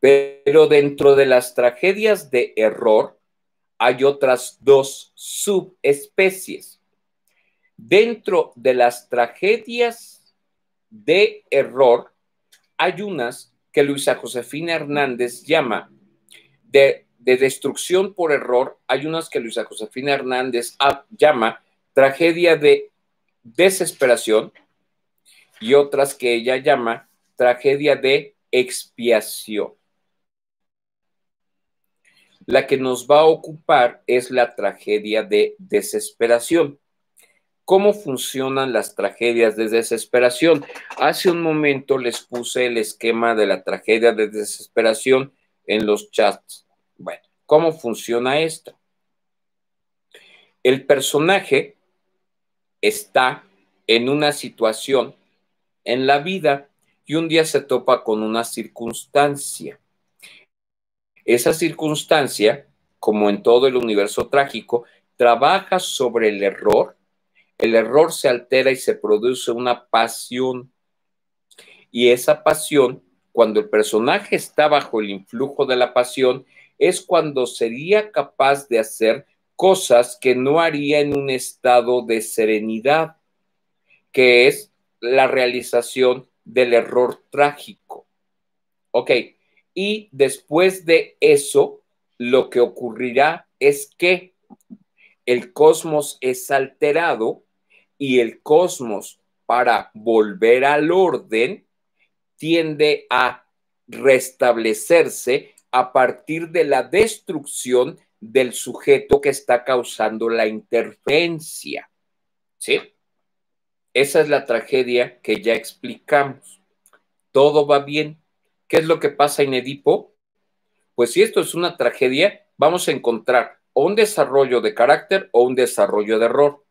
Pero dentro de las tragedias de error hay otras dos subespecies. Dentro de las tragedias de error, hay unas que Luisa Josefina Hernández llama de, destrucción por error, hay unas que Luisa Josefina Hernández llama tragedia de desesperación y otras que ella llama tragedia de expiación. La que nos va a ocupar es la tragedia de desesperación cómo funcionan las tragedias de desesperación. Hace un momento les puse el esquema de la tragedia de desesperación en los chats. Bueno, ¿cómo funciona esto? El personaje está en una situación en la vida y un día se topa con una circunstancia. Esa circunstancia, como en todo el universo trágico, trabaja sobre el error el error se altera y se produce una pasión. Y esa pasión, cuando el personaje está bajo el influjo de la pasión, es cuando sería capaz de hacer cosas que no haría en un estado de serenidad, que es la realización del error trágico. Ok, y después de eso, lo que ocurrirá es que el cosmos es alterado y el cosmos para volver al orden tiende a restablecerse a partir de la destrucción del sujeto que está causando la interferencia. ¿Sí? Esa es la tragedia que ya explicamos. Todo va bien. ¿Qué es lo que pasa en Edipo? Pues si esto es una tragedia, vamos a encontrar o un desarrollo de carácter o un desarrollo de error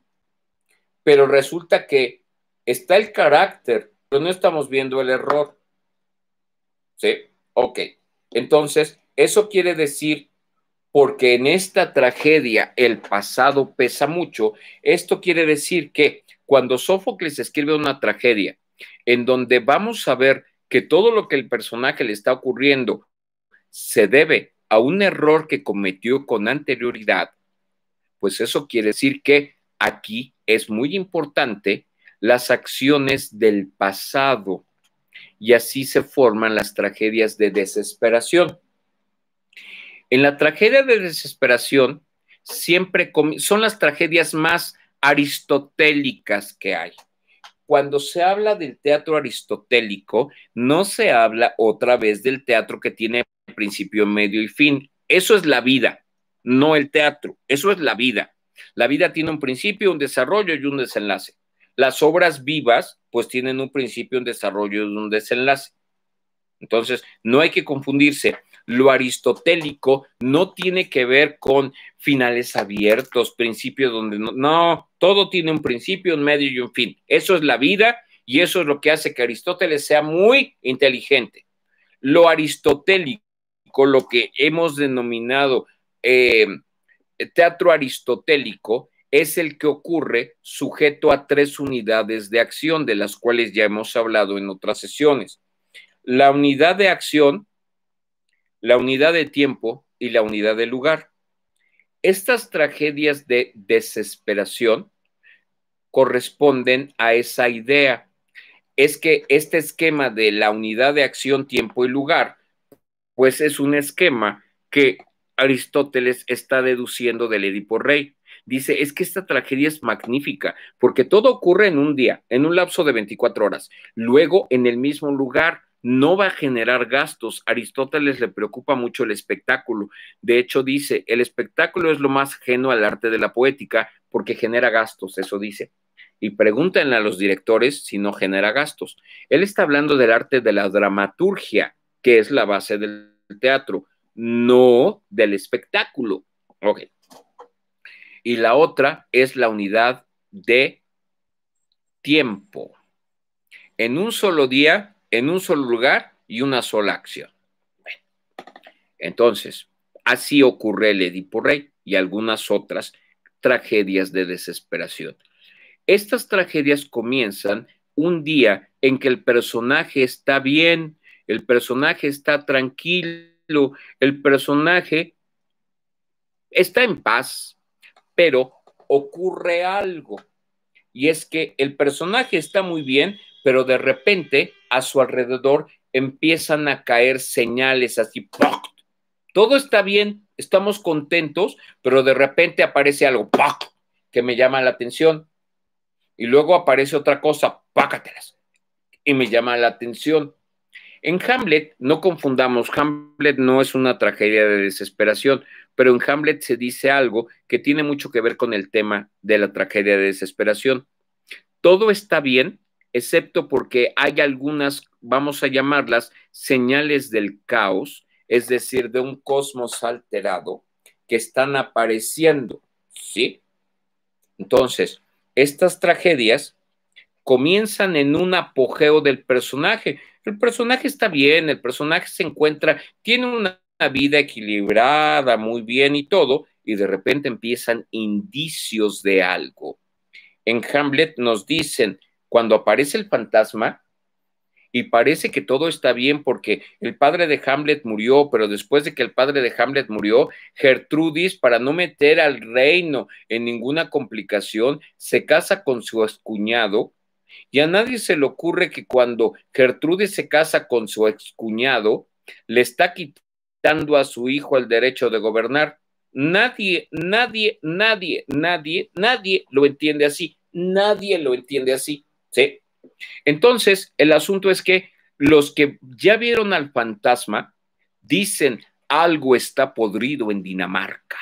pero resulta que está el carácter, pero no estamos viendo el error. ¿Sí? Ok. Entonces, eso quiere decir, porque en esta tragedia el pasado pesa mucho, esto quiere decir que cuando Sófocles escribe una tragedia en donde vamos a ver que todo lo que el personaje le está ocurriendo se debe a un error que cometió con anterioridad, pues eso quiere decir que aquí es muy importante las acciones del pasado y así se forman las tragedias de desesperación. En la tragedia de desesperación siempre son las tragedias más aristotélicas que hay. Cuando se habla del teatro aristotélico, no se habla otra vez del teatro que tiene principio, medio y fin. Eso es la vida, no el teatro. Eso es la vida. La vida tiene un principio, un desarrollo y un desenlace. Las obras vivas, pues tienen un principio, un desarrollo y un desenlace. Entonces, no hay que confundirse. Lo aristotélico no tiene que ver con finales abiertos, principios donde no, no, todo tiene un principio, un medio y un fin. Eso es la vida y eso es lo que hace que Aristóteles sea muy inteligente. Lo aristotélico, lo que hemos denominado eh, eh, teatro aristotélico es el que ocurre sujeto a tres unidades de acción, de las cuales ya hemos hablado en otras sesiones. La unidad de acción, la unidad de tiempo y la unidad de lugar. Estas tragedias de desesperación corresponden a esa idea. Es que este esquema de la unidad de acción, tiempo y lugar, pues es un esquema que Aristóteles está deduciendo del Edipo Rey. Dice, es que esta tragedia es magnífica, porque todo ocurre en un día, en un lapso de 24 horas, luego en el mismo lugar, no va a generar gastos. Aristóteles le preocupa mucho el espectáculo. De hecho, dice, el espectáculo es lo más ajeno al arte de la poética porque genera gastos, eso dice. Y pregúntenle a los directores si no genera gastos. Él está hablando del arte de la dramaturgia, que es la base del teatro no del espectáculo. Ok. Y la otra es la unidad de tiempo. En un solo día, en un solo lugar y una sola acción. Entonces, así ocurre el Edipo Rey y algunas otras tragedias de desesperación. Estas tragedias comienzan un día en que el personaje está bien, el personaje está tranquilo el personaje está en paz, pero ocurre algo. Y es que el personaje está muy bien, pero de repente a su alrededor empiezan a caer señales así. Todo está bien, estamos contentos, pero de repente aparece algo que me llama la atención. Y luego aparece otra cosa, pácatelas, y me llama la atención. En Hamlet, no confundamos, Hamlet no es una tragedia de desesperación, pero en Hamlet se dice algo que tiene mucho que ver con el tema de la tragedia de desesperación. Todo está bien, excepto porque hay algunas, vamos a llamarlas, señales del caos, es decir, de un cosmos alterado que están apareciendo, ¿sí? Entonces, estas tragedias comienzan en un apogeo del personaje. El personaje está bien, el personaje se encuentra, tiene una vida equilibrada, muy bien y todo, y de repente empiezan indicios de algo. En Hamlet nos dicen, cuando aparece el fantasma, y parece que todo está bien porque el padre de Hamlet murió, pero después de que el padre de Hamlet murió, Gertrudis, para no meter al reino en ninguna complicación, se casa con su cuñado y a nadie se le ocurre que cuando Gertrude se casa con su excuñado, le está quitando a su hijo el derecho de gobernar. Nadie, nadie, nadie, nadie, nadie lo entiende así. Nadie lo entiende así. ¿sí? Entonces, el asunto es que los que ya vieron al fantasma dicen algo está podrido en Dinamarca.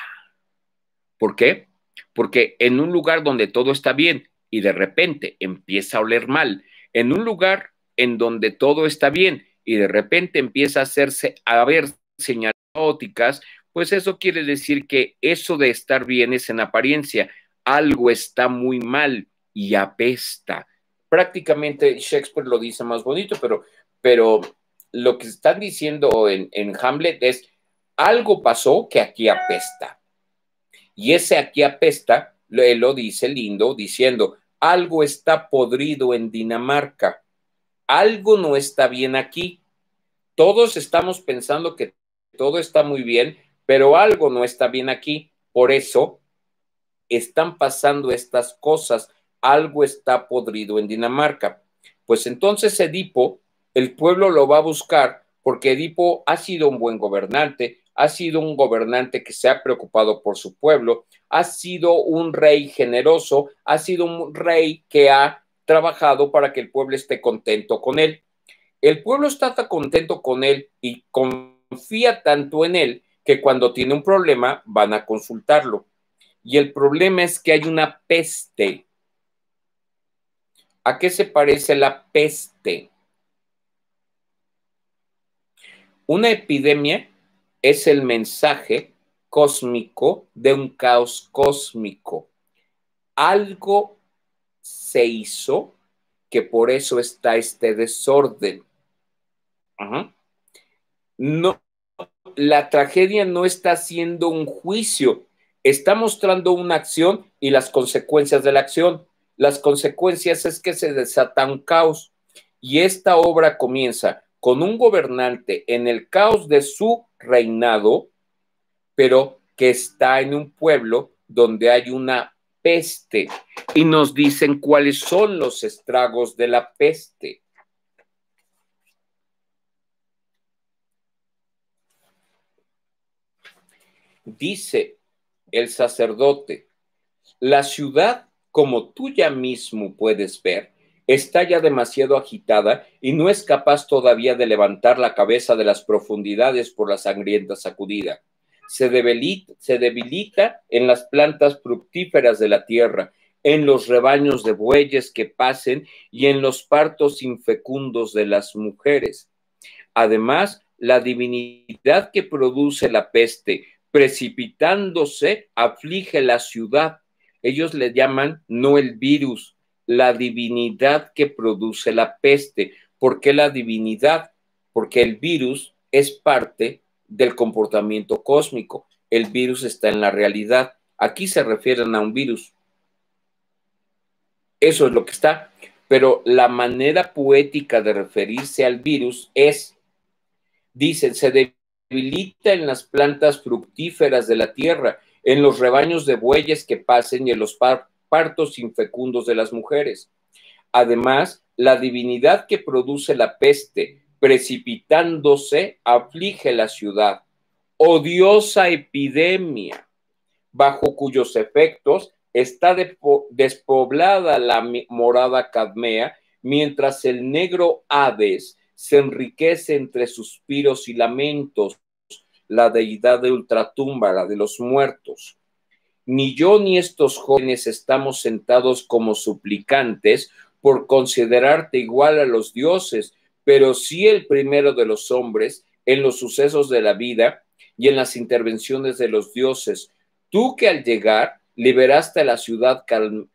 ¿Por qué? Porque en un lugar donde todo está bien y de repente empieza a oler mal en un lugar en donde todo está bien y de repente empieza a hacerse a ver señales óticas, pues eso quiere decir que eso de estar bien es en apariencia, algo está muy mal y apesta. Prácticamente Shakespeare lo dice más bonito, pero, pero lo que están diciendo en, en Hamlet es algo pasó que aquí apesta. Y ese aquí apesta él lo dice Lindo diciendo, algo está podrido en Dinamarca, algo no está bien aquí. Todos estamos pensando que todo está muy bien, pero algo no está bien aquí. Por eso están pasando estas cosas, algo está podrido en Dinamarca. Pues entonces Edipo, el pueblo lo va a buscar porque Edipo ha sido un buen gobernante, ha sido un gobernante que se ha preocupado por su pueblo, ha sido un rey generoso, ha sido un rey que ha trabajado para que el pueblo esté contento con él. El pueblo está tan contento con él y confía tanto en él que cuando tiene un problema van a consultarlo. Y el problema es que hay una peste. ¿A qué se parece la peste? Una epidemia es el mensaje cósmico, de un caos cósmico. Algo se hizo que por eso está este desorden. No, la tragedia no está haciendo un juicio, está mostrando una acción y las consecuencias de la acción. Las consecuencias es que se desata un caos y esta obra comienza con un gobernante en el caos de su reinado pero que está en un pueblo donde hay una peste y nos dicen cuáles son los estragos de la peste. Dice el sacerdote, la ciudad, como tú ya mismo puedes ver, está ya demasiado agitada y no es capaz todavía de levantar la cabeza de las profundidades por la sangrienta sacudida se debilita, se debilita en las plantas fructíferas de la tierra, en los rebaños de bueyes que pasen y en los partos infecundos de las mujeres. Además, la divinidad que produce la peste, precipitándose, aflige la ciudad. Ellos le llaman no el virus, la divinidad que produce la peste. ¿Por qué la divinidad? Porque el virus es parte del comportamiento cósmico. El virus está en la realidad. Aquí se refieren a un virus. Eso es lo que está. Pero la manera poética de referirse al virus es, dicen, se debilita en las plantas fructíferas de la tierra, en los rebaños de bueyes que pasen y en los partos infecundos de las mujeres. Además, la divinidad que produce la peste, precipitándose, aflige la ciudad. Odiosa epidemia, bajo cuyos efectos está despoblada la morada cadmea, mientras el negro Hades se enriquece entre suspiros y lamentos, la deidad de ultratumba, la de los muertos. Ni yo ni estos jóvenes estamos sentados como suplicantes por considerarte igual a los dioses, pero sí el primero de los hombres en los sucesos de la vida y en las intervenciones de los dioses. Tú que al llegar liberaste a la ciudad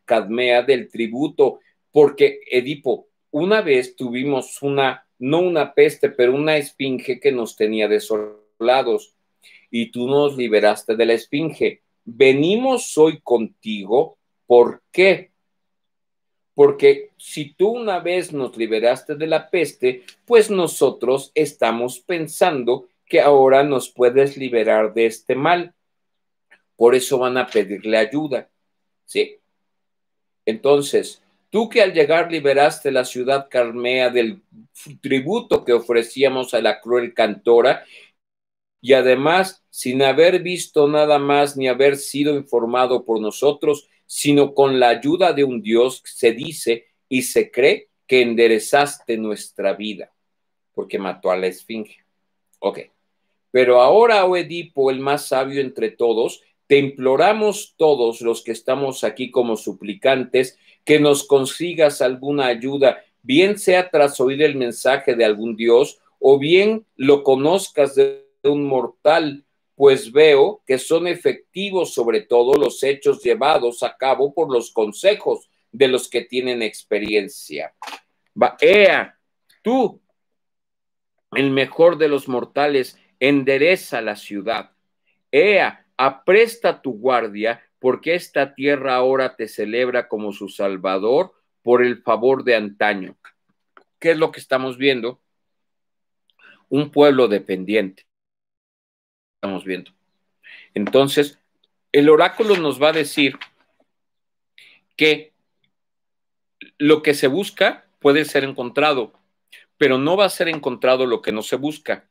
cadmea del tributo, porque Edipo, una vez tuvimos una, no una peste, pero una espinge que nos tenía desolados, y tú nos liberaste de la espinge. Venimos hoy contigo, ¿por qué? porque si tú una vez nos liberaste de la peste, pues nosotros estamos pensando que ahora nos puedes liberar de este mal. Por eso van a pedirle ayuda. ¿Sí? Entonces, tú que al llegar liberaste la ciudad carmea del tributo que ofrecíamos a la cruel cantora, y además, sin haber visto nada más ni haber sido informado por nosotros, sino con la ayuda de un Dios se dice y se cree que enderezaste nuestra vida, porque mató a la esfinge. Ok, pero ahora, oh Edipo, el más sabio entre todos, te imploramos todos los que estamos aquí como suplicantes que nos consigas alguna ayuda, bien sea tras oír el mensaje de algún Dios o bien lo conozcas de un mortal pues veo que son efectivos sobre todo los hechos llevados a cabo por los consejos de los que tienen experiencia. Ea, tú, el mejor de los mortales, endereza la ciudad. Ea, apresta tu guardia, porque esta tierra ahora te celebra como su salvador por el favor de antaño. ¿Qué es lo que estamos viendo? Un pueblo dependiente estamos viendo. Entonces, el oráculo nos va a decir que lo que se busca puede ser encontrado, pero no va a ser encontrado lo que no se busca.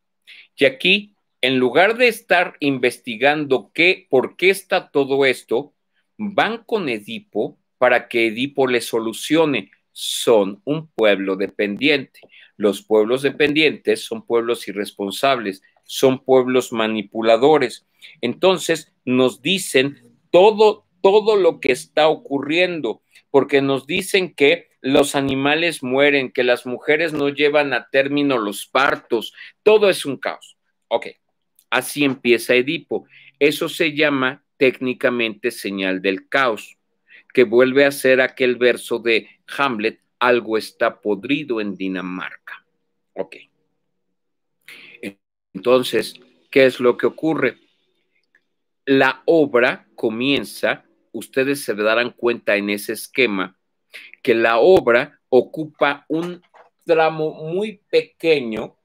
Y aquí, en lugar de estar investigando qué, por qué está todo esto, van con Edipo para que Edipo le solucione. Son un pueblo dependiente. Los pueblos dependientes son pueblos irresponsables, son pueblos manipuladores. Entonces nos dicen todo, todo lo que está ocurriendo, porque nos dicen que los animales mueren, que las mujeres no llevan a término los partos, todo es un caos. Ok, así empieza Edipo. Eso se llama técnicamente señal del caos, que vuelve a ser aquel verso de Hamlet, algo está podrido en Dinamarca. Ok. Entonces, ¿qué es lo que ocurre? La obra comienza, ustedes se darán cuenta en ese esquema, que la obra ocupa un tramo muy pequeño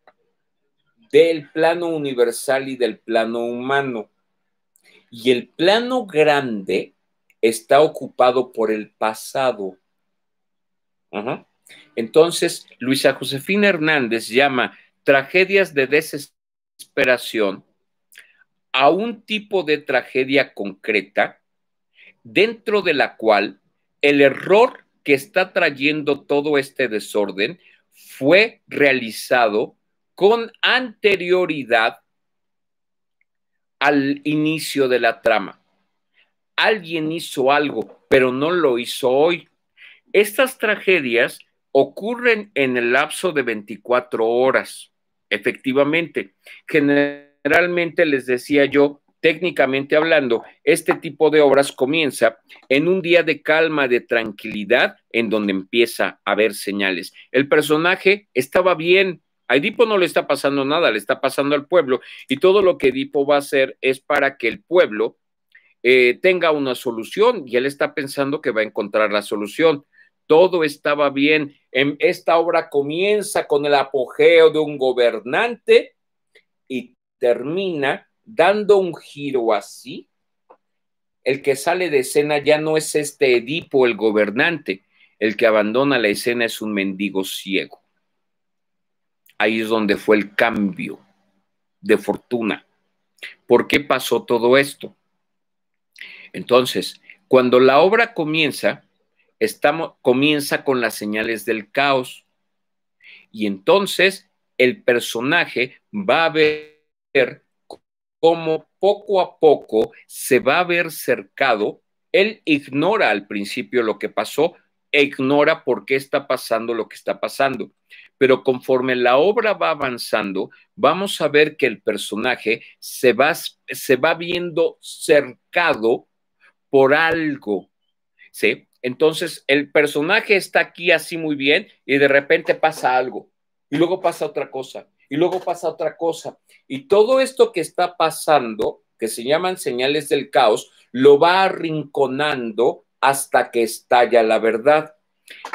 del plano universal y del plano humano. Y el plano grande está ocupado por el pasado. Entonces, Luisa Josefina Hernández llama Tragedias de desesperación a un tipo de tragedia concreta dentro de la cual el error que está trayendo todo este desorden fue realizado con anterioridad al inicio de la trama. Alguien hizo algo, pero no lo hizo hoy. Estas tragedias ocurren en el lapso de 24 horas. Efectivamente, generalmente les decía yo, técnicamente hablando, este tipo de obras comienza en un día de calma, de tranquilidad, en donde empieza a haber señales. El personaje estaba bien, a Edipo no le está pasando nada, le está pasando al pueblo, y todo lo que Edipo va a hacer es para que el pueblo eh, tenga una solución, y él está pensando que va a encontrar la solución todo estaba bien. En em, esta obra comienza con el apogeo de un gobernante y termina dando un giro así. El que sale de escena ya no es este Edipo, el gobernante. El que abandona la escena es un mendigo ciego. Ahí es donde fue el cambio de fortuna. ¿Por qué pasó todo esto? Entonces, cuando la obra comienza, estamos, comienza con las señales del caos. Y entonces el personaje va a ver cómo poco a poco se va a ver cercado. Él ignora al principio lo que pasó e ignora por qué está pasando lo que está pasando. Pero conforme la obra va avanzando, vamos a ver que el personaje se va, se va viendo cercado por algo, ¿sí? Entonces, el personaje está aquí así muy bien y de repente pasa algo, y luego pasa otra cosa, y luego pasa otra cosa. Y todo esto que está pasando, que se llaman señales del caos, lo va arrinconando hasta que estalla la verdad.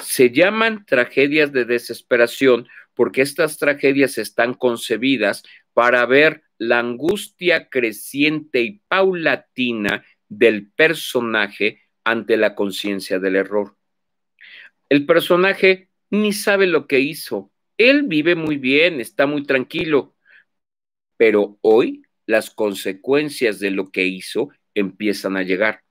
Se llaman tragedias de desesperación porque estas tragedias están concebidas para ver la angustia creciente y paulatina del personaje ante la conciencia del error. El personaje ni sabe lo que hizo. Él vive muy bien, está muy tranquilo, pero hoy las consecuencias de lo que hizo empiezan a llegar.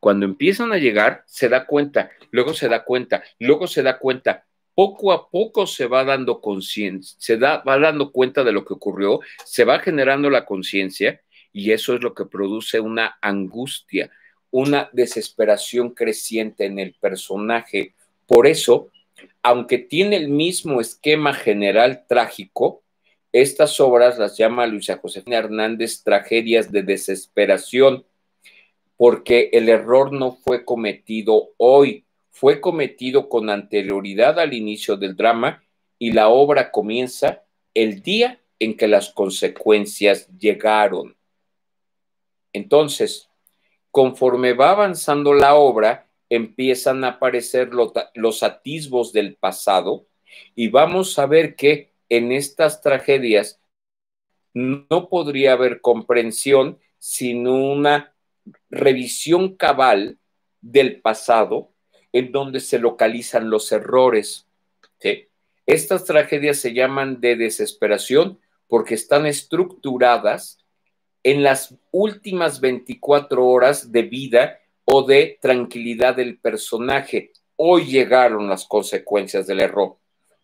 Cuando empiezan a llegar, se da cuenta, luego se da cuenta, luego se da cuenta. Poco a poco se va dando conciencia, se va dando cuenta de lo que ocurrió, se va generando la conciencia y eso es lo que produce una angustia, una desesperación creciente en el personaje. Por eso, aunque tiene el mismo esquema general trágico, estas obras las llama Luisa Josefina Hernández tragedias de desesperación, porque el error no fue cometido hoy, fue cometido con anterioridad al inicio del drama y la obra comienza el día en que las consecuencias llegaron. Entonces, conforme va avanzando la obra, empiezan a aparecer los atisbos del pasado y vamos a ver que en estas tragedias no podría haber comprensión sin una revisión cabal del pasado en donde se localizan los errores. Estas tragedias se llaman de desesperación porque están estructuradas en las últimas 24 horas de vida o de tranquilidad del personaje. Hoy llegaron las consecuencias del error.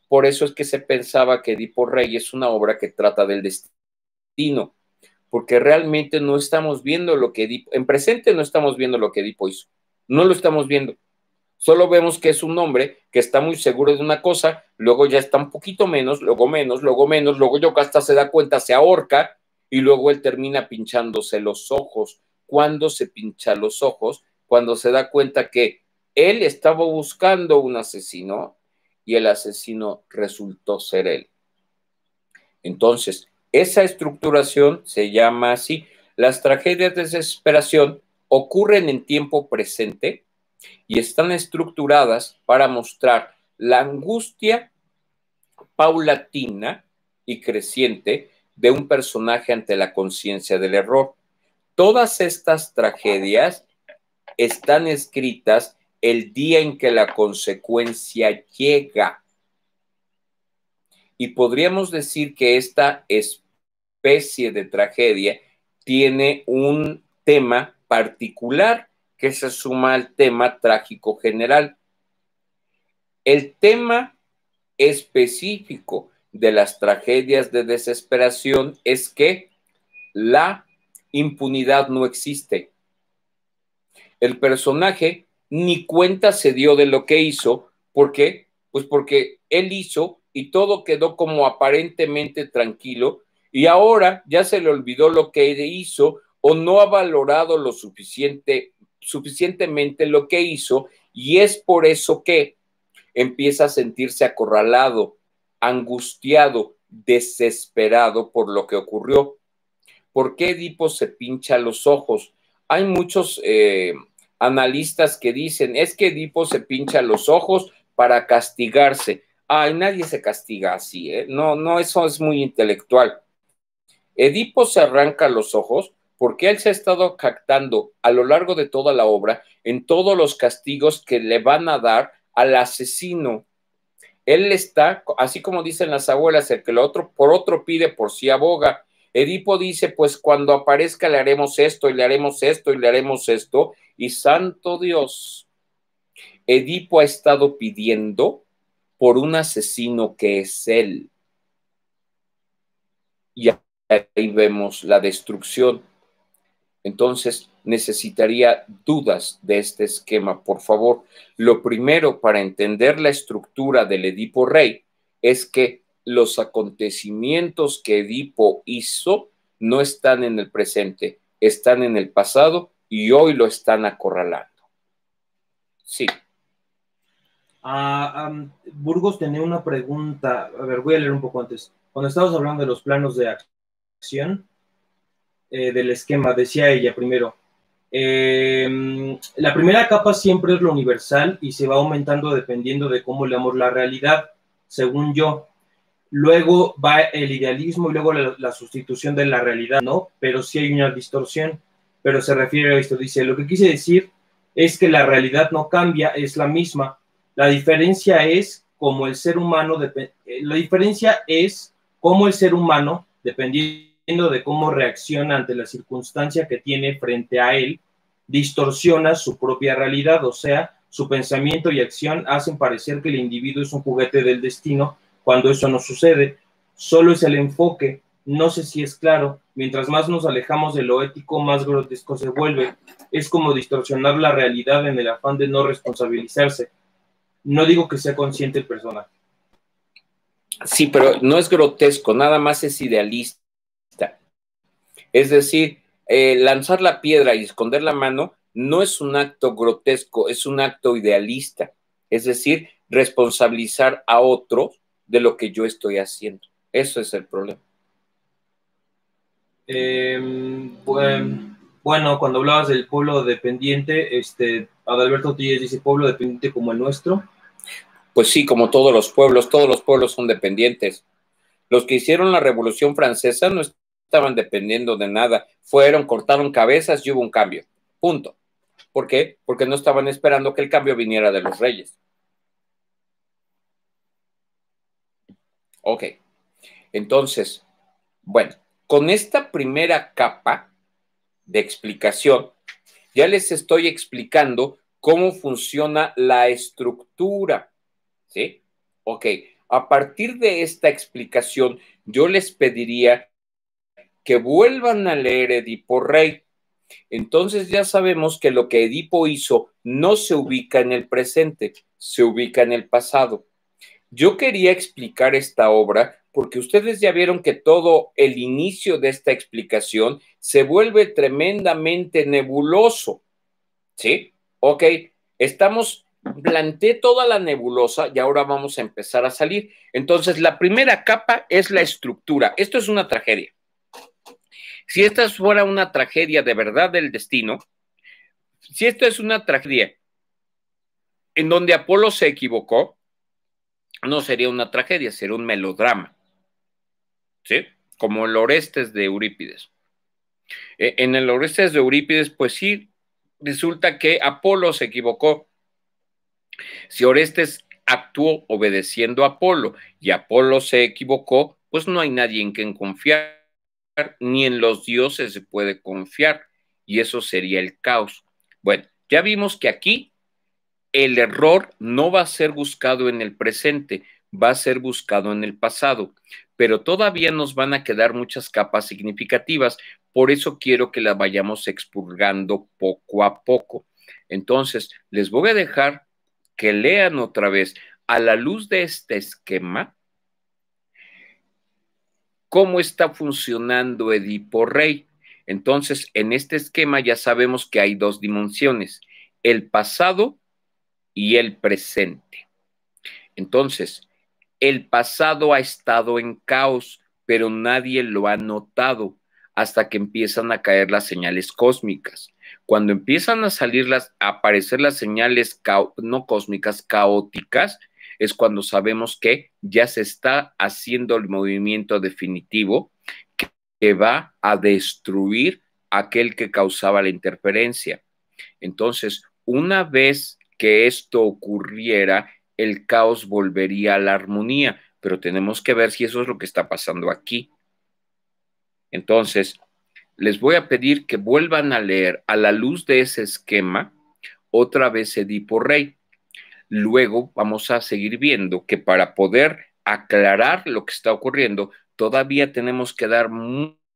Por eso es que se pensaba que Edipo Rey es una obra que trata del destino, porque realmente no estamos viendo lo que Edipo, en presente no estamos viendo lo que Edipo hizo, no lo estamos viendo. Solo vemos que es un hombre que está muy seguro de una cosa, luego ya está un poquito menos, luego menos, luego menos, luego yo hasta se da cuenta, se ahorca, y luego él termina pinchándose los ojos. ¿Cuándo se pincha los ojos? Cuando se da cuenta que él estaba buscando un asesino y el asesino resultó ser él. Entonces, esa estructuración se llama así. Las tragedias de desesperación ocurren en tiempo presente y están estructuradas para mostrar la angustia paulatina y creciente de un personaje ante la conciencia del error. Todas estas tragedias están escritas el día en que la consecuencia llega. Y podríamos decir que esta especie de tragedia tiene un tema particular que se suma al tema trágico general. El tema específico de las tragedias de desesperación es que la impunidad no existe. El personaje ni cuenta se dio de lo que hizo, ¿por qué? Pues porque él hizo y todo quedó como aparentemente tranquilo y ahora ya se le olvidó lo que hizo o no ha valorado lo suficiente suficientemente lo que hizo y es por eso que empieza a sentirse acorralado, angustiado, desesperado por lo que ocurrió. ¿Por qué Edipo se pincha los ojos? Hay muchos eh, analistas que dicen, es que Edipo se pincha los ojos para castigarse. Ay, nadie se castiga así, ¿eh? No, no, eso es muy intelectual. Edipo se arranca los ojos porque él se ha estado captando a lo largo de toda la obra en todos los castigos que le van a dar al asesino él está, así como dicen las abuelas, el que lo otro, por otro pide, por sí aboga. Edipo dice, pues cuando aparezca le haremos esto y le haremos esto y le haremos esto. Y santo Dios, Edipo ha estado pidiendo por un asesino que es él. Y ahí vemos la destrucción. Entonces, necesitaría dudas de este esquema, por favor. Lo primero para entender la estructura del Edipo Rey es que los acontecimientos que Edipo hizo no están en el presente, están en el pasado y hoy lo están acorralando. Sí. Ah, Burgos tenía una pregunta. A ver, voy a leer un poco antes. Cuando estábamos hablando de los planos de acción eh, del esquema, decía ella primero, Em, la primera capa siempre es lo universal y se va aumentando dependiendo de cómo leamos la realidad, según yo. Luego va el idealismo y luego la, sustitución de la realidad, ¿no? Pero sí hay una distorsión, pero se refiere a esto. Dice, lo que quise decir es que la realidad no cambia, es la misma. La diferencia es como el ser humano, eh, la diferencia es como el ser humano, dependiendo de cómo reacciona ante la circunstancia que tiene frente a él, distorsiona su propia realidad, o sea, su pensamiento y acción hacen parecer que el individuo es un juguete del destino cuando eso no sucede. Solo es el enfoque, no sé si es claro, mientras más nos alejamos de lo ético, más grotesco se vuelve. Es como distorsionar la realidad en el afán de no responsabilizarse. No digo que sea consciente el personaje. Sí, pero no es grotesco, nada más es idealista es decir, eh, lanzar la piedra y esconder la mano no es un acto grotesco, es un acto idealista. Es decir, responsabilizar a otro de lo que yo estoy haciendo. Eso es el problema. Em, bueno, cuando hablabas del pueblo dependiente, este, Adalberto Tíes dice pueblo dependiente como el nuestro. Pues sí, como todos los pueblos, todos los pueblos son dependientes. Los que hicieron la Revolución Francesa no estaban dependiendo de nada. Fueron, cortaron cabezas y hubo un cambio. Punto. ¿Por qué? Porque no estaban esperando que el cambio viniera de los reyes. Ok. Entonces, bueno, con esta primera capa de explicación, ya les estoy explicando cómo funciona la estructura. ¿Sí? Ok. A partir de esta explicación, yo les pediría que vuelvan a leer Edipo Rey. Entonces ya sabemos que lo que Edipo hizo no se ubica en el presente, se ubica en el pasado. Yo quería explicar esta obra porque ustedes ya vieron que todo el inicio de esta explicación se vuelve tremendamente nebuloso. ¿Sí? Ok, estamos, planté toda la nebulosa y ahora vamos a empezar a salir. Entonces, la primera capa es la estructura. Esto es una tragedia. Si esta fuera una tragedia de verdad del destino, si esto es una tragedia en donde Apolo se equivocó, no sería una tragedia, sería un melodrama. ¿Sí? Como el Orestes de Eurípides. E, en el Orestes de Eurípides, pues sí, resulta que Apolo se equivocó. Si Orestes actuó obedeciendo a Apolo y Apolo se equivocó, pues no hay nadie en quien confiar ni en los dioses se puede confiar y eso sería el caos. Bueno, ya vimos que aquí el error no va a ser buscado en el presente, va a ser buscado en el pasado, pero todavía nos van a quedar muchas capas significativas, por eso quiero que las vayamos expurgando poco a poco. Entonces, les voy a dejar que lean otra vez a la luz de este esquema cómo está funcionando Edipo Rey. Entonces, en este esquema ya sabemos que hay dos dimensiones, el pasado y el presente. Entonces, el pasado ha estado en caos, pero nadie lo ha notado hasta que empiezan a caer las señales cósmicas. Cuando empiezan a salir las, a aparecer las señales no cósmicas, caóticas, es cuando sabemos que ya se está haciendo el movimiento definitivo que va a destruir aquel que causaba la interferencia. Entonces, una vez que esto ocurriera, el caos volvería a la armonía, pero tenemos que ver si eso es lo que está pasando aquí. Entonces, les voy a pedir que vuelvan a leer a la luz de ese esquema otra vez Edipo Rey luego vamos a seguir viendo que para poder aclarar lo que está ocurriendo, todavía tenemos que dar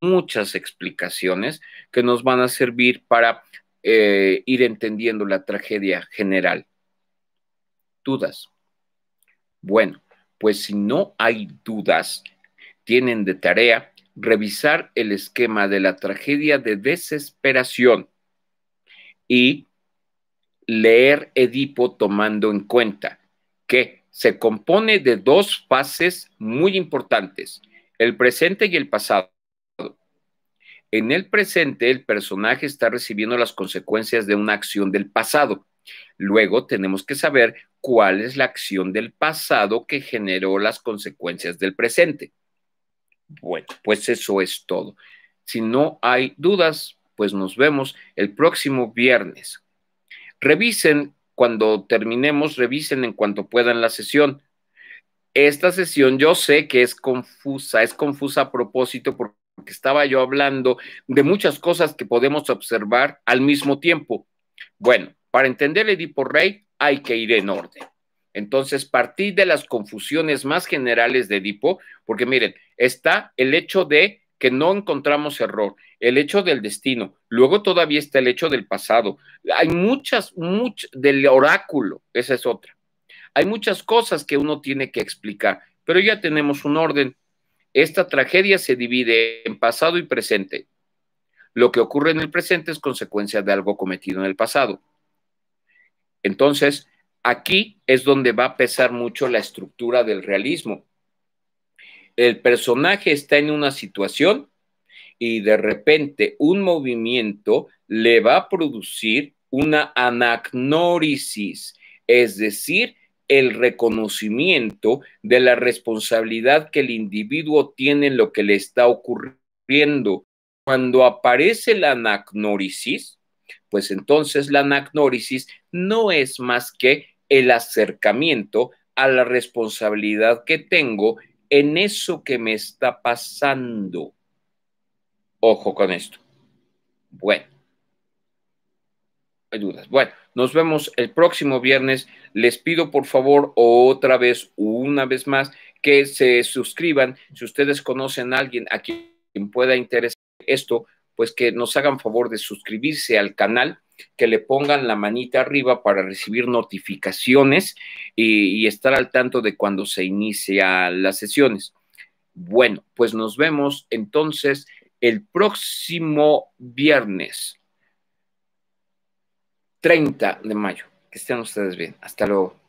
muchas explicaciones que nos van a servir para eh, ir entendiendo la tragedia general. Dudas. Bueno, pues si no hay dudas, tienen de tarea revisar el esquema de la tragedia de desesperación y leer Edipo tomando en cuenta que se compone de dos fases muy importantes, el presente y el pasado. En el presente, el personaje está recibiendo las consecuencias de una acción del pasado. Luego tenemos que saber cuál es la acción del pasado que generó las consecuencias del presente. Bueno, pues eso es todo. Si no hay dudas, pues nos vemos el próximo viernes Revisen cuando terminemos, revisen en cuanto puedan la sesión. Esta sesión yo sé que es confusa, es confusa a propósito porque estaba yo hablando de muchas cosas que podemos observar al mismo tiempo. Bueno, para entender el Edipo Rey hay que ir en orden. Entonces, partí de las confusiones más generales de Edipo, porque miren, está el hecho de que no encontramos error, el hecho del destino, luego todavía está el hecho del pasado. Hay muchas, muchas, del oráculo, esa es otra. Hay muchas cosas que uno tiene que explicar, pero ya tenemos un orden. Esta tragedia se divide en pasado y presente. Lo que ocurre en el presente es consecuencia de algo cometido en el pasado. Entonces, aquí es donde va a pesar mucho la estructura del realismo el personaje está en una situación y de repente un movimiento le va a producir una anagnórisis, es decir, el reconocimiento de la responsabilidad que el individuo tiene en lo que le está ocurriendo. Cuando aparece la anagnórisis, pues entonces la anagnórisis no es más que el acercamiento a la responsabilidad que tengo en eso que me está pasando. Ojo con esto. Bueno, hay dudas. Bueno, nos vemos el próximo viernes. Les pido por favor otra vez, una vez más, que se suscriban. Si ustedes conocen a alguien a quien pueda interesar esto, pues que nos hagan favor de suscribirse al canal, que le pongan la manita arriba para recibir notificaciones y, estar al tanto de cuando se inicia las sesiones. Bueno, pues nos vemos entonces el próximo viernes 30 de mayo. Que estén ustedes bien. Hasta luego.